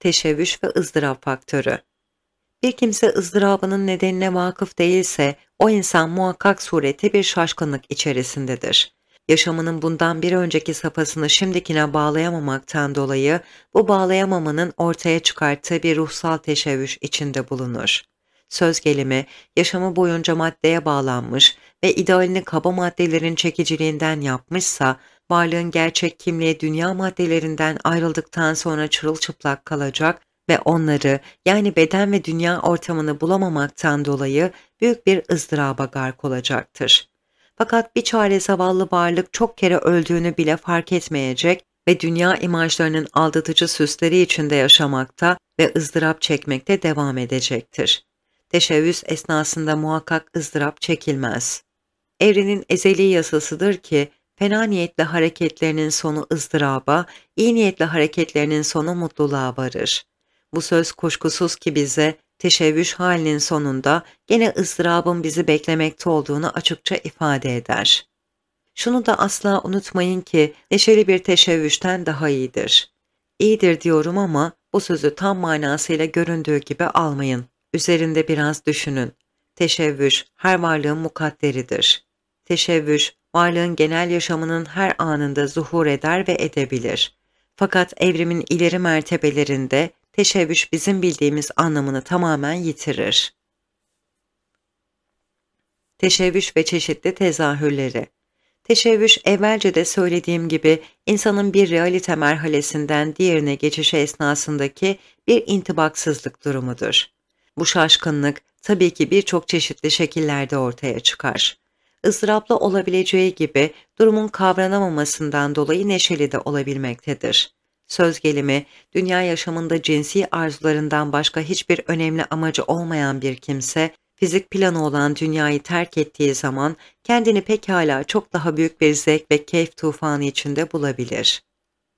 Speaker 1: Teşebbüş ve ızdırap faktörü Bir kimse ızdırabının nedenine vakıf değilse, o insan muhakkak sureti bir şaşkınlık içerisindedir yaşamının bundan bir önceki safhasını şimdikine bağlayamamaktan dolayı bu bağlayamamanın ortaya çıkarttığı bir ruhsal teşebbüs içinde bulunur. Söz gelimi, yaşamı boyunca maddeye bağlanmış ve idealini kaba maddelerin çekiciliğinden yapmışsa, varlığın gerçek kimliği dünya maddelerinden ayrıldıktan sonra çırılçıplak kalacak ve onları yani beden ve dünya ortamını bulamamaktan dolayı büyük bir ızdıraba gark olacaktır. Fakat bir çare zavallı varlık çok kere öldüğünü bile fark etmeyecek ve dünya imajlarının aldatıcı süsleri içinde yaşamakta ve ızdırap çekmekte devam edecektir. Teşebbüs esnasında muhakkak ızdırap çekilmez. Evrenin ezeli yasasıdır ki, fena niyetli hareketlerinin sonu ızdıraba, iyi niyetli hareketlerinin sonu mutluluğa varır. Bu söz kuşkusuz ki bize teşebbüs halinin sonunda gene ızdırabın bizi beklemekte olduğunu açıkça ifade eder. Şunu da asla unutmayın ki neşeli bir teşebbüsten daha iyidir. İyidir diyorum ama bu sözü tam manasıyla göründüğü gibi almayın. Üzerinde biraz düşünün. Teşebbüs her varlığın mukadderidir. Teşebbüs varlığın genel yaşamının her anında zuhur eder ve edebilir. Fakat evrimin ileri mertebelerinde teşebbüs bizim bildiğimiz anlamını tamamen yitirir. Teşebbüs ve çeşitli tezahürleri Teşebbüs evvelce de söylediğim gibi insanın bir realite merhalesinden diğerine geçişi esnasındaki bir intibaksızlık durumudur. Bu şaşkınlık tabii ki birçok çeşitli şekillerde ortaya çıkar. Izdıraplı olabileceği gibi durumun kavranamamasından dolayı neşeli de olabilmektedir söz gelimi, dünya yaşamında cinsi arzularından başka hiçbir önemli amacı olmayan bir kimse, fizik planı olan dünyayı terk ettiği zaman kendini pekala çok daha büyük bir zevk ve keyif tufanı içinde bulabilir.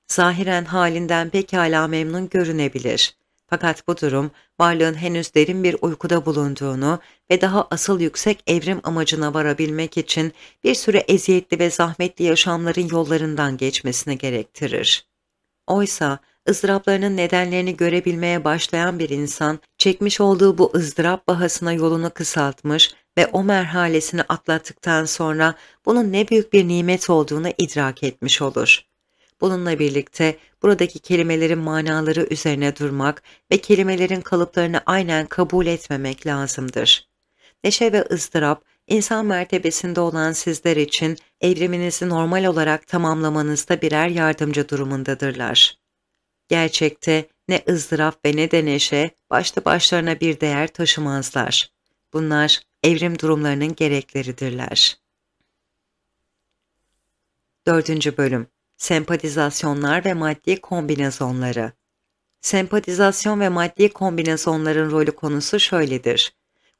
Speaker 1: Zahiren halinden pekala memnun görünebilir. Fakat bu durum varlığın henüz derin bir uykuda bulunduğunu ve daha asıl yüksek evrim amacına varabilmek için bir süre eziyetli ve zahmetli yaşamların yollarından geçmesini gerektirir. Oysa ızdıraplarının nedenlerini görebilmeye başlayan bir insan, çekmiş olduğu bu ızdırap bahasına yolunu kısaltmış ve o merhalesini atlattıktan sonra bunun ne büyük bir nimet olduğunu idrak etmiş olur. Bununla birlikte buradaki kelimelerin manaları üzerine durmak ve kelimelerin kalıplarını aynen kabul etmemek lazımdır. Neşe ve ızdırap insan mertebesinde olan sizler için evriminizi normal olarak tamamlamanızda birer yardımcı durumundadırlar. Gerçekte ne ızdıraf ve ne de neşe başta başlarına bir değer taşımazlar. Bunlar evrim durumlarının gerekleridirler. 4. Bölüm Sempatizasyonlar ve maddi kombinasyonları. Sempatizasyon ve maddi kombinasyonların rolü konusu şöyledir.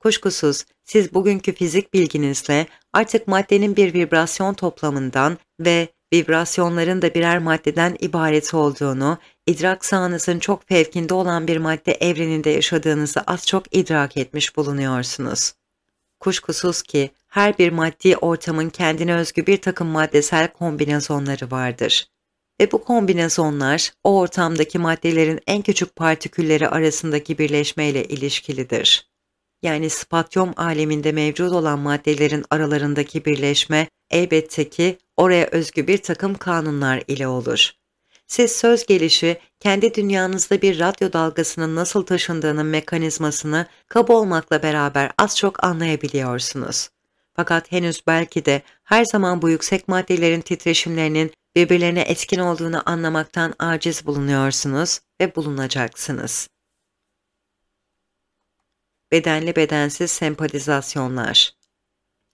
Speaker 1: Kuşkusuz siz bugünkü fizik bilginizle artık maddenin bir vibrasyon toplamından ve vibrasyonların da birer maddeden ibaret olduğunu, idrak sahanızın çok fevkinde olan bir madde evreninde yaşadığınızı az çok idrak etmiş bulunuyorsunuz. Kuşkusuz ki her bir maddi ortamın kendine özgü bir takım maddesel kombinasyonları vardır. Ve bu kombinasyonlar o ortamdaki maddelerin en küçük partikülleri arasındaki birleşmeyle ilişkilidir yani spatyum aleminde mevcut olan maddelerin aralarındaki birleşme elbette ki oraya özgü bir takım kanunlar ile olur. Siz söz gelişi kendi dünyanızda bir radyo dalgasının nasıl taşındığının mekanizmasını kaba olmakla beraber az çok anlayabiliyorsunuz. Fakat henüz belki de her zaman bu yüksek maddelerin titreşimlerinin birbirlerine etkin olduğunu anlamaktan aciz bulunuyorsunuz ve bulunacaksınız bedenli bedensiz sempatizasyonlar.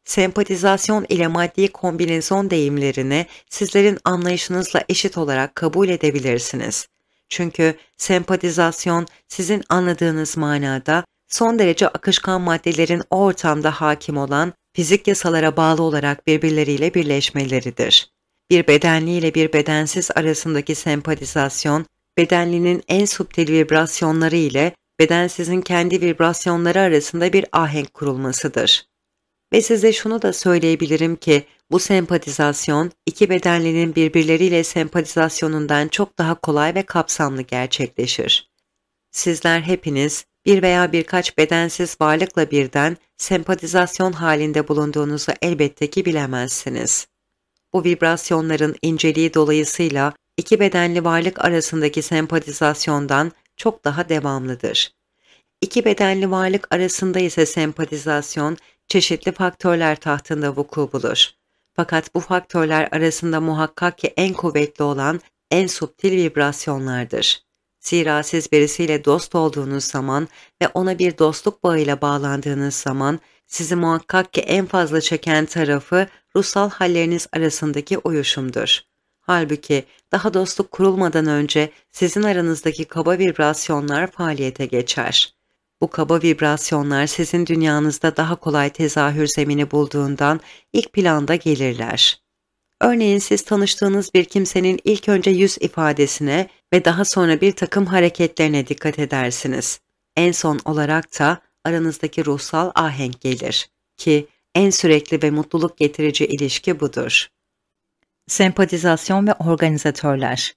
Speaker 1: Sempatizasyon ile maddi kombinizon deyimlerini sizlerin anlayışınızla eşit olarak kabul edebilirsiniz. Çünkü sempatizasyon sizin anladığınız manada son derece akışkan maddelerin o ortamda hakim olan fizik yasalara bağlı olarak birbirleriyle birleşmeleridir. Bir bedenli ile bir bedensiz arasındaki sempatizasyon, bedenlinin en subtil vibrasyonları ile beden sizin kendi vibrasyonları arasında bir ahenk kurulmasıdır. Ve size şunu da söyleyebilirim ki bu sempatizasyon iki bedenlinin birbirleriyle sempatizasyonundan çok daha kolay ve kapsamlı gerçekleşir. Sizler hepiniz bir veya birkaç bedensiz varlıkla birden sempatizasyon halinde bulunduğunuzu elbette ki bilemezsiniz. Bu vibrasyonların inceliği dolayısıyla iki bedenli varlık arasındaki sempatizasyondan çok daha devamlıdır. İki bedenli varlık arasında ise sempatizasyon çeşitli faktörler tahtında vuku bulur. Fakat bu faktörler arasında muhakkak ki en kuvvetli olan en subtil vibrasyonlardır. Zira siz birisiyle dost olduğunuz zaman ve ona bir dostluk bağıyla bağlandığınız zaman sizi muhakkak ki en fazla çeken tarafı ruhsal halleriniz arasındaki uyuşumdur. Halbuki daha dostluk kurulmadan önce sizin aranızdaki kaba vibrasyonlar faaliyete geçer. Bu kaba vibrasyonlar sizin dünyanızda daha kolay tezahür zemini bulduğundan ilk planda gelirler. Örneğin siz tanıştığınız bir kimsenin ilk önce yüz ifadesine ve daha sonra bir takım hareketlerine dikkat edersiniz. En son olarak da aranızdaki ruhsal ahenk gelir ki en sürekli ve mutluluk getirici ilişki budur. Sempatizasyon ve organizatörler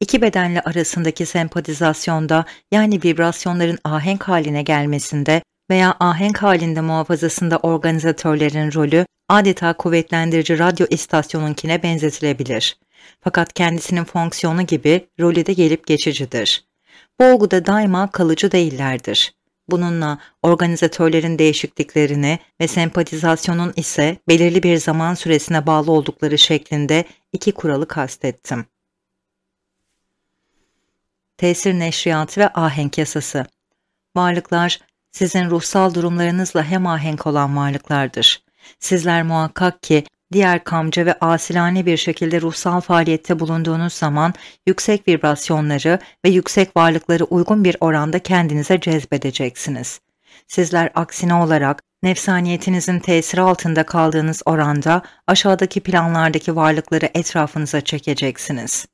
Speaker 1: İki bedenle arasındaki sempatizasyonda yani vibrasyonların ahenk haline gelmesinde veya ahenk halinde muhafazasında organizatörlerin rolü adeta kuvvetlendirici radyo istasyonundakine benzetilebilir. Fakat kendisinin fonksiyonu gibi rolü de gelip geçicidir. Bu olguda daima kalıcı değillerdir. Bununla organizatörlerin değişikliklerini ve sempatizasyonun ise belirli bir zaman süresine bağlı oldukları şeklinde iki kuralı kastettim. Tesir neşriyatı ve ahenk yasası. Varlıklar sizin ruhsal durumlarınızla hemahenk olan varlıklardır. Sizler muhakkak ki diğer kamca ve asilane bir şekilde ruhsal faaliyette bulunduğunuz zaman yüksek vibrasyonları ve yüksek varlıkları uygun bir oranda kendinize cezbedeceksiniz. Sizler aksine olarak nefsaniyetinizin tesiri altında kaldığınız oranda aşağıdaki planlardaki varlıkları etrafınıza çekeceksiniz.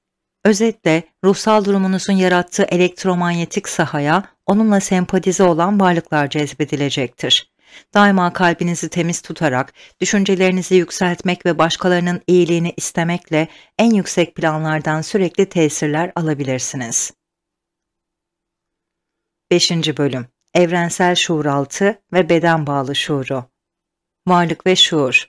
Speaker 1: Özetle ruhsal durumunuzun yarattığı elektromanyetik sahaya onunla sempatize olan varlıklar cezbedilecektir. Daima kalbinizi temiz tutarak, düşüncelerinizi yükseltmek ve başkalarının iyiliğini istemekle en yüksek planlardan sürekli tesirler alabilirsiniz. 5. Bölüm Evrensel Şuuraltı ve Beden Bağlı Şuuru Varlık ve Şuur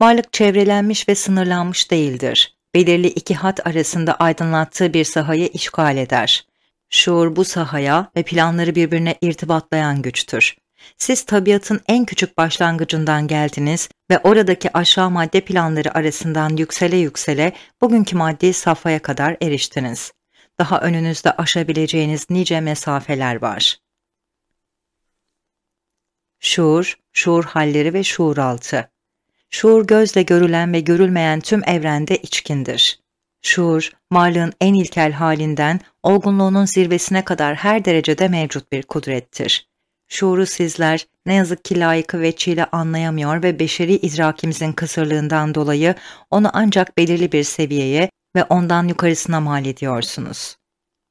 Speaker 1: Varlık çevrelenmiş ve sınırlanmış değildir. Belirli iki hat arasında aydınlattığı bir sahayı işgal eder. Şuur bu sahaya ve planları birbirine irtibatlayan güçtür. Siz tabiatın en küçük başlangıcından geldiniz ve oradaki aşağı madde planları arasından yüksele yüksele bugünkü maddi safhaya kadar eriştiniz. Daha önünüzde aşabileceğiniz nice mesafeler var. Şuur, şuur halleri ve şuur altı. Şuur gözle görülen ve görülmeyen tüm evrende içkindir. Şuur, varlığın en ilkel halinden olgunluğunun zirvesine kadar her derecede mevcut bir kudrettir. Şuuru sizler ne yazık ki layıkı ve anlayamıyor ve beşeri idrakimizin kısırlığından dolayı onu ancak belirli bir seviyeye ve ondan yukarısına mal ediyorsunuz.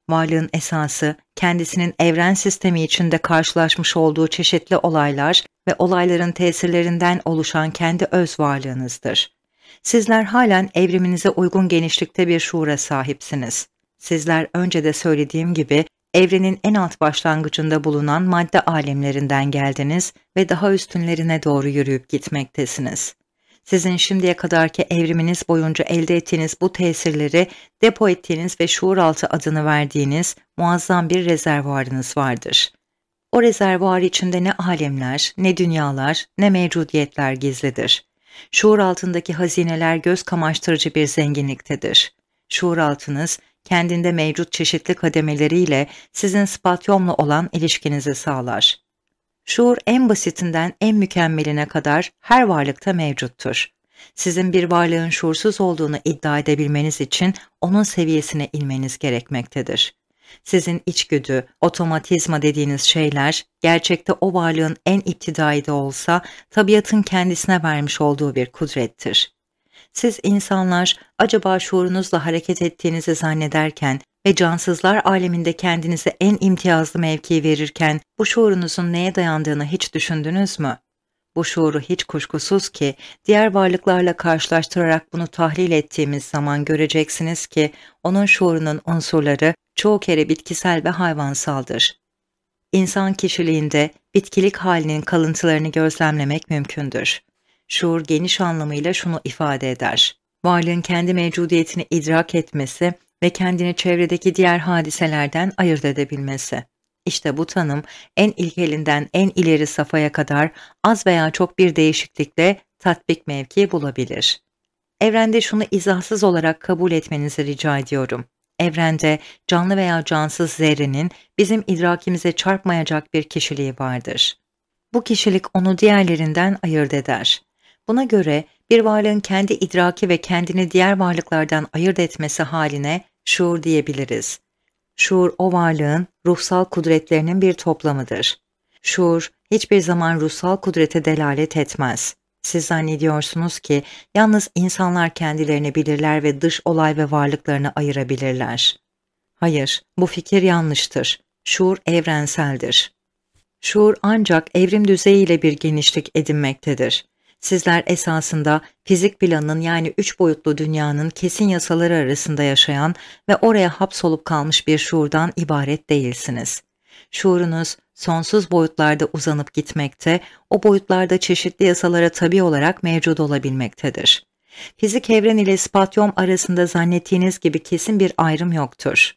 Speaker 1: Varlığın esası, kendisinin evren sistemi içinde karşılaşmış olduğu çeşitli olaylar ve olayların tesirlerinden oluşan kendi öz varlığınızdır. Sizler halen evriminize uygun genişlikte bir şuura sahipsiniz. Sizler önce de söylediğim gibi evrenin en alt başlangıcında bulunan madde alemlerinden geldiniz ve daha üstünlerine doğru yürüyüp gitmektesiniz. Sizin şimdiye kadarki evriminiz boyunca elde ettiğiniz bu tesirleri depo ettiğiniz ve şuuraltı adını verdiğiniz muazzam bir rezervuarınız vardır. O rezervuar içinde ne alemler, ne dünyalar, ne mevcudiyetler gizlidir. Şuur altındaki hazineler göz kamaştırıcı bir zenginliktedir. Şuur altınız kendinde mevcut çeşitli kademeleriyle sizin spatyomla olan ilişkinizi sağlar. Şuur en basitinden en mükemmeline kadar her varlıkta mevcuttur. Sizin bir varlığın şuursuz olduğunu iddia edebilmeniz için onun seviyesine inmeniz gerekmektedir. Sizin içgüdü, otomatizma dediğiniz şeyler gerçekte o varlığın en iptidai de olsa tabiatın kendisine vermiş olduğu bir kudrettir. Siz insanlar acaba şuurunuzla hareket ettiğinizi zannederken ve cansızlar aleminde kendinize en imtiyazlı mevkiyi verirken bu şuurunuzun neye dayandığını hiç düşündünüz mü? Bu şuuru hiç kuşkusuz ki diğer varlıklarla karşılaştırarak bunu tahlil ettiğimiz zaman göreceksiniz ki onun şuurunun unsurları çoğu kere bitkisel ve hayvansaldır. İnsan kişiliğinde bitkilik halinin kalıntılarını gözlemlemek mümkündür. Şuur geniş anlamıyla şunu ifade eder. Varlığın kendi mevcudiyetini idrak etmesi ve kendini çevredeki diğer hadiselerden ayırt edebilmesi. İşte bu tanım en ilkelinden en ileri safaya kadar az veya çok bir değişiklikle tatbik mevki bulabilir. Evrende şunu izahsız olarak kabul etmenizi rica ediyorum. Evrende canlı veya cansız zerrenin bizim idrakimize çarpmayacak bir kişiliği vardır. Bu kişilik onu diğerlerinden ayırt eder. Buna göre bir varlığın kendi idraki ve kendini diğer varlıklardan ayırt etmesi haline şuur diyebiliriz. Şuur o varlığın ruhsal kudretlerinin bir toplamıdır. Şuur hiçbir zaman ruhsal kudrete delalet etmez. Siz zannediyorsunuz ki yalnız insanlar kendilerini bilirler ve dış olay ve varlıklarını ayırabilirler. Hayır, bu fikir yanlıştır. Şuur evrenseldir. Şuur ancak evrim düzeyiyle bir genişlik edinmektedir. Sizler esasında fizik planının yani üç boyutlu dünyanın kesin yasaları arasında yaşayan ve oraya hapsolup kalmış bir şuurdan ibaret değilsiniz. Şuurunuz sonsuz boyutlarda uzanıp gitmekte, o boyutlarda çeşitli yasalara tabi olarak mevcut olabilmektedir. Fizik evren ile spatyum arasında zannettiğiniz gibi kesin bir ayrım yoktur.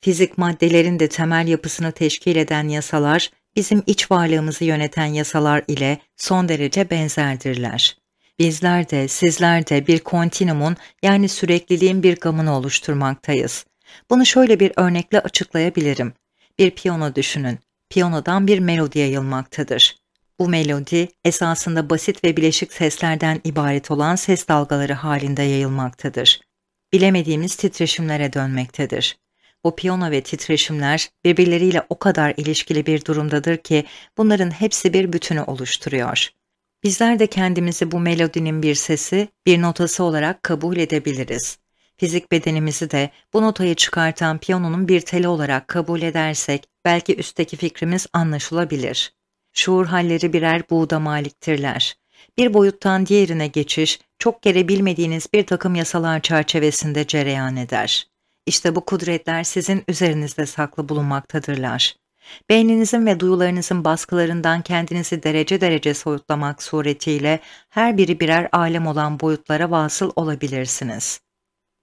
Speaker 1: Fizik maddelerin de temel yapısını teşkil eden yasalar bizim iç varlığımızı yöneten yasalar ile son derece benzerdirler. Bizler de sizler de bir kontinumun yani sürekliliğin bir gamını oluşturmaktayız. Bunu şöyle bir örnekle açıklayabilirim. Bir piyano düşünün. Piyanodan bir melodi yayılmaktadır. Bu melodi esasında basit ve bileşik seslerden ibaret olan ses dalgaları halinde yayılmaktadır. Bilemediğimiz titreşimlere dönmektedir bu piyano ve titreşimler birbirleriyle o kadar ilişkili bir durumdadır ki bunların hepsi bir bütünü oluşturuyor. Bizler de kendimizi bu melodinin bir sesi, bir notası olarak kabul edebiliriz. Fizik bedenimizi de bu notayı çıkartan piyanonun bir teli olarak kabul edersek belki üstteki fikrimiz anlaşılabilir. Şuur halleri birer buğda maliktirler. Bir boyuttan diğerine geçiş çok kere bilmediğiniz bir takım yasalar çerçevesinde cereyan eder. İşte bu kudretler sizin üzerinizde saklı bulunmaktadırlar. Beyninizin ve duyularınızın baskılarından kendinizi derece derece soyutlamak suretiyle her biri birer alem olan boyutlara vasıl olabilirsiniz.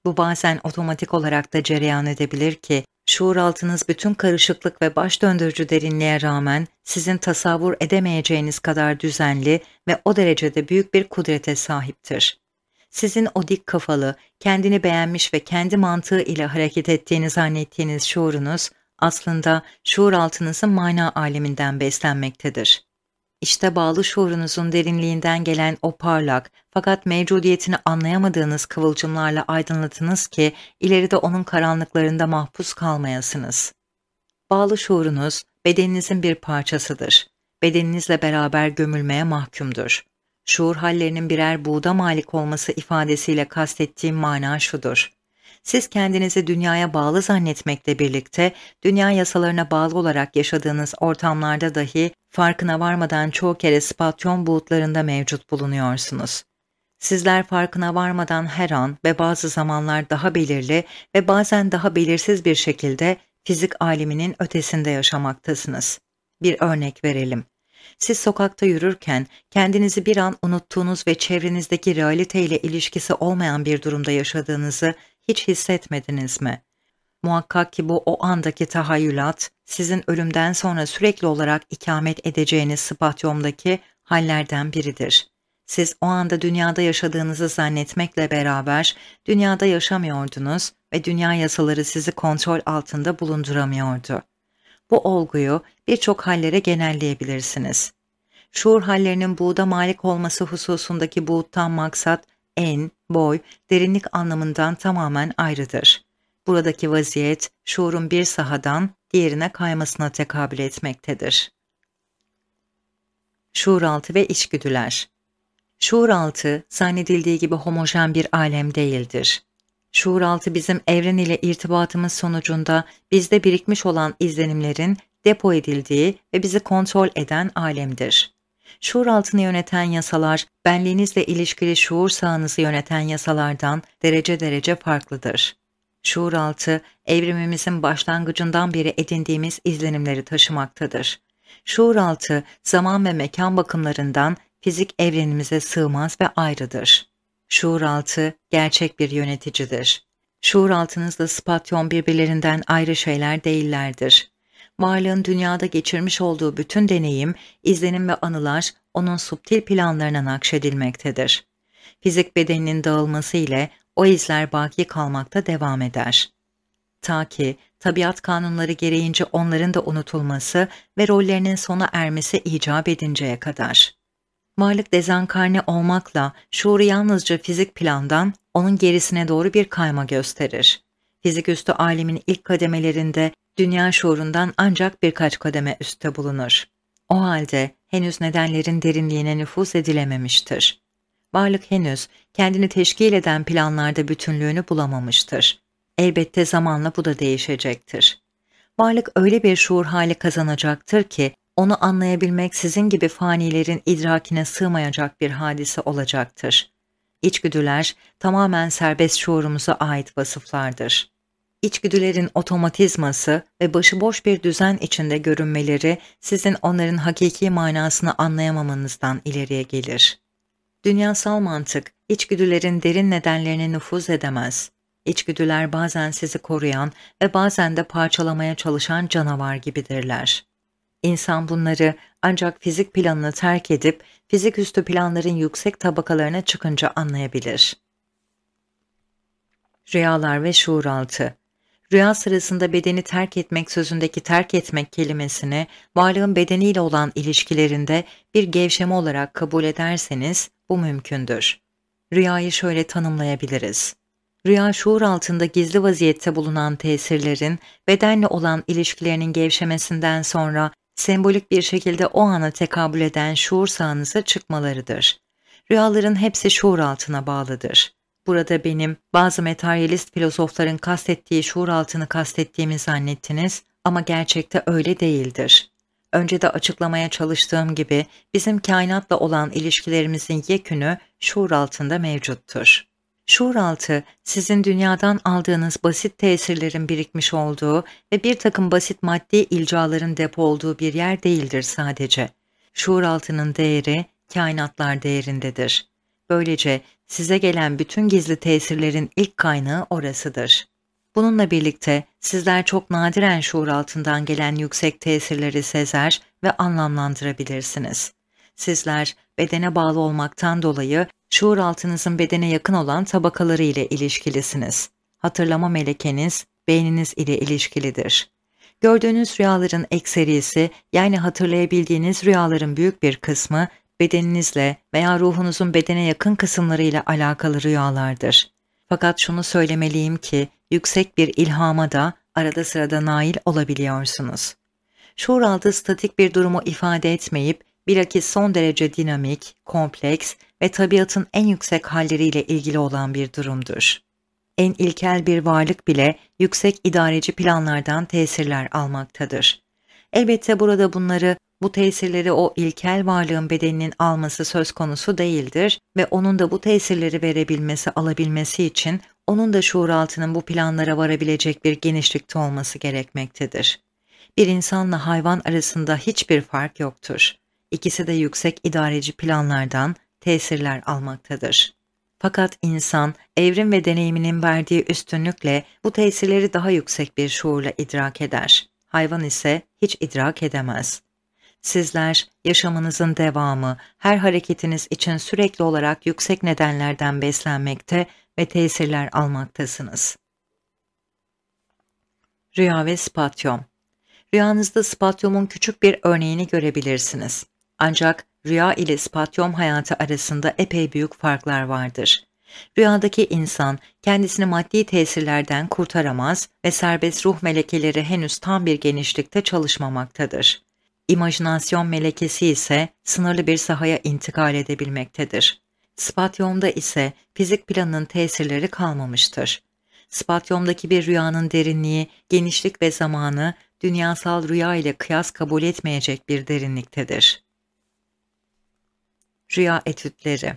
Speaker 1: Bu bazen otomatik olarak da cereyan edebilir ki, altınız bütün karışıklık ve baş döndürücü derinliğe rağmen sizin tasavvur edemeyeceğiniz kadar düzenli ve o derecede büyük bir kudrete sahiptir. Sizin o dik kafalı, kendini beğenmiş ve kendi mantığı ile hareket ettiğini zannettiğiniz şuurunuz aslında şuur altınızın mana aleminden beslenmektedir. İşte bağlı şuurunuzun derinliğinden gelen o parlak fakat mevcudiyetini anlayamadığınız kıvılcımlarla aydınlatınız ki ileride onun karanlıklarında mahpus kalmayasınız. Bağlı şuurunuz bedeninizin bir parçasıdır. Bedeninizle beraber gömülmeye mahkumdur. Şuur hallerinin birer buğda malik olması ifadesiyle kastettiğim mana şudur. Siz kendinizi dünyaya bağlı zannetmekle birlikte dünya yasalarına bağlı olarak yaşadığınız ortamlarda dahi farkına varmadan çoğu kere spatyon buğutlarında mevcut bulunuyorsunuz. Sizler farkına varmadan her an ve bazı zamanlar daha belirli ve bazen daha belirsiz bir şekilde fizik aliminin ötesinde yaşamaktasınız. Bir örnek verelim. Siz sokakta yürürken kendinizi bir an unuttuğunuz ve çevrenizdeki realiteyle ilişkisi olmayan bir durumda yaşadığınızı hiç hissetmediniz mi? Muhakkak ki bu o andaki tahayyülat sizin ölümden sonra sürekli olarak ikamet edeceğiniz spatyomdaki hallerden biridir. Siz o anda dünyada yaşadığınızı zannetmekle beraber dünyada yaşamıyordunuz ve dünya yasaları sizi kontrol altında bulunduramıyordu bu olguyu birçok hallere genelleyebilirsiniz. Şuur hallerinin buğda malik olması hususundaki buğuttan maksat en, boy, derinlik anlamından tamamen ayrıdır. Buradaki vaziyet şuurun bir sahadan diğerine kaymasına tekabül etmektedir. Şuuraltı ve içgüdüler Şuuraltı zannedildiği gibi homojen bir alem değildir. Şuuraltı bizim evren ile irtibatımız sonucunda bizde birikmiş olan izlenimlerin depo edildiği ve bizi kontrol eden alemdir. Şuuraltını yöneten yasalar, benliğinizle ilişkili şuur sahanızı yöneten yasalardan derece derece farklıdır. Şuuraltı, evrimimizin başlangıcından beri edindiğimiz izlenimleri taşımaktadır. Şuuraltı, zaman ve mekan bakımlarından fizik evrenimize sığmaz ve ayrıdır. Şuuraltı gerçek bir yöneticidir. Şuuraltınızla spatyon birbirlerinden ayrı şeyler değillerdir. Varlığın dünyada geçirmiş olduğu bütün deneyim, izlenim ve anılar onun subtil planlarına nakşedilmektedir. Fizik bedeninin dağılması ile o izler baki kalmakta devam eder. Ta ki tabiat kanunları gereğince onların da unutulması ve rollerinin sona ermesi icap edinceye kadar varlık dezenkarne olmakla şuuru yalnızca fizik plandan onun gerisine doğru bir kayma gösterir. Fizik üstü alimin ilk kademelerinde dünya şuurundan ancak birkaç kademe üstte bulunur. O halde henüz nedenlerin derinliğine nüfuz edilememiştir. Varlık henüz kendini teşkil eden planlarda bütünlüğünü bulamamıştır. Elbette zamanla bu da değişecektir. Varlık öyle bir şuur hali kazanacaktır ki onu anlayabilmek sizin gibi fanilerin idrakine sığmayacak bir hadise olacaktır. İçgüdüler tamamen serbest şuurumuza ait vasıflardır. İçgüdülerin otomatizması ve başıboş bir düzen içinde görünmeleri sizin onların hakiki manasını anlayamamanızdan ileriye gelir. Dünyasal mantık, içgüdülerin derin nedenlerine nüfuz edemez. İçgüdüler bazen sizi koruyan ve bazen de parçalamaya çalışan canavar gibidirler. İnsan bunları ancak fizik planını terk edip fizik üstü planların yüksek tabakalarına çıkınca anlayabilir. Rüyalar ve altı. Rüya sırasında bedeni terk etmek sözündeki terk etmek kelimesini varlığın bedeniyle olan ilişkilerinde bir gevşeme olarak kabul ederseniz bu mümkündür. Rüyayı şöyle tanımlayabiliriz. Rüya şuur altında gizli vaziyette bulunan tesirlerin bedenle olan ilişkilerinin gevşemesinden sonra sembolik bir şekilde o ana tekabül eden şuur sahanıza çıkmalarıdır. Rüyaların hepsi şuur altına bağlıdır. Burada benim bazı materyalist filozofların kastettiği şuur altını kastettiğimi zannettiniz ama gerçekte öyle değildir. Önce de açıklamaya çalıştığım gibi bizim kainatla olan ilişkilerimizin yekünü şuur altında mevcuttur. Şuuraltı, sizin dünyadan aldığınız basit tesirlerin birikmiş olduğu ve bir takım basit maddi ilcaların depo olduğu bir yer değildir sadece. Şuuraltının değeri, kainatlar değerindedir. Böylece size gelen bütün gizli tesirlerin ilk kaynağı orasıdır. Bununla birlikte sizler çok nadiren şuur altından gelen yüksek tesirleri sezer ve anlamlandırabilirsiniz. Sizler bedene bağlı olmaktan dolayı şuur altınızın bedene yakın olan tabakaları ile ilişkilisiniz. Hatırlama melekeniz beyniniz ile ilişkilidir. Gördüğünüz rüyaların ekserisi yani hatırlayabildiğiniz rüyaların büyük bir kısmı bedeninizle veya ruhunuzun bedene yakın kısımlarıyla alakalı rüyalardır. Fakat şunu söylemeliyim ki yüksek bir ilhama da arada sırada nail olabiliyorsunuz. Şuur aldı statik bir durumu ifade etmeyip Bilakis son derece dinamik, kompleks ve tabiatın en yüksek halleriyle ilgili olan bir durumdur. En ilkel bir varlık bile yüksek idareci planlardan tesirler almaktadır. Elbette burada bunları, bu tesirleri o ilkel varlığın bedeninin alması söz konusu değildir ve onun da bu tesirleri verebilmesi, alabilmesi için onun da şuuraltının bu planlara varabilecek bir genişlikte olması gerekmektedir. Bir insanla hayvan arasında hiçbir fark yoktur. İkisi de yüksek idareci planlardan tesirler almaktadır. Fakat insan evrim ve deneyiminin verdiği üstünlükle bu tesirleri daha yüksek bir şuurla idrak eder. Hayvan ise hiç idrak edemez. Sizler yaşamınızın devamı, her hareketiniz için sürekli olarak yüksek nedenlerden beslenmekte ve tesirler almaktasınız. Rüya ve spatyum Rüyanızda spatyumun küçük bir örneğini görebilirsiniz. Ancak rüya ile ispatyom hayatı arasında epey büyük farklar vardır. Rüyadaki insan kendisini maddi tesirlerden kurtaramaz ve serbest ruh melekeleri henüz tam bir genişlikte çalışmamaktadır. İmajinasyon melekesi ise sınırlı bir sahaya intikal edebilmektedir. Spatyomda ise fizik planının tesirleri kalmamıştır. Spatyomdaki bir rüyanın derinliği, genişlik ve zamanı dünyasal rüya ile kıyas kabul etmeyecek bir derinliktedir rüya etütleri.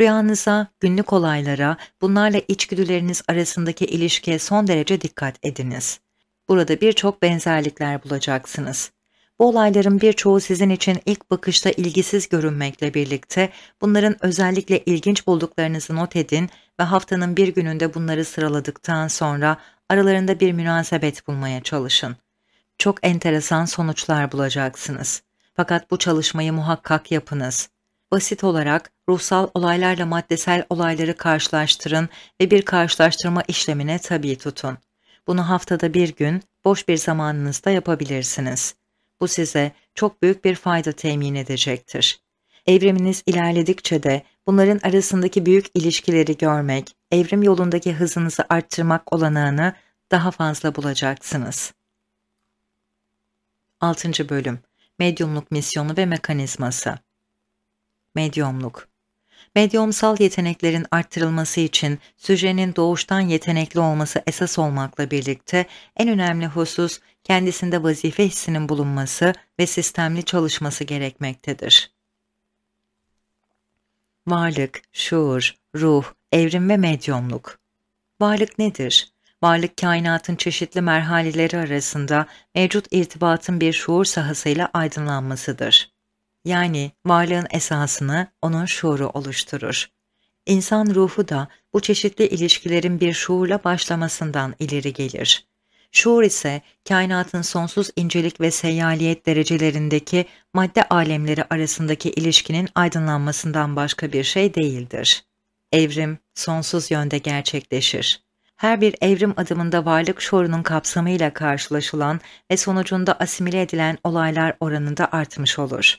Speaker 1: Rüyanıza, günlük olaylara, bunlarla içgüdüleriniz arasındaki ilişkiye son derece dikkat ediniz. Burada birçok benzerlikler bulacaksınız. Bu olayların birçoğu sizin için ilk bakışta ilgisiz görünmekle birlikte bunların özellikle ilginç bulduklarınızı not edin ve haftanın bir gününde bunları sıraladıktan sonra aralarında bir münasebet bulmaya çalışın. Çok enteresan sonuçlar bulacaksınız. Fakat bu çalışmayı muhakkak yapınız basit olarak ruhsal olaylarla maddesel olayları karşılaştırın ve bir karşılaştırma işlemine tabi tutun. Bunu haftada bir gün boş bir zamanınızda yapabilirsiniz. Bu size çok büyük bir fayda temin edecektir. Evriminiz ilerledikçe de bunların arasındaki büyük ilişkileri görmek, evrim yolundaki hızınızı arttırmak olanağını daha fazla bulacaksınız. 6. Bölüm Medyumluk Misyonu ve Mekanizması Medyumluk Medyumsal yeteneklerin arttırılması için süjenin doğuştan yetenekli olması esas olmakla birlikte en önemli husus kendisinde vazife hissinin bulunması ve sistemli çalışması gerekmektedir. Varlık, şuur, ruh, evrim ve medyumluk Varlık nedir? Varlık kainatın çeşitli merhaleleri arasında mevcut irtibatın bir şuur sahasıyla aydınlanmasıdır yani varlığın esasını onun şuuru oluşturur. İnsan ruhu da bu çeşitli ilişkilerin bir şuurla başlamasından ileri gelir. Şuur ise kainatın sonsuz incelik ve seyyaliyet derecelerindeki madde alemleri arasındaki ilişkinin aydınlanmasından başka bir şey değildir. Evrim sonsuz yönde gerçekleşir. Her bir evrim adımında varlık şuurunun kapsamıyla karşılaşılan ve sonucunda asimile edilen olaylar oranında artmış olur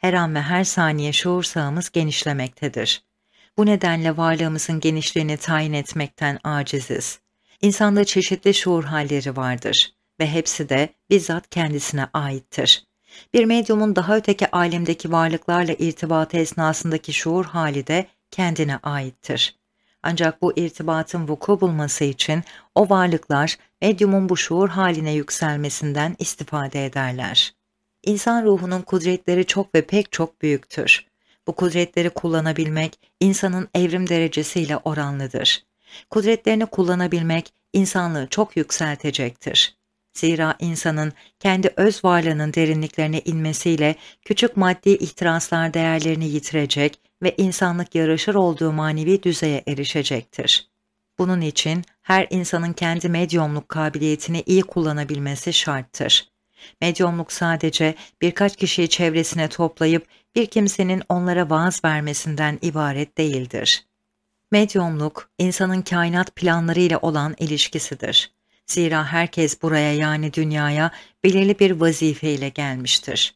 Speaker 1: her an ve her saniye şuur sağımız genişlemektedir. Bu nedenle varlığımızın genişliğini tayin etmekten aciziz. İnsanda çeşitli şuur halleri vardır ve hepsi de bizzat kendisine aittir. Bir medyumun daha öteki alemdeki varlıklarla irtibatı esnasındaki şuur hali de kendine aittir. Ancak bu irtibatın vuku bulması için o varlıklar medyumun bu şuur haline yükselmesinden istifade ederler. İnsan ruhunun kudretleri çok ve pek çok büyüktür. Bu kudretleri kullanabilmek insanın evrim derecesiyle oranlıdır. Kudretlerini kullanabilmek insanlığı çok yükseltecektir. Zira insanın kendi öz varlığının derinliklerine inmesiyle küçük maddi ihtiraslar değerlerini yitirecek ve insanlık yaraşır olduğu manevi düzeye erişecektir. Bunun için her insanın kendi medyumluk kabiliyetini iyi kullanabilmesi şarttır. Medyumluk sadece birkaç kişiyi çevresine toplayıp bir kimsenin onlara vaaz vermesinden ibaret değildir. Medyumluk, insanın kainat planlarıyla olan ilişkisidir. Zira herkes buraya yani dünyaya belirli bir vazifeyle gelmiştir.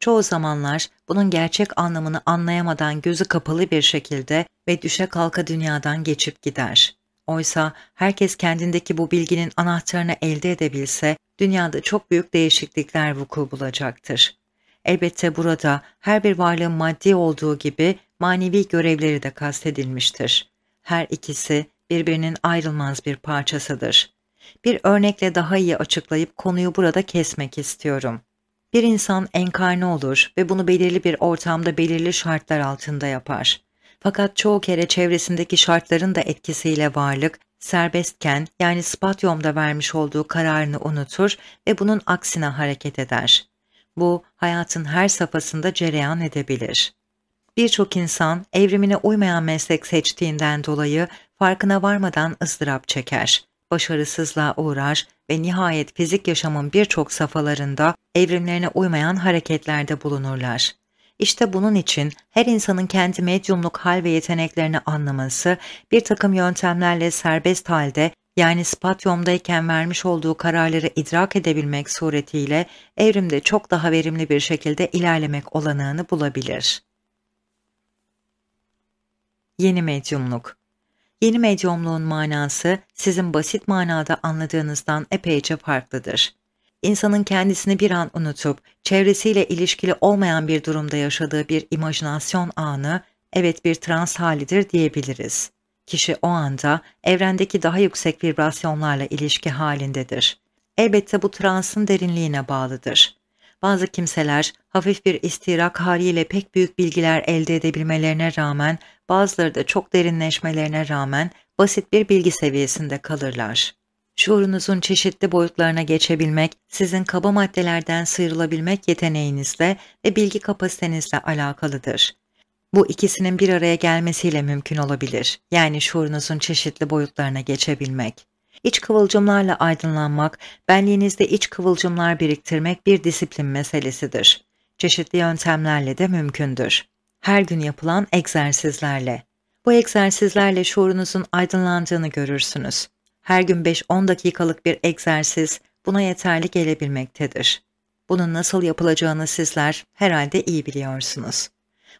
Speaker 1: Çoğu zamanlar bunun gerçek anlamını anlayamadan gözü kapalı bir şekilde ve düşe kalka dünyadan geçip gider. Oysa herkes kendindeki bu bilginin anahtarını elde edebilse dünyada çok büyük değişiklikler vuku bulacaktır. Elbette burada her bir varlığın maddi olduğu gibi manevi görevleri de kastedilmiştir. Her ikisi birbirinin ayrılmaz bir parçasıdır. Bir örnekle daha iyi açıklayıp konuyu burada kesmek istiyorum. Bir insan enkarne olur ve bunu belirli bir ortamda belirli şartlar altında yapar. Fakat çoğu kere çevresindeki şartların da etkisiyle varlık, serbestken yani spatyomda vermiş olduğu kararını unutur ve bunun aksine hareket eder. Bu hayatın her safhasında cereyan edebilir. Birçok insan evrimine uymayan meslek seçtiğinden dolayı farkına varmadan ızdırap çeker, başarısızlığa uğrar ve nihayet fizik yaşamın birçok safhalarında evrimlerine uymayan hareketlerde bulunurlar. İşte bunun için her insanın kendi medyumluk hal ve yeteneklerini anlaması, bir takım yöntemlerle serbest halde yani spatyumdayken vermiş olduğu kararları idrak edebilmek suretiyle evrimde çok daha verimli bir şekilde ilerlemek olanağını bulabilir. Yeni medyumluk Yeni medyumluğun manası sizin basit manada anladığınızdan epeyce farklıdır insanın kendisini bir an unutup çevresiyle ilişkili olmayan bir durumda yaşadığı bir imajinasyon anı evet bir trans halidir diyebiliriz. Kişi o anda evrendeki daha yüksek vibrasyonlarla ilişki halindedir. Elbette bu transın derinliğine bağlıdır. Bazı kimseler hafif bir istirak haliyle pek büyük bilgiler elde edebilmelerine rağmen bazıları da çok derinleşmelerine rağmen basit bir bilgi seviyesinde kalırlar. Şuurunuzun çeşitli boyutlarına geçebilmek, sizin kaba maddelerden sıyrılabilmek yeteneğinizle ve bilgi kapasitenizle alakalıdır. Bu ikisinin bir araya gelmesiyle mümkün olabilir. Yani şuurunuzun çeşitli boyutlarına geçebilmek. İç kıvılcımlarla aydınlanmak, benliğinizde iç kıvılcımlar biriktirmek bir disiplin meselesidir. Çeşitli yöntemlerle de mümkündür. Her gün yapılan egzersizlerle. Bu egzersizlerle şuurunuzun aydınlandığını görürsünüz her gün 5-10 dakikalık bir egzersiz buna yeterli gelebilmektedir. Bunun nasıl yapılacağını sizler herhalde iyi biliyorsunuz.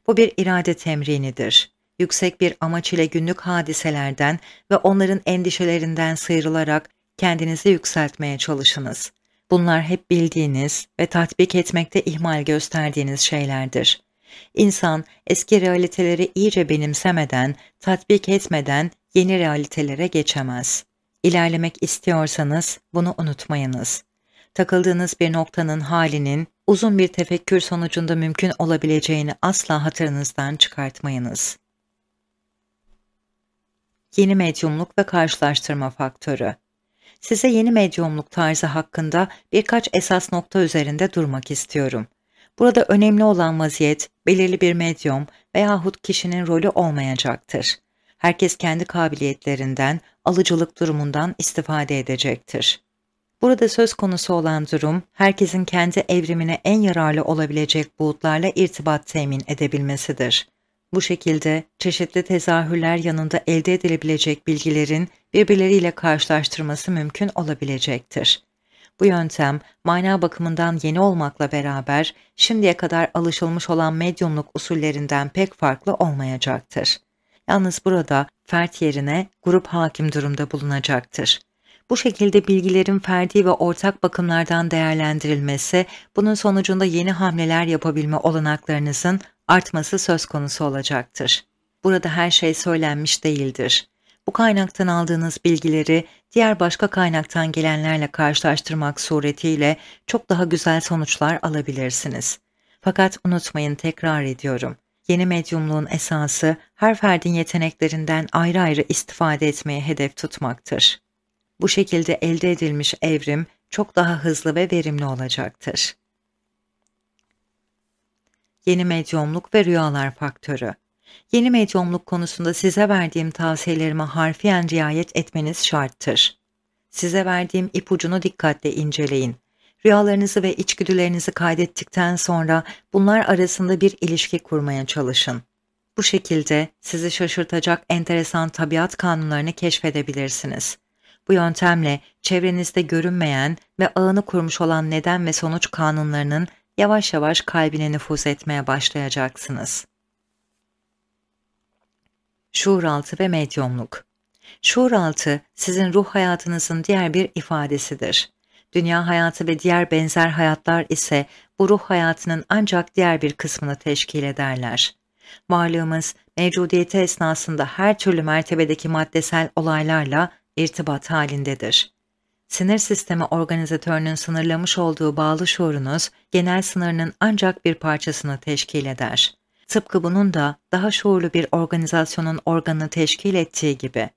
Speaker 1: Bu bir irade temrinidir. Yüksek bir amaç ile günlük hadiselerden ve onların endişelerinden sıyrılarak kendinizi yükseltmeye çalışınız. Bunlar hep bildiğiniz ve tatbik etmekte ihmal gösterdiğiniz şeylerdir. İnsan eski realiteleri iyice benimsemeden, tatbik etmeden yeni realitelere geçemez. İlerlemek istiyorsanız bunu unutmayınız. Takıldığınız bir noktanın halinin uzun bir tefekkür sonucunda mümkün olabileceğini asla hatırınızdan çıkartmayınız. Yeni medyumluk ve karşılaştırma faktörü Size yeni medyumluk tarzı hakkında birkaç esas nokta üzerinde durmak istiyorum. Burada önemli olan vaziyet, belirli bir medyum veyahut kişinin rolü olmayacaktır herkes kendi kabiliyetlerinden, alıcılık durumundan istifade edecektir. Burada söz konusu olan durum, herkesin kendi evrimine en yararlı olabilecek buğutlarla irtibat temin edebilmesidir. Bu şekilde çeşitli tezahürler yanında elde edilebilecek bilgilerin birbirleriyle karşılaştırması mümkün olabilecektir. Bu yöntem mana bakımından yeni olmakla beraber şimdiye kadar alışılmış olan medyumluk usullerinden pek farklı olmayacaktır. Yalnız burada fert yerine grup hakim durumda bulunacaktır. Bu şekilde bilgilerin ferdi ve ortak bakımlardan değerlendirilmesi, bunun sonucunda yeni hamleler yapabilme olanaklarınızın artması söz konusu olacaktır. Burada her şey söylenmiş değildir. Bu kaynaktan aldığınız bilgileri diğer başka kaynaktan gelenlerle karşılaştırmak suretiyle çok daha güzel sonuçlar alabilirsiniz. Fakat unutmayın tekrar ediyorum yeni medyumluğun esası her ferdin yeteneklerinden ayrı ayrı istifade etmeye hedef tutmaktır. Bu şekilde elde edilmiş evrim çok daha hızlı ve verimli olacaktır. Yeni medyumluk ve rüyalar faktörü Yeni medyumluk konusunda size verdiğim tavsiyelerime harfiyen riayet etmeniz şarttır. Size verdiğim ipucunu dikkatle inceleyin Rüyalarınızı ve içgüdülerinizi kaydettikten sonra bunlar arasında bir ilişki kurmaya çalışın. Bu şekilde sizi şaşırtacak enteresan tabiat kanunlarını keşfedebilirsiniz. Bu yöntemle çevrenizde görünmeyen ve ağını kurmuş olan neden ve sonuç kanunlarının yavaş yavaş kalbine nüfuz etmeye başlayacaksınız. Şuuraltı ve medyumluk Şuuraltı sizin ruh hayatınızın diğer bir ifadesidir dünya hayatı ve diğer benzer hayatlar ise bu ruh hayatının ancak diğer bir kısmını teşkil ederler. Varlığımız, mevcudiyeti esnasında her türlü mertebedeki maddesel olaylarla irtibat halindedir. Sinir sistemi organizatörünün sınırlamış olduğu bağlı şuurunuz, genel sınırının ancak bir parçasını teşkil eder. Tıpkı bunun da daha şuurlu bir organizasyonun organını teşkil ettiği gibi,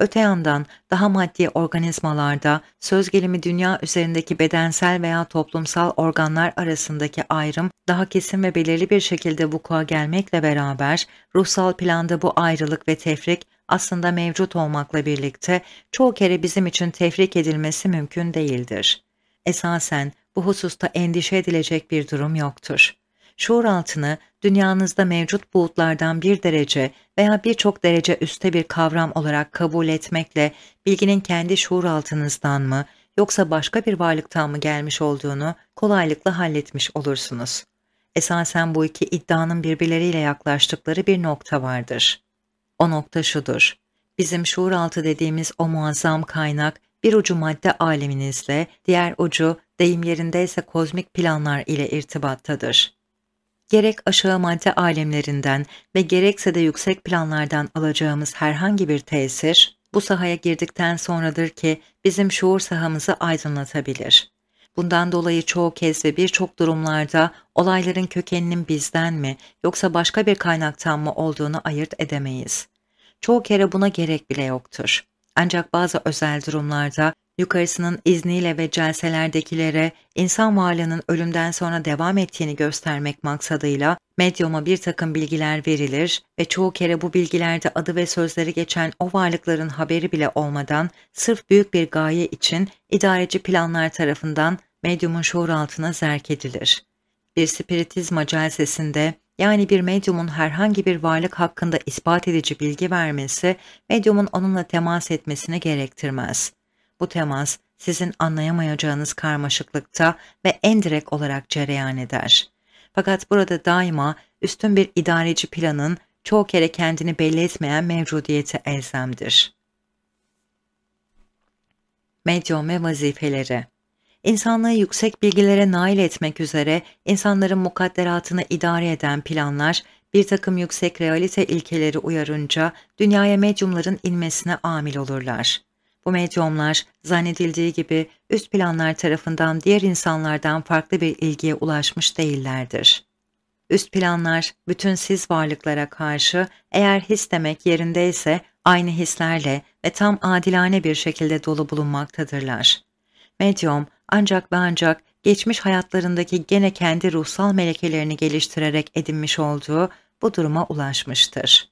Speaker 1: Öte yandan daha maddi organizmalarda söz gelimi dünya üzerindeki bedensel veya toplumsal organlar arasındaki ayrım daha kesin ve belirli bir şekilde vuku'a gelmekle beraber ruhsal planda bu ayrılık ve tefrik aslında mevcut olmakla birlikte çoğu kere bizim için tefrik edilmesi mümkün değildir. Esasen bu hususta endişe edilecek bir durum yoktur şuur altını dünyanızda mevcut buğutlardan bir derece veya birçok derece üste bir kavram olarak kabul etmekle bilginin kendi şuur altınızdan mı yoksa başka bir varlıktan mı gelmiş olduğunu kolaylıkla halletmiş olursunuz. Esasen bu iki iddianın birbirleriyle yaklaştıkları bir nokta vardır. O nokta şudur. Bizim şuur altı dediğimiz o muazzam kaynak bir ucu madde aleminizle, diğer ucu deyim yerindeyse kozmik planlar ile irtibattadır gerek aşağı madde alemlerinden ve gerekse de yüksek planlardan alacağımız herhangi bir tesir, bu sahaya girdikten sonradır ki bizim şuur sahamızı aydınlatabilir. Bundan dolayı çoğu kez ve birçok durumlarda olayların kökeninin bizden mi yoksa başka bir kaynaktan mı olduğunu ayırt edemeyiz. Çoğu kere buna gerek bile yoktur. Ancak bazı özel durumlarda yukarısının izniyle ve celselerdekilere insan varlığının ölümden sonra devam ettiğini göstermek maksadıyla medyuma bir takım bilgiler verilir ve çoğu kere bu bilgilerde adı ve sözleri geçen o varlıkların haberi bile olmadan sırf büyük bir gaye için idareci planlar tarafından medyumun şuur altına zerk edilir. Bir spiritizma celsesinde yani bir medyumun herhangi bir varlık hakkında ispat edici bilgi vermesi, medyumun onunla temas etmesini gerektirmez. Bu temas sizin anlayamayacağınız karmaşıklıkta ve en direkt olarak cereyan eder. Fakat burada daima üstün bir idareci planın çoğu kere kendini belli etmeyen mevcudiyeti elzemdir. Medyum ve vazifeleri İnsanlığı yüksek bilgilere nail etmek üzere insanların mukadderatını idare eden planlar, bir takım yüksek realite ilkeleri uyarınca dünyaya medyumların inmesine amil olurlar. Bu medyumlar zannedildiği gibi üst planlar tarafından diğer insanlardan farklı bir ilgiye ulaşmış değillerdir. Üst planlar bütün siz varlıklara karşı eğer his demek yerindeyse aynı hislerle ve tam adilane bir şekilde dolu bulunmaktadırlar. Medyum ancak ve ancak geçmiş hayatlarındaki gene kendi ruhsal melekelerini geliştirerek edinmiş olduğu bu duruma ulaşmıştır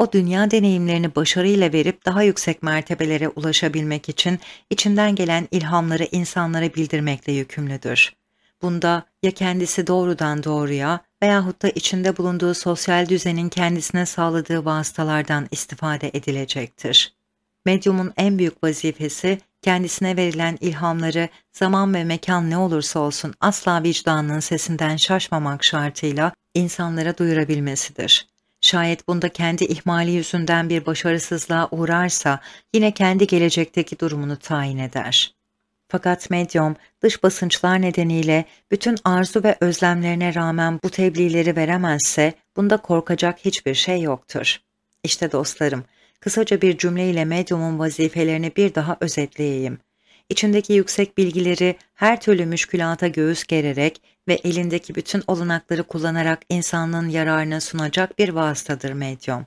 Speaker 1: o dünya deneyimlerini başarıyla verip daha yüksek mertebelere ulaşabilmek için içinden gelen ilhamları insanlara bildirmekle yükümlüdür. Bunda ya kendisi doğrudan doğruya veyahut da içinde bulunduğu sosyal düzenin kendisine sağladığı vasıtalardan istifade edilecektir. Medyumun en büyük vazifesi kendisine verilen ilhamları zaman ve mekan ne olursa olsun asla vicdanının sesinden şaşmamak şartıyla insanlara duyurabilmesidir. Şayet bunda kendi ihmali yüzünden bir başarısızlığa uğrarsa yine kendi gelecekteki durumunu tayin eder. Fakat medyum dış basınçlar nedeniyle bütün arzu ve özlemlerine rağmen bu tebliğleri veremezse bunda korkacak hiçbir şey yoktur. İşte dostlarım, kısaca bir cümleyle medyumun vazifelerini bir daha özetleyeyim içindeki yüksek bilgileri her türlü müşkülata göğüs gererek ve elindeki bütün olanakları kullanarak insanlığın yararına sunacak bir vasıtadır medyum.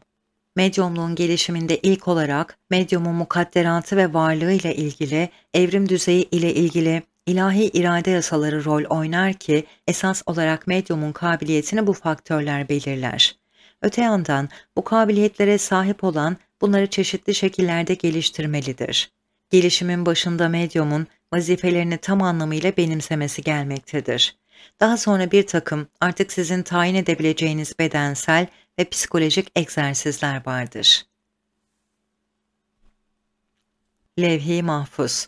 Speaker 1: Medyumluğun gelişiminde ilk olarak medyumun mukadderatı ve varlığıyla ilgili, evrim düzeyi ile ilgili ilahi irade yasaları rol oynar ki esas olarak medyumun kabiliyetini bu faktörler belirler. Öte yandan bu kabiliyetlere sahip olan bunları çeşitli şekillerde geliştirmelidir gelişimin başında medyumun vazifelerini tam anlamıyla benimsemesi gelmektedir. Daha sonra bir takım artık sizin tayin edebileceğiniz bedensel ve psikolojik egzersizler vardır. Levhi Mahfuz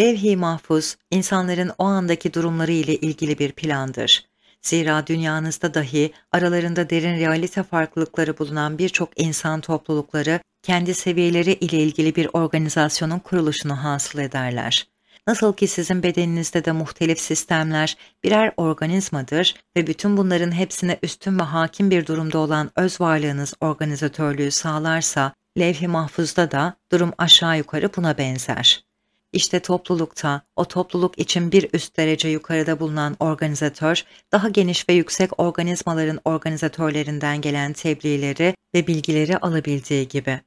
Speaker 1: Levhi Mahfuz, insanların o andaki durumları ile ilgili bir plandır. Zira dünyanızda dahi aralarında derin realite farklılıkları bulunan birçok insan toplulukları kendi seviyeleri ile ilgili bir organizasyonun kuruluşunu hasıl ederler. Nasıl ki sizin bedeninizde de muhtelif sistemler birer organizmadır ve bütün bunların hepsine üstün ve hakim bir durumda olan öz varlığınız organizatörlüğü sağlarsa, levh-i mahfuzda da durum aşağı yukarı buna benzer. İşte toplulukta, o topluluk için bir üst derece yukarıda bulunan organizatör, daha geniş ve yüksek organizmaların organizatörlerinden gelen tebliğleri ve bilgileri alabildiği gibi.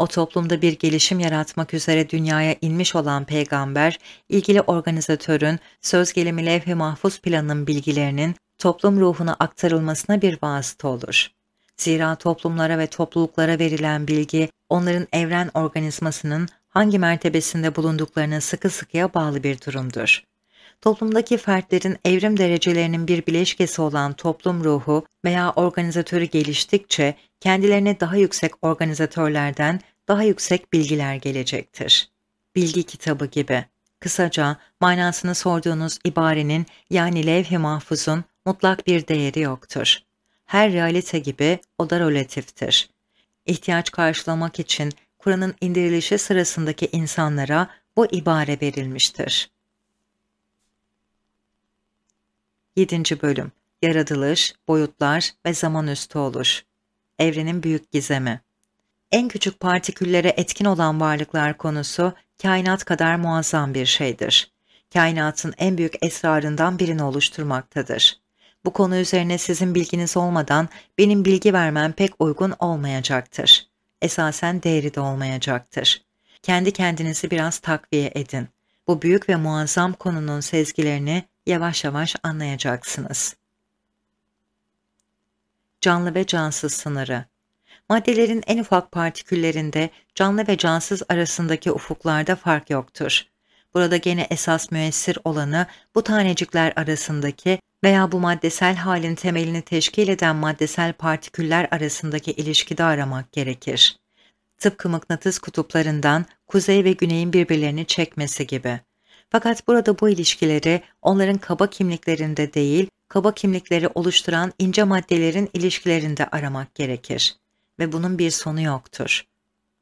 Speaker 1: O toplumda bir gelişim yaratmak üzere dünyaya inmiş olan peygamber, ilgili organizatörün söz gelimi levh-i mahfuz planının bilgilerinin toplum ruhuna aktarılmasına bir vasıta olur. Zira toplumlara ve topluluklara verilen bilgi, onların evren organizmasının hangi mertebesinde bulunduklarına sıkı sıkıya bağlı bir durumdur toplumdaki fertlerin evrim derecelerinin bir bileşkesi olan toplum ruhu veya organizatörü geliştikçe kendilerine daha yüksek organizatörlerden daha yüksek bilgiler gelecektir. Bilgi kitabı gibi. Kısaca manasını sorduğunuz ibarenin yani levh-i mahfuzun mutlak bir değeri yoktur. Her realite gibi o da relatiftir. İhtiyaç karşılamak için Kur'an'ın indirilişi sırasındaki insanlara bu ibare verilmiştir. 7. Bölüm Yaratılış, Boyutlar ve Zaman Üstü Oluş Evrenin Büyük Gizemi En küçük partiküllere etkin olan varlıklar konusu kainat kadar muazzam bir şeydir. Kainatın en büyük esrarından birini oluşturmaktadır. Bu konu üzerine sizin bilginiz olmadan benim bilgi vermem pek uygun olmayacaktır. Esasen değeri de olmayacaktır. Kendi kendinizi biraz takviye edin. Bu büyük ve muazzam konunun sezgilerini yavaş yavaş anlayacaksınız. Canlı ve cansız sınırı Maddelerin en ufak partiküllerinde canlı ve cansız arasındaki ufuklarda fark yoktur. Burada gene esas müessir olanı bu tanecikler arasındaki veya bu maddesel halin temelini teşkil eden maddesel partiküller arasındaki ilişkide aramak gerekir. Tıpkı mıknatıs kutuplarından kuzey ve güneyin birbirlerini çekmesi gibi. Fakat burada bu ilişkileri onların kaba kimliklerinde değil, kaba kimlikleri oluşturan ince maddelerin ilişkilerinde aramak gerekir. Ve bunun bir sonu yoktur.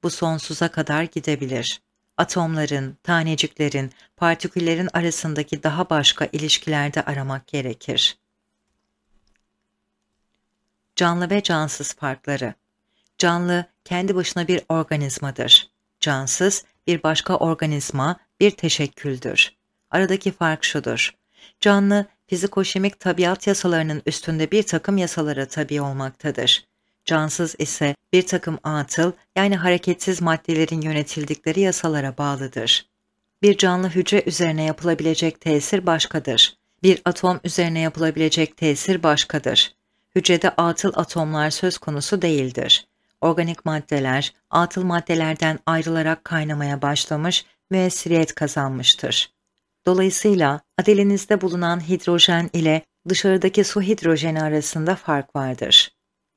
Speaker 1: Bu sonsuza kadar gidebilir. Atomların, taneciklerin, partiküllerin arasındaki daha başka ilişkilerde aramak gerekir. Canlı ve cansız farkları Canlı, kendi başına bir organizmadır cansız bir başka organizma, bir teşekküldür. Aradaki fark şudur. Canlı, fizikoşemik tabiat yasalarının üstünde bir takım yasalara tabi olmaktadır. Cansız ise bir takım atıl yani hareketsiz maddelerin yönetildikleri yasalara bağlıdır. Bir canlı hücre üzerine yapılabilecek tesir başkadır. Bir atom üzerine yapılabilecek tesir başkadır. Hücrede atıl atomlar söz konusu değildir organik maddeler atıl maddelerden ayrılarak kaynamaya başlamış, müessiriyet kazanmıştır. Dolayısıyla adelinizde bulunan hidrojen ile dışarıdaki su hidrojeni arasında fark vardır.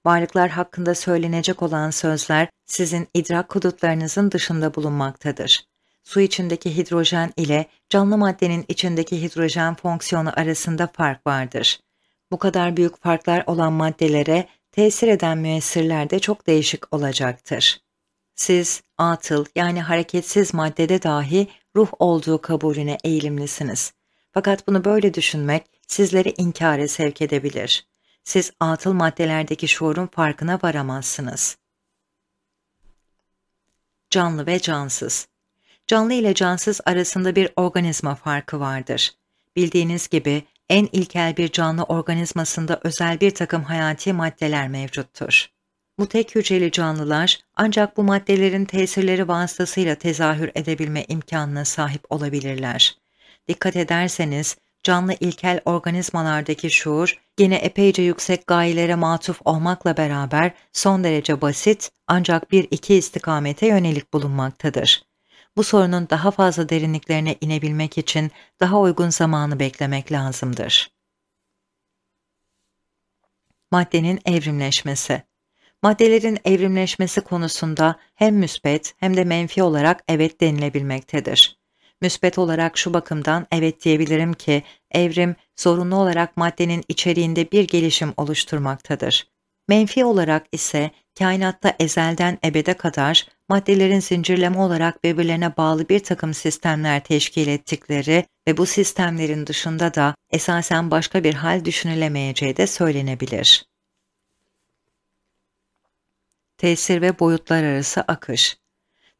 Speaker 1: Varlıklar hakkında söylenecek olan sözler sizin idrak hudutlarınızın dışında bulunmaktadır. Su içindeki hidrojen ile canlı maddenin içindeki hidrojen fonksiyonu arasında fark vardır. Bu kadar büyük farklar olan maddelere tesir eden müessirler de çok değişik olacaktır. Siz atıl yani hareketsiz maddede dahi ruh olduğu kabulüne eğilimlisiniz. Fakat bunu böyle düşünmek sizleri inkâre sevk edebilir. Siz atıl maddelerdeki şuurun farkına varamazsınız. Canlı ve cansız Canlı ile cansız arasında bir organizma farkı vardır. Bildiğiniz gibi en ilkel bir canlı organizmasında özel bir takım hayati maddeler mevcuttur. Bu tek hücreli canlılar ancak bu maddelerin tesirleri vasıtasıyla tezahür edebilme imkanına sahip olabilirler. Dikkat ederseniz canlı ilkel organizmalardaki şuur yine epeyce yüksek gayelere matuf olmakla beraber son derece basit ancak bir iki istikamete yönelik bulunmaktadır bu sorunun daha fazla derinliklerine inebilmek için daha uygun zamanı beklemek lazımdır. Maddenin evrimleşmesi Maddelerin evrimleşmesi konusunda hem müspet hem de menfi olarak evet denilebilmektedir. Müspet olarak şu bakımdan evet diyebilirim ki evrim zorunlu olarak maddenin içeriğinde bir gelişim oluşturmaktadır. Menfi olarak ise kainatta ezelden ebede kadar maddelerin zincirleme olarak birbirlerine bağlı bir takım sistemler teşkil ettikleri ve bu sistemlerin dışında da esasen başka bir hal düşünülemeyeceği de söylenebilir. Tesir ve boyutlar arası akış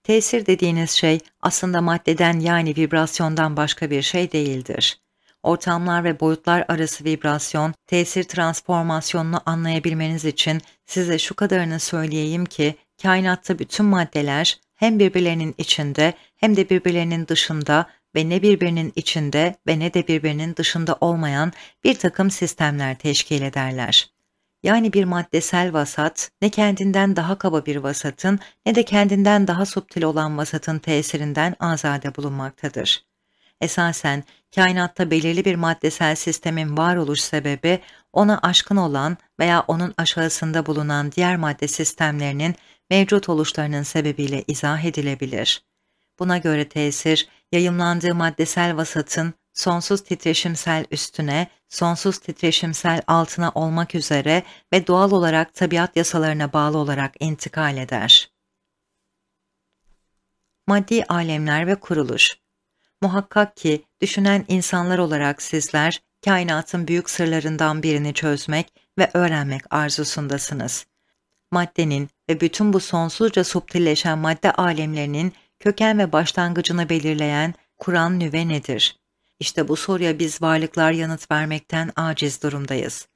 Speaker 1: Tesir dediğiniz şey aslında maddeden yani vibrasyondan başka bir şey değildir ortamlar ve boyutlar arası vibrasyon, tesir transformasyonunu anlayabilmeniz için size şu kadarını söyleyeyim ki kainatta bütün maddeler hem birbirlerinin içinde hem de birbirlerinin dışında ve ne birbirinin içinde ve ne de birbirinin dışında olmayan bir takım sistemler teşkil ederler. Yani bir maddesel vasat ne kendinden daha kaba bir vasatın ne de kendinden daha subtil olan vasatın tesirinden azade bulunmaktadır. Esasen kainatta belirli bir maddesel sistemin varoluş sebebi ona aşkın olan veya onun aşağısında bulunan diğer madde sistemlerinin mevcut oluşlarının sebebiyle izah edilebilir. Buna göre tesir, yayımlandığı maddesel vasatın sonsuz titreşimsel üstüne, sonsuz titreşimsel altına olmak üzere ve doğal olarak tabiat yasalarına bağlı olarak intikal eder. Maddi alemler ve kuruluş Muhakkak ki düşünen insanlar olarak sizler kainatın büyük sırlarından birini çözmek ve öğrenmek arzusundasınız. Maddenin ve bütün bu sonsuzca subtilleşen madde alemlerinin köken ve başlangıcını belirleyen Kur'an nüve nedir? İşte bu soruya biz varlıklar yanıt vermekten aciz durumdayız.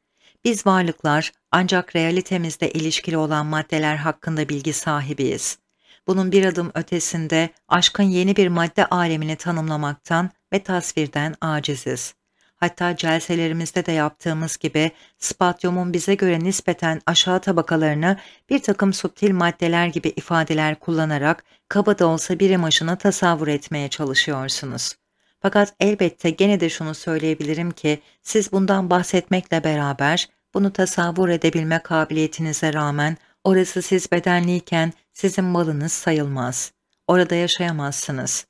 Speaker 1: Biz varlıklar ancak realitemizde ilişkili olan maddeler hakkında bilgi sahibiyiz bunun bir adım ötesinde aşkın yeni bir madde alemini tanımlamaktan ve tasvirden aciziz. Hatta celselerimizde de yaptığımız gibi spatyumun bize göre nispeten aşağı tabakalarını bir takım subtil maddeler gibi ifadeler kullanarak kaba da olsa bir imajını tasavvur etmeye çalışıyorsunuz. Fakat elbette gene de şunu söyleyebilirim ki siz bundan bahsetmekle beraber bunu tasavvur edebilme kabiliyetinize rağmen orası siz bedenliyken sizin malınız sayılmaz. Orada yaşayamazsınız.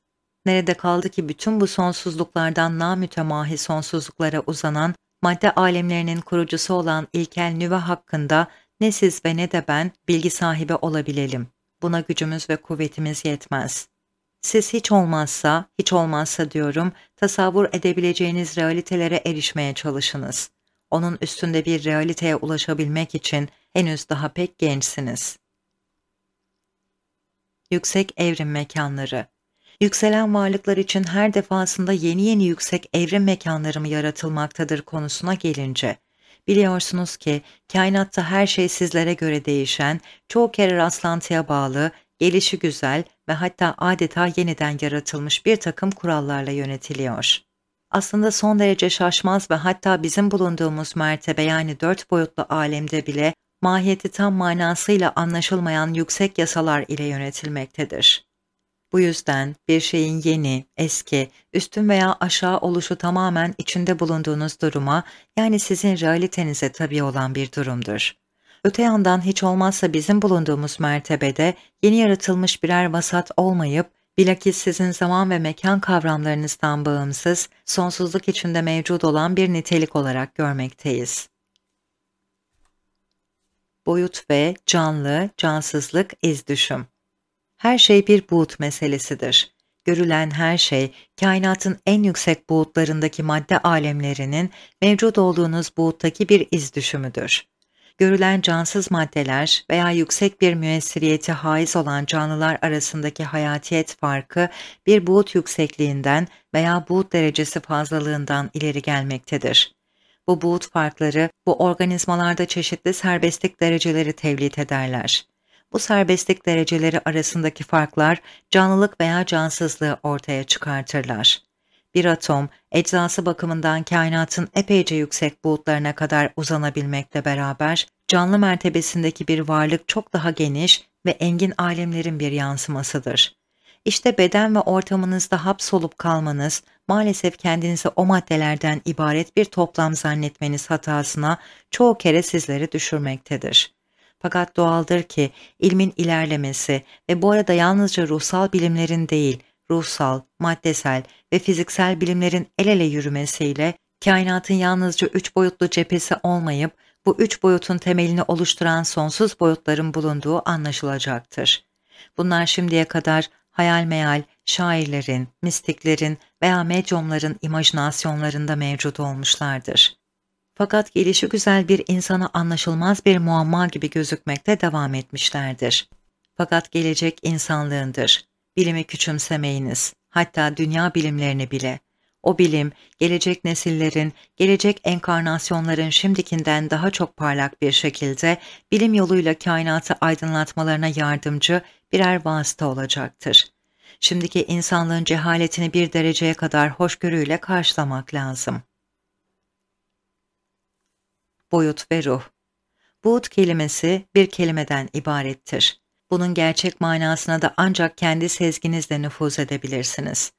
Speaker 1: Nerede kaldı ki bütün bu sonsuzluklardan namütemahi sonsuzluklara uzanan madde alemlerinin kurucusu olan ilkel nüve hakkında ne siz ve ne de ben bilgi sahibi olabilelim. Buna gücümüz ve kuvvetimiz yetmez. Siz hiç olmazsa, hiç olmazsa diyorum, tasavvur edebileceğiniz realitelere erişmeye çalışınız. Onun üstünde bir realiteye ulaşabilmek için henüz daha pek gençsiniz.'' yüksek evrim mekanları. Yükselen varlıklar için her defasında yeni yeni yüksek evrim mekanları mı yaratılmaktadır konusuna gelince, biliyorsunuz ki kainatta her şey sizlere göre değişen, çoğu kere rastlantıya bağlı, gelişi güzel ve hatta adeta yeniden yaratılmış bir takım kurallarla yönetiliyor. Aslında son derece şaşmaz ve hatta bizim bulunduğumuz mertebe yani dört boyutlu alemde bile mahiyeti tam manasıyla anlaşılmayan yüksek yasalar ile yönetilmektedir. Bu yüzden bir şeyin yeni, eski, üstün veya aşağı oluşu tamamen içinde bulunduğunuz duruma yani sizin realitenize tabi olan bir durumdur. Öte yandan hiç olmazsa bizim bulunduğumuz mertebede yeni yaratılmış birer vasat olmayıp bilakis sizin zaman ve mekan kavramlarınızdan bağımsız, sonsuzluk içinde mevcut olan bir nitelik olarak görmekteyiz boyut ve canlı, cansızlık, iz düşüm. Her şey bir buğut meselesidir. Görülen her şey, kainatın en yüksek buğutlarındaki madde alemlerinin mevcut olduğunuz buğuttaki bir iz düşümüdür. Görülen cansız maddeler veya yüksek bir müessiriyeti haiz olan canlılar arasındaki hayatiyet farkı bir buğut yüksekliğinden veya buğut derecesi fazlalığından ileri gelmektedir. Bu buğut farkları bu organizmalarda çeşitli serbestlik dereceleri tevlit ederler. Bu serbestlik dereceleri arasındaki farklar canlılık veya cansızlığı ortaya çıkartırlar. Bir atom, eczası bakımından kainatın epeyce yüksek buğutlarına kadar uzanabilmekle beraber, canlı mertebesindeki bir varlık çok daha geniş ve engin alemlerin bir yansımasıdır. İşte beden ve ortamınızda hapsolup kalmanız, maalesef kendinizi o maddelerden ibaret bir toplam zannetmeniz hatasına çoğu kere sizleri düşürmektedir. Fakat doğaldır ki ilmin ilerlemesi ve bu arada yalnızca ruhsal bilimlerin değil, ruhsal, maddesel ve fiziksel bilimlerin el ele yürümesiyle kainatın yalnızca üç boyutlu cephesi olmayıp bu üç boyutun temelini oluşturan sonsuz boyutların bulunduğu anlaşılacaktır. Bunlar şimdiye kadar hayal meyal, şairlerin, mistiklerin veya medyumların imajinasyonlarında mevcut olmuşlardır. Fakat gelişi güzel bir insana anlaşılmaz bir muamma gibi gözükmekte devam etmişlerdir. Fakat gelecek insanlığındır. Bilimi küçümsemeyiniz, hatta dünya bilimlerini bile. O bilim, gelecek nesillerin, gelecek enkarnasyonların şimdikinden daha çok parlak bir şekilde bilim yoluyla kainatı aydınlatmalarına yardımcı birer vasıta olacaktır. Şimdiki insanlığın cehaletini bir dereceye kadar hoşgörüyle karşılamak lazım. Boyut ve ruh Buğut kelimesi bir kelimeden ibarettir. Bunun gerçek manasına da ancak kendi sezginizle nüfuz edebilirsiniz.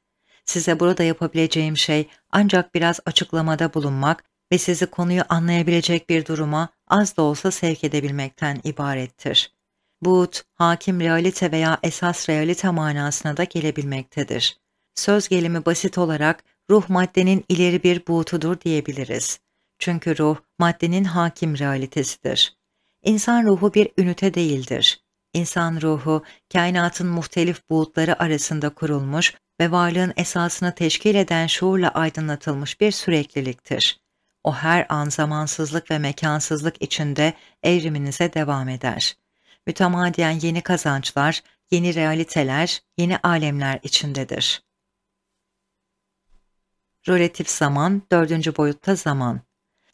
Speaker 1: Size burada yapabileceğim şey ancak biraz açıklamada bulunmak ve sizi konuyu anlayabilecek bir duruma az da olsa sevk edebilmekten ibarettir buğut, hakim realite veya esas realite manasına da gelebilmektedir. Söz gelimi basit olarak ruh maddenin ileri bir buğutudur diyebiliriz. Çünkü ruh maddenin hakim realitesidir. İnsan ruhu bir ünite değildir. İnsan ruhu kainatın muhtelif buğutları arasında kurulmuş ve varlığın esasını teşkil eden şuurla aydınlatılmış bir sürekliliktir. O her an zamansızlık ve mekansızlık içinde evriminize devam eder.'' mütemadiyen yeni kazançlar, yeni realiteler, yeni alemler içindedir. Relatif zaman, dördüncü boyutta zaman.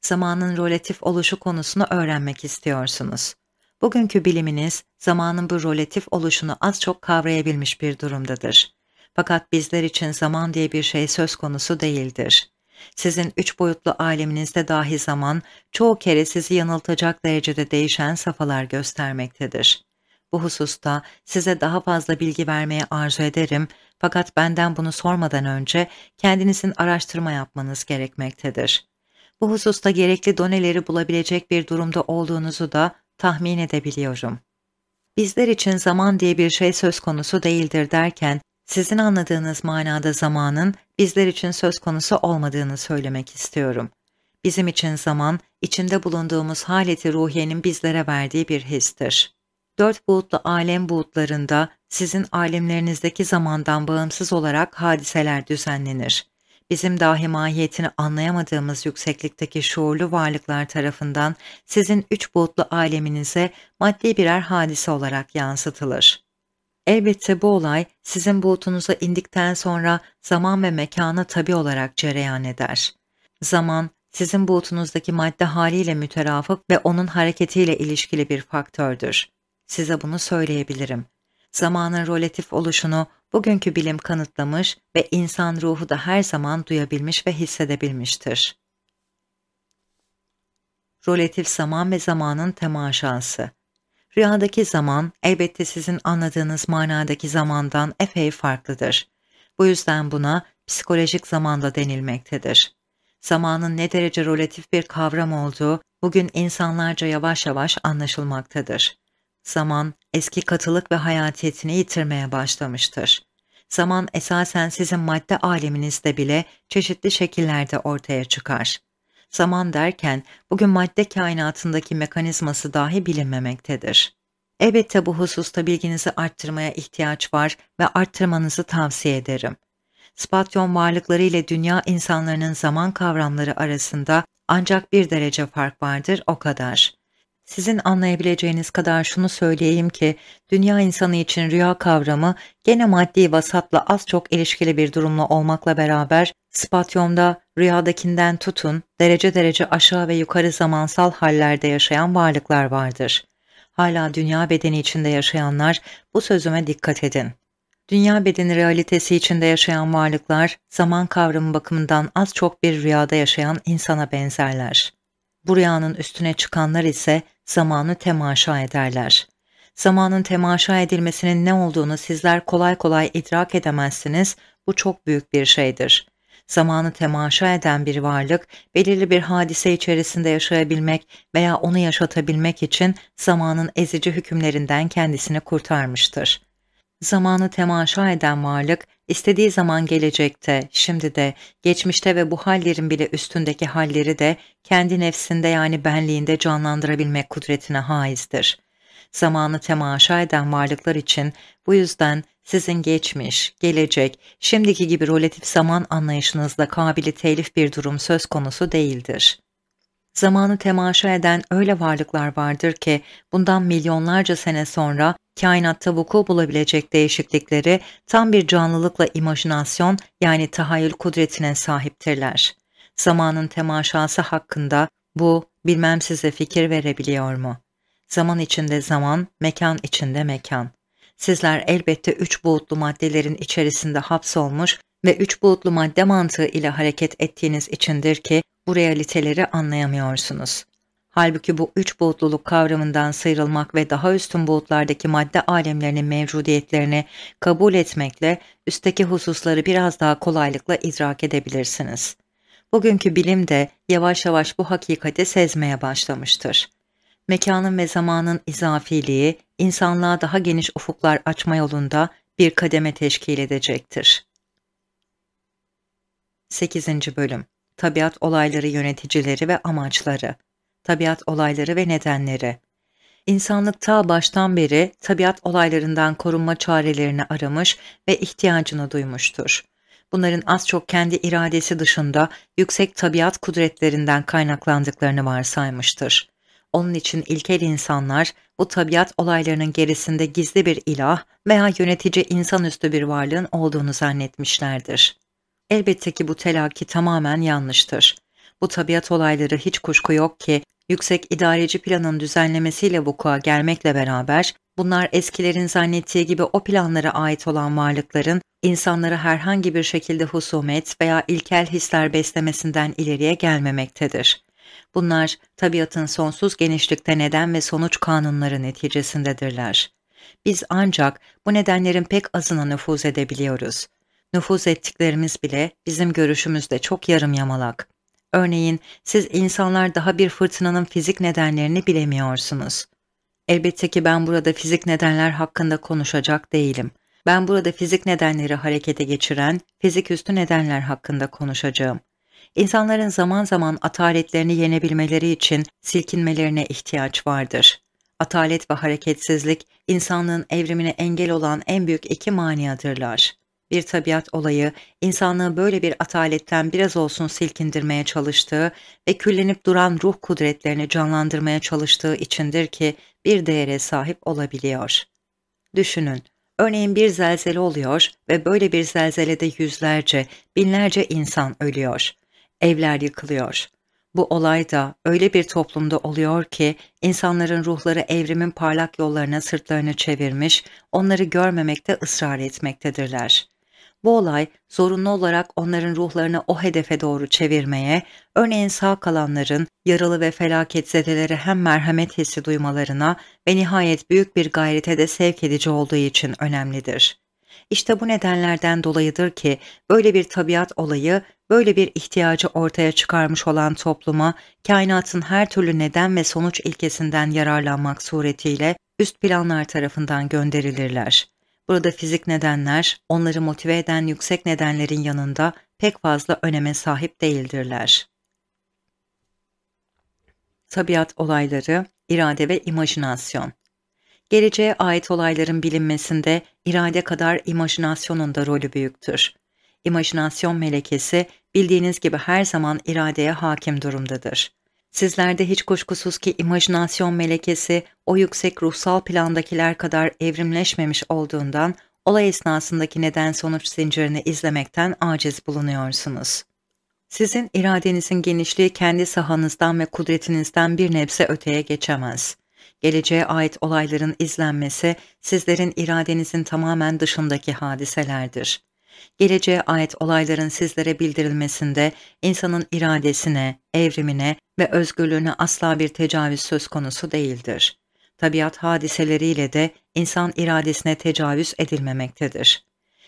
Speaker 1: Zamanın relatif oluşu konusunu öğrenmek istiyorsunuz. Bugünkü biliminiz zamanın bu relatif oluşunu az çok kavrayabilmiş bir durumdadır. Fakat bizler için zaman diye bir şey söz konusu değildir. Sizin üç boyutlu aleminizde dahi zaman çoğu kere sizi yanıltacak derecede değişen safalar göstermektedir. Bu hususta size daha fazla bilgi vermeye arzu ederim fakat benden bunu sormadan önce kendinizin araştırma yapmanız gerekmektedir. Bu hususta gerekli doneleri bulabilecek bir durumda olduğunuzu da tahmin edebiliyorum. Bizler için zaman diye bir şey söz konusu değildir derken sizin anladığınız manada zamanın bizler için söz konusu olmadığını söylemek istiyorum. Bizim için zaman, içinde bulunduğumuz haleti ruhiyenin bizlere verdiği bir histir. Dört boğutlu alem boğutlarında sizin alemlerinizdeki zamandan bağımsız olarak hadiseler düzenlenir. Bizim dahi mahiyetini anlayamadığımız yükseklikteki şuurlu varlıklar tarafından sizin üç boğutlu aleminize maddi birer hadise olarak yansıtılır. Elbette bu olay sizin bulutunuza indikten sonra zaman ve mekana tabi olarak cereyan eder. Zaman, sizin bulutunuzdaki madde haliyle müterafık ve onun hareketiyle ilişkili bir faktördür. Size bunu söyleyebilirim. Zamanın relatif oluşunu bugünkü bilim kanıtlamış ve insan ruhu da her zaman duyabilmiş ve hissedebilmiştir. Relatif zaman ve zamanın temaşası Rüyadaki zaman elbette sizin anladığınız manadaki zamandan epey farklıdır. Bu yüzden buna psikolojik zamanda denilmektedir. Zamanın ne derece relatif bir kavram olduğu bugün insanlarca yavaş yavaş anlaşılmaktadır. Zaman eski katılık ve hayatiyetini yitirmeye başlamıştır. Zaman esasen sizin madde aleminizde bile çeşitli şekillerde ortaya çıkar zaman derken bugün madde kainatındaki mekanizması dahi bilinmemektedir. Elbette bu hususta bilginizi arttırmaya ihtiyaç var ve arttırmanızı tavsiye ederim. Spatyon varlıkları ile dünya insanlarının zaman kavramları arasında ancak bir derece fark vardır o kadar. Sizin anlayabileceğiniz kadar şunu söyleyeyim ki dünya insanı için rüya kavramı gene maddi vasatla az çok ilişkili bir durumla olmakla beraber spatyumda rüyadakinden tutun derece derece aşağı ve yukarı zamansal hallerde yaşayan varlıklar vardır. Hala dünya bedeni içinde yaşayanlar bu sözüme dikkat edin. Dünya bedeni realitesi içinde yaşayan varlıklar zaman kavramı bakımından az çok bir rüyada yaşayan insana benzerler. Bu rüyanın üstüne çıkanlar ise zamanı temaşa ederler. Zamanın temaşa edilmesinin ne olduğunu sizler kolay kolay idrak edemezsiniz, bu çok büyük bir şeydir. Zamanı temaşa eden bir varlık, belirli bir hadise içerisinde yaşayabilmek veya onu yaşatabilmek için zamanın ezici hükümlerinden kendisini kurtarmıştır. Zamanı temaşa eden varlık, istediği zaman gelecekte, şimdi de, geçmişte ve bu hallerin bile üstündeki halleri de kendi nefsinde yani benliğinde canlandırabilmek kudretine haizdir. Zamanı temaşa eden varlıklar için bu yüzden sizin geçmiş, gelecek, şimdiki gibi relatif zaman anlayışınızda kabili telif bir durum söz konusu değildir zamanı temaşa eden öyle varlıklar vardır ki bundan milyonlarca sene sonra kainatta vuku bulabilecek değişiklikleri tam bir canlılıkla imajinasyon yani tahayyül kudretine sahiptirler. Zamanın temaşası hakkında bu bilmem size fikir verebiliyor mu? Zaman içinde zaman, mekan içinde mekan. Sizler elbette üç boyutlu maddelerin içerisinde hapsolmuş ve üç boyutlu madde mantığı ile hareket ettiğiniz içindir ki bu realiteleri anlayamıyorsunuz. Halbuki bu üç boyutluluk kavramından sıyrılmak ve daha üstün boyutlardaki madde alemlerinin mevcudiyetlerini kabul etmekle üstteki hususları biraz daha kolaylıkla idrak edebilirsiniz. Bugünkü bilim de yavaş yavaş bu hakikati sezmeye başlamıştır. Mekanın ve zamanın izafiliği insanlığa daha geniş ufuklar açma yolunda bir kademe teşkil edecektir. 8. Bölüm tabiat olayları yöneticileri ve amaçları, tabiat olayları ve nedenleri. İnsanlık ta baştan beri tabiat olaylarından korunma çarelerini aramış ve ihtiyacını duymuştur. Bunların az çok kendi iradesi dışında yüksek tabiat kudretlerinden kaynaklandıklarını varsaymıştır. Onun için ilkel insanlar bu tabiat olaylarının gerisinde gizli bir ilah veya yönetici insanüstü bir varlığın olduğunu zannetmişlerdir. Elbette ki bu telakki tamamen yanlıştır. Bu tabiat olayları hiç kuşku yok ki yüksek idareci planın düzenlemesiyle vuku'a gelmekle beraber bunlar eskilerin zannettiği gibi o planlara ait olan varlıkların insanlara herhangi bir şekilde husumet veya ilkel hisler beslemesinden ileriye gelmemektedir. Bunlar tabiatın sonsuz genişlikte neden ve sonuç kanunları neticesindedirler. Biz ancak bu nedenlerin pek azına nüfuz edebiliyoruz nüfuz ettiklerimiz bile bizim görüşümüzde çok yarım yamalak. Örneğin siz insanlar daha bir fırtınanın fizik nedenlerini bilemiyorsunuz. Elbette ki ben burada fizik nedenler hakkında konuşacak değilim. Ben burada fizik nedenleri harekete geçiren fizik üstü nedenler hakkında konuşacağım. İnsanların zaman zaman ataletlerini yenebilmeleri için silkinmelerine ihtiyaç vardır. Atalet ve hareketsizlik insanlığın evrimine engel olan en büyük iki maniadırlar bir tabiat olayı insanlığı böyle bir ataletten biraz olsun silkindirmeye çalıştığı ve küllenip duran ruh kudretlerini canlandırmaya çalıştığı içindir ki bir değere sahip olabiliyor. Düşünün, örneğin bir zelzele oluyor ve böyle bir zelzelede yüzlerce, binlerce insan ölüyor. Evler yıkılıyor. Bu olay da öyle bir toplumda oluyor ki insanların ruhları evrimin parlak yollarına sırtlarını çevirmiş, onları görmemekte ısrar etmektedirler. Bu olay zorunlu olarak onların ruhlarını o hedefe doğru çevirmeye, örneğin sağ kalanların yaralı ve felaketzedelere hem merhamet hissi duymalarına ve nihayet büyük bir gayrete de sevk edici olduğu için önemlidir. İşte bu nedenlerden dolayıdır ki böyle bir tabiat olayı, böyle bir ihtiyacı ortaya çıkarmış olan topluma kainatın her türlü neden ve sonuç ilkesinden yararlanmak suretiyle üst planlar tarafından gönderilirler. Burada fizik nedenler, onları motive eden yüksek nedenlerin yanında pek fazla öneme sahip değildirler. Tabiat olayları, irade ve imajinasyon. Geleceğe ait olayların bilinmesinde irade kadar imajinasyonun da rolü büyüktür. İmajinasyon melekesi bildiğiniz gibi her zaman iradeye hakim durumdadır. Sizlerde hiç kuşkusuz ki imajinasyon melekesi o yüksek ruhsal plandakiler kadar evrimleşmemiş olduğundan olay esnasındaki neden sonuç zincirini izlemekten aciz bulunuyorsunuz. Sizin iradenizin genişliği kendi sahanızdan ve kudretinizden bir nebze öteye geçemez. Geleceğe ait olayların izlenmesi sizlerin iradenizin tamamen dışındaki hadiselerdir geleceğe ait olayların sizlere bildirilmesinde insanın iradesine, evrimine ve özgürlüğüne asla bir tecavüz söz konusu değildir. Tabiat hadiseleriyle de insan iradesine tecavüz edilmemektedir.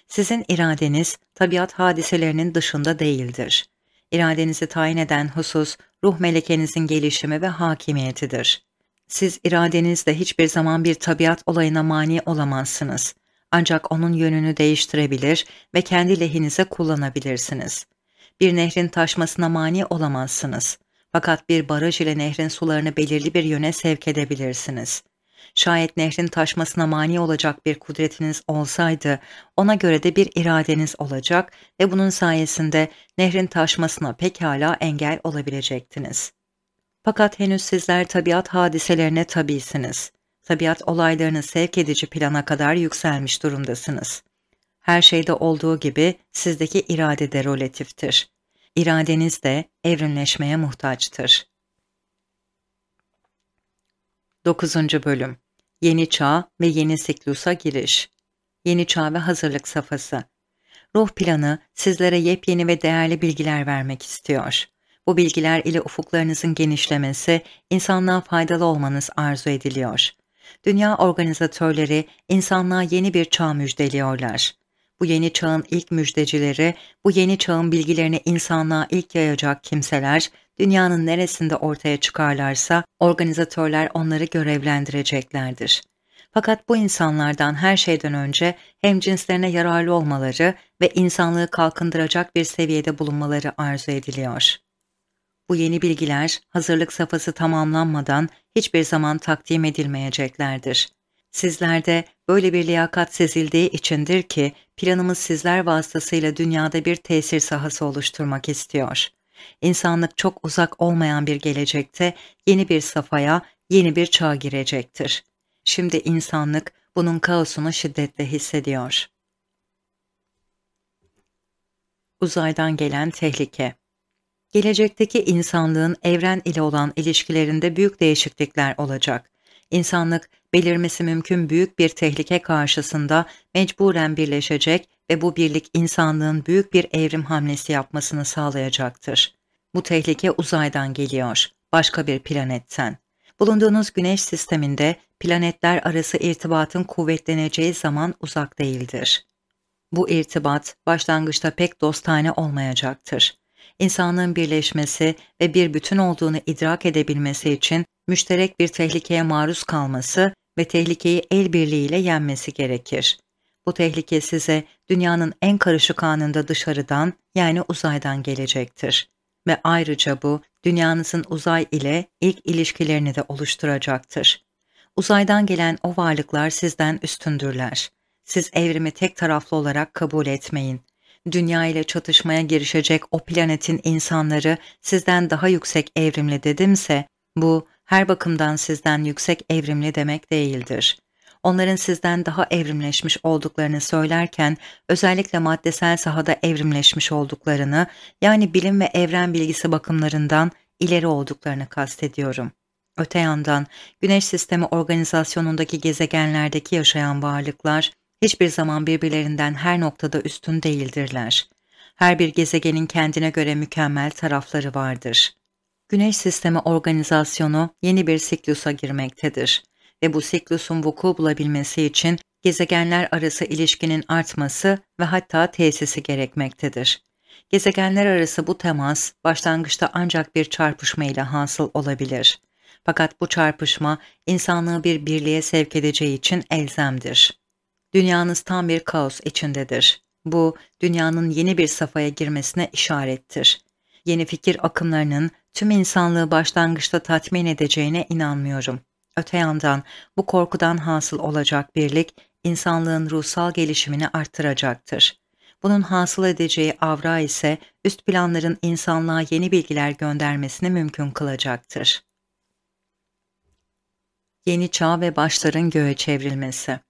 Speaker 1: Sizin iradeniz tabiat hadiselerinin dışında değildir. İradenizi tayin eden husus ruh melekenizin gelişimi ve hakimiyetidir. Siz iradenizle hiçbir zaman bir tabiat olayına mani olamazsınız ancak onun yönünü değiştirebilir ve kendi lehinize kullanabilirsiniz. Bir nehrin taşmasına mani olamazsınız. Fakat bir baraj ile nehrin sularını belirli bir yöne sevk edebilirsiniz. Şayet nehrin taşmasına mani olacak bir kudretiniz olsaydı, ona göre de bir iradeniz olacak ve bunun sayesinde nehrin taşmasına pekala engel olabilecektiniz. Fakat henüz sizler tabiat hadiselerine tabisiniz tabiat olaylarını sevk edici plana kadar yükselmiş durumdasınız. Her şeyde olduğu gibi sizdeki irade de relatiftir. İradeniz de evrimleşmeye muhtaçtır. 9. Bölüm Yeni Çağ ve Yeni Siklusa Giriş Yeni Çağ ve Hazırlık Safası. Ruh planı sizlere yepyeni ve değerli bilgiler vermek istiyor. Bu bilgiler ile ufuklarınızın genişlemesi, insanlığa faydalı olmanız arzu ediliyor dünya organizatörleri insanlığa yeni bir çağ müjdeliyorlar. Bu yeni çağın ilk müjdecileri, bu yeni çağın bilgilerini insanlığa ilk yayacak kimseler, dünyanın neresinde ortaya çıkarlarsa organizatörler onları görevlendireceklerdir. Fakat bu insanlardan her şeyden önce hem cinslerine yararlı olmaları ve insanlığı kalkındıracak bir seviyede bulunmaları arzu ediliyor. Bu yeni bilgiler hazırlık safhası tamamlanmadan hiçbir zaman takdim edilmeyeceklerdir. Sizlerde böyle bir liyakat sezildiği içindir ki planımız sizler vasıtasıyla dünyada bir tesir sahası oluşturmak istiyor. İnsanlık çok uzak olmayan bir gelecekte yeni bir safhaya, yeni bir çağa girecektir. Şimdi insanlık bunun kaosunu şiddetle hissediyor. Uzaydan gelen tehlike gelecekteki insanlığın evren ile olan ilişkilerinde büyük değişiklikler olacak. İnsanlık belirmesi mümkün büyük bir tehlike karşısında mecburen birleşecek ve bu birlik insanlığın büyük bir evrim hamlesi yapmasını sağlayacaktır. Bu tehlike uzaydan geliyor, başka bir planetten. Bulunduğunuz güneş sisteminde planetler arası irtibatın kuvvetleneceği zaman uzak değildir. Bu irtibat başlangıçta pek dostane olmayacaktır insanlığın birleşmesi ve bir bütün olduğunu idrak edebilmesi için müşterek bir tehlikeye maruz kalması ve tehlikeyi el birliğiyle yenmesi gerekir. Bu tehlike size dünyanın en karışık anında dışarıdan yani uzaydan gelecektir. Ve ayrıca bu dünyanızın uzay ile ilk ilişkilerini de oluşturacaktır. Uzaydan gelen o varlıklar sizden üstündürler. Siz evrimi tek taraflı olarak kabul etmeyin dünya ile çatışmaya girişecek o planetin insanları sizden daha yüksek evrimli dedimse bu her bakımdan sizden yüksek evrimli demek değildir. Onların sizden daha evrimleşmiş olduklarını söylerken özellikle maddesel sahada evrimleşmiş olduklarını yani bilim ve evren bilgisi bakımlarından ileri olduklarını kastediyorum. Öte yandan Güneş Sistemi organizasyonundaki gezegenlerdeki yaşayan varlıklar hiçbir zaman birbirlerinden her noktada üstün değildirler. Her bir gezegenin kendine göre mükemmel tarafları vardır. Güneş sistemi organizasyonu yeni bir siklusa girmektedir ve bu siklusun vuku bulabilmesi için gezegenler arası ilişkinin artması ve hatta tesisi gerekmektedir. Gezegenler arası bu temas başlangıçta ancak bir çarpışma ile hasıl olabilir. Fakat bu çarpışma insanlığı bir birliğe sevk edeceği için elzemdir dünyanız tam bir kaos içindedir. Bu, dünyanın yeni bir safhaya girmesine işarettir. Yeni fikir akımlarının tüm insanlığı başlangıçta tatmin edeceğine inanmıyorum. Öte yandan bu korkudan hasıl olacak birlik, insanlığın ruhsal gelişimini arttıracaktır. Bunun hasıl edeceği avra ise üst planların insanlığa yeni bilgiler göndermesini mümkün kılacaktır. Yeni çağ ve başların göğe çevrilmesi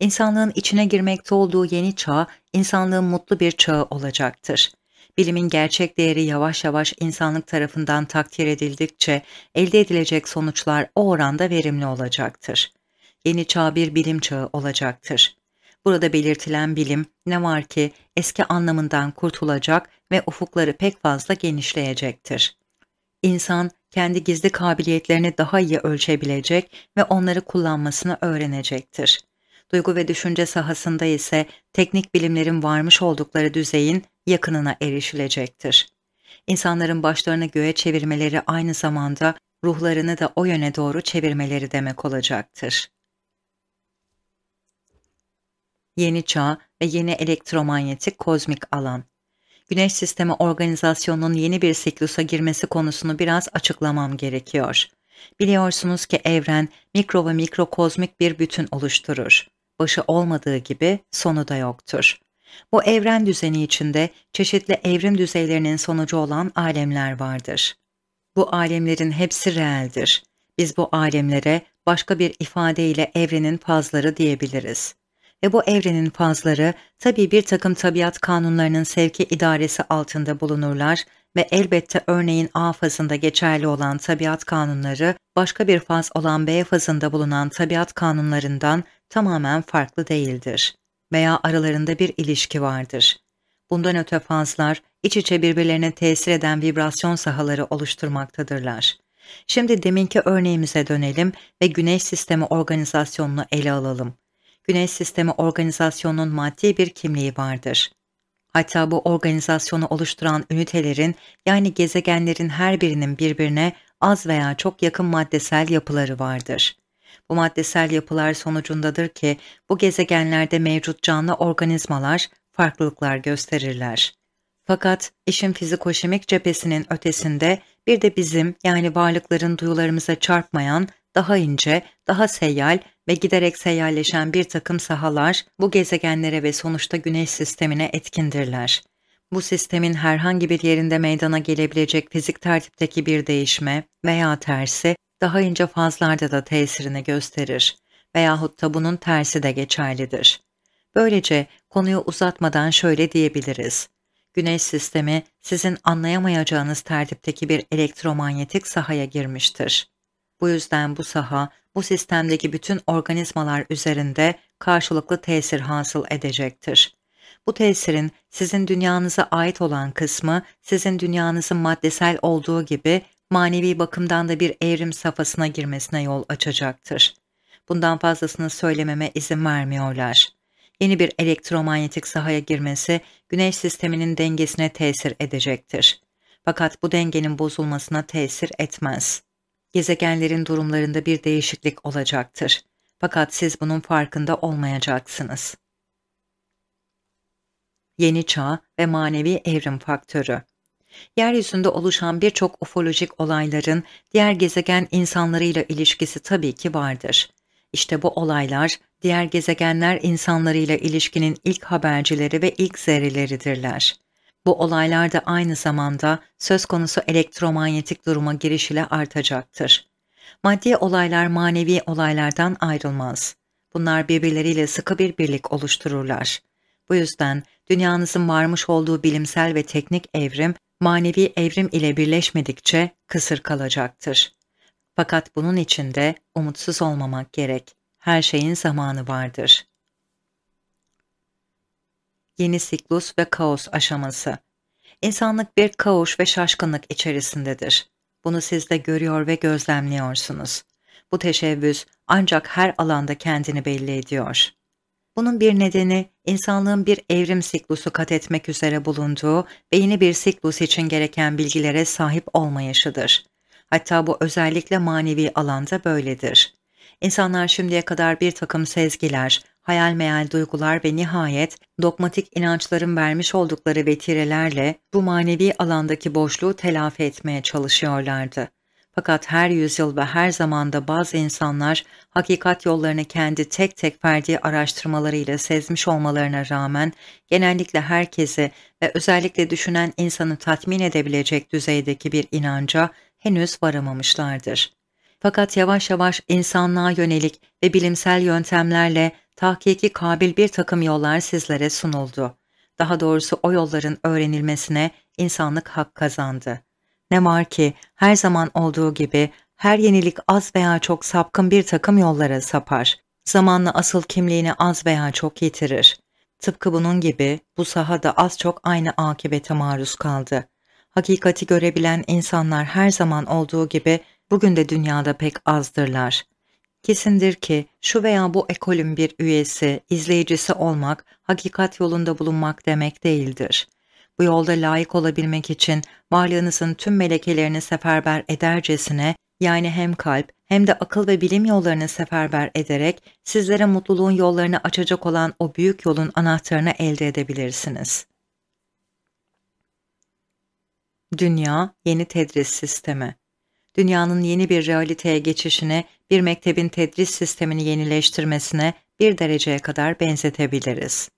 Speaker 1: insanlığın içine girmekte olduğu yeni çağ, insanlığın mutlu bir çağı olacaktır. Bilimin gerçek değeri yavaş yavaş insanlık tarafından takdir edildikçe elde edilecek sonuçlar o oranda verimli olacaktır. Yeni çağ bir bilim çağı olacaktır. Burada belirtilen bilim ne var ki eski anlamından kurtulacak ve ufukları pek fazla genişleyecektir. İnsan kendi gizli kabiliyetlerini daha iyi ölçebilecek ve onları kullanmasını öğrenecektir duygu ve düşünce sahasında ise teknik bilimlerin varmış oldukları düzeyin yakınına erişilecektir. İnsanların başlarını göğe çevirmeleri aynı zamanda ruhlarını da o yöne doğru çevirmeleri demek olacaktır. Yeni çağ ve yeni elektromanyetik kozmik alan Güneş Sistemi Organizasyonu'nun yeni bir siklusa girmesi konusunu biraz açıklamam gerekiyor. Biliyorsunuz ki evren mikro ve mikrokozmik bir bütün oluşturur. Başı olmadığı gibi sonu da yoktur. Bu evren düzeni içinde çeşitli evrim düzeylerinin sonucu olan alemler vardır. Bu alemlerin hepsi reeldir. Biz bu alemlere başka bir ifadeyle evrenin fazları diyebiliriz. Ve bu evrenin fazları tabii bir takım tabiat kanunlarının sevki idaresi altında bulunurlar ve elbette örneğin A fazında geçerli olan tabiat kanunları başka bir faz olan B fazında bulunan tabiat kanunlarından tamamen farklı değildir veya aralarında bir ilişki vardır. Bundan öte fazlar iç içe birbirlerine tesir eden vibrasyon sahaları oluşturmaktadırlar. Şimdi deminki örneğimize dönelim ve Güneş Sistemi organizasyonunu ele alalım. Güneş Sistemi organizasyonunun maddi bir kimliği vardır. Hatta bu organizasyonu oluşturan ünitelerin yani gezegenlerin her birinin birbirine az veya çok yakın maddesel yapıları vardır. Bu maddesel yapılar sonucundadır ki bu gezegenlerde mevcut canlı organizmalar farklılıklar gösterirler. Fakat işin fizikoşimik cephesinin ötesinde bir de bizim yani varlıkların duyularımıza çarpmayan daha ince, daha seyyal ve giderek seyyalleşen bir takım sahalar bu gezegenlere ve sonuçta güneş sistemine etkindirler. Bu sistemin herhangi bir yerinde meydana gelebilecek fizik tertipteki bir değişme veya tersi daha ince fazlarda da tesirini gösterir veyahut da bunun tersi de geçerlidir. Böylece konuyu uzatmadan şöyle diyebiliriz. Güneş sistemi sizin anlayamayacağınız tertipteki bir elektromanyetik sahaya girmiştir. Bu yüzden bu saha bu sistemdeki bütün organizmalar üzerinde karşılıklı tesir hasıl edecektir. Bu tesirin sizin dünyanıza ait olan kısmı sizin dünyanızın maddesel olduğu gibi manevi bakımdan da bir evrim safhasına girmesine yol açacaktır. Bundan fazlasını söylememe izin vermiyorlar. Yeni bir elektromanyetik sahaya girmesi güneş sisteminin dengesine tesir edecektir. Fakat bu dengenin bozulmasına tesir etmez gezegenlerin durumlarında bir değişiklik olacaktır. Fakat siz bunun farkında olmayacaksınız. Yeni çağ ve manevi evrim faktörü Yeryüzünde oluşan birçok ufolojik olayların diğer gezegen insanlarıyla ilişkisi tabii ki vardır. İşte bu olaylar diğer gezegenler insanlarıyla ilişkinin ilk habercileri ve ilk zerreleridirler. Bu olaylar da aynı zamanda söz konusu elektromanyetik duruma girişiyle artacaktır. Maddi olaylar manevi olaylardan ayrılmaz. Bunlar birbirleriyle sıkı bir birlik oluştururlar. Bu yüzden dünyanızın varmış olduğu bilimsel ve teknik evrim, manevi evrim ile birleşmedikçe kısır kalacaktır. Fakat bunun için de umutsuz olmamak gerek. Her şeyin zamanı vardır.'' yeni siklus ve kaos aşaması. İnsanlık bir kaos ve şaşkınlık içerisindedir. Bunu siz de görüyor ve gözlemliyorsunuz. Bu teşebbüs ancak her alanda kendini belli ediyor. Bunun bir nedeni insanlığın bir evrim siklusu kat etmek üzere bulunduğu ve yeni bir siklus için gereken bilgilere sahip olmayışıdır. Hatta bu özellikle manevi alanda böyledir. İnsanlar şimdiye kadar bir takım sezgiler, hayal meyal duygular ve nihayet dogmatik inançların vermiş oldukları vetirelerle bu manevi alandaki boşluğu telafi etmeye çalışıyorlardı. Fakat her yüzyıl ve her zamanda bazı insanlar hakikat yollarını kendi tek tek verdiği araştırmalarıyla sezmiş olmalarına rağmen genellikle herkesi ve özellikle düşünen insanı tatmin edebilecek düzeydeki bir inanca henüz varamamışlardır. Fakat yavaş yavaş insanlığa yönelik ve bilimsel yöntemlerle tahkiki kabil bir takım yollar sizlere sunuldu. Daha doğrusu o yolların öğrenilmesine insanlık hak kazandı. Ne var ki her zaman olduğu gibi her yenilik az veya çok sapkın bir takım yollara sapar. Zamanla asıl kimliğini az veya çok yitirir. Tıpkı bunun gibi bu sahada az çok aynı akibete maruz kaldı. Hakikati görebilen insanlar her zaman olduğu gibi bugün de dünyada pek azdırlar. Kesindir ki şu veya bu ekolün bir üyesi, izleyicisi olmak, hakikat yolunda bulunmak demek değildir. Bu yolda layık olabilmek için varlığınızın tüm melekelerini seferber edercesine, yani hem kalp hem de akıl ve bilim yollarını seferber ederek sizlere mutluluğun yollarını açacak olan o büyük yolun anahtarını elde edebilirsiniz. Dünya Yeni Tedris Sistemi dünyanın yeni bir realiteye geçişine, bir mektebin tedris sistemini yenileştirmesine bir dereceye kadar benzetebiliriz.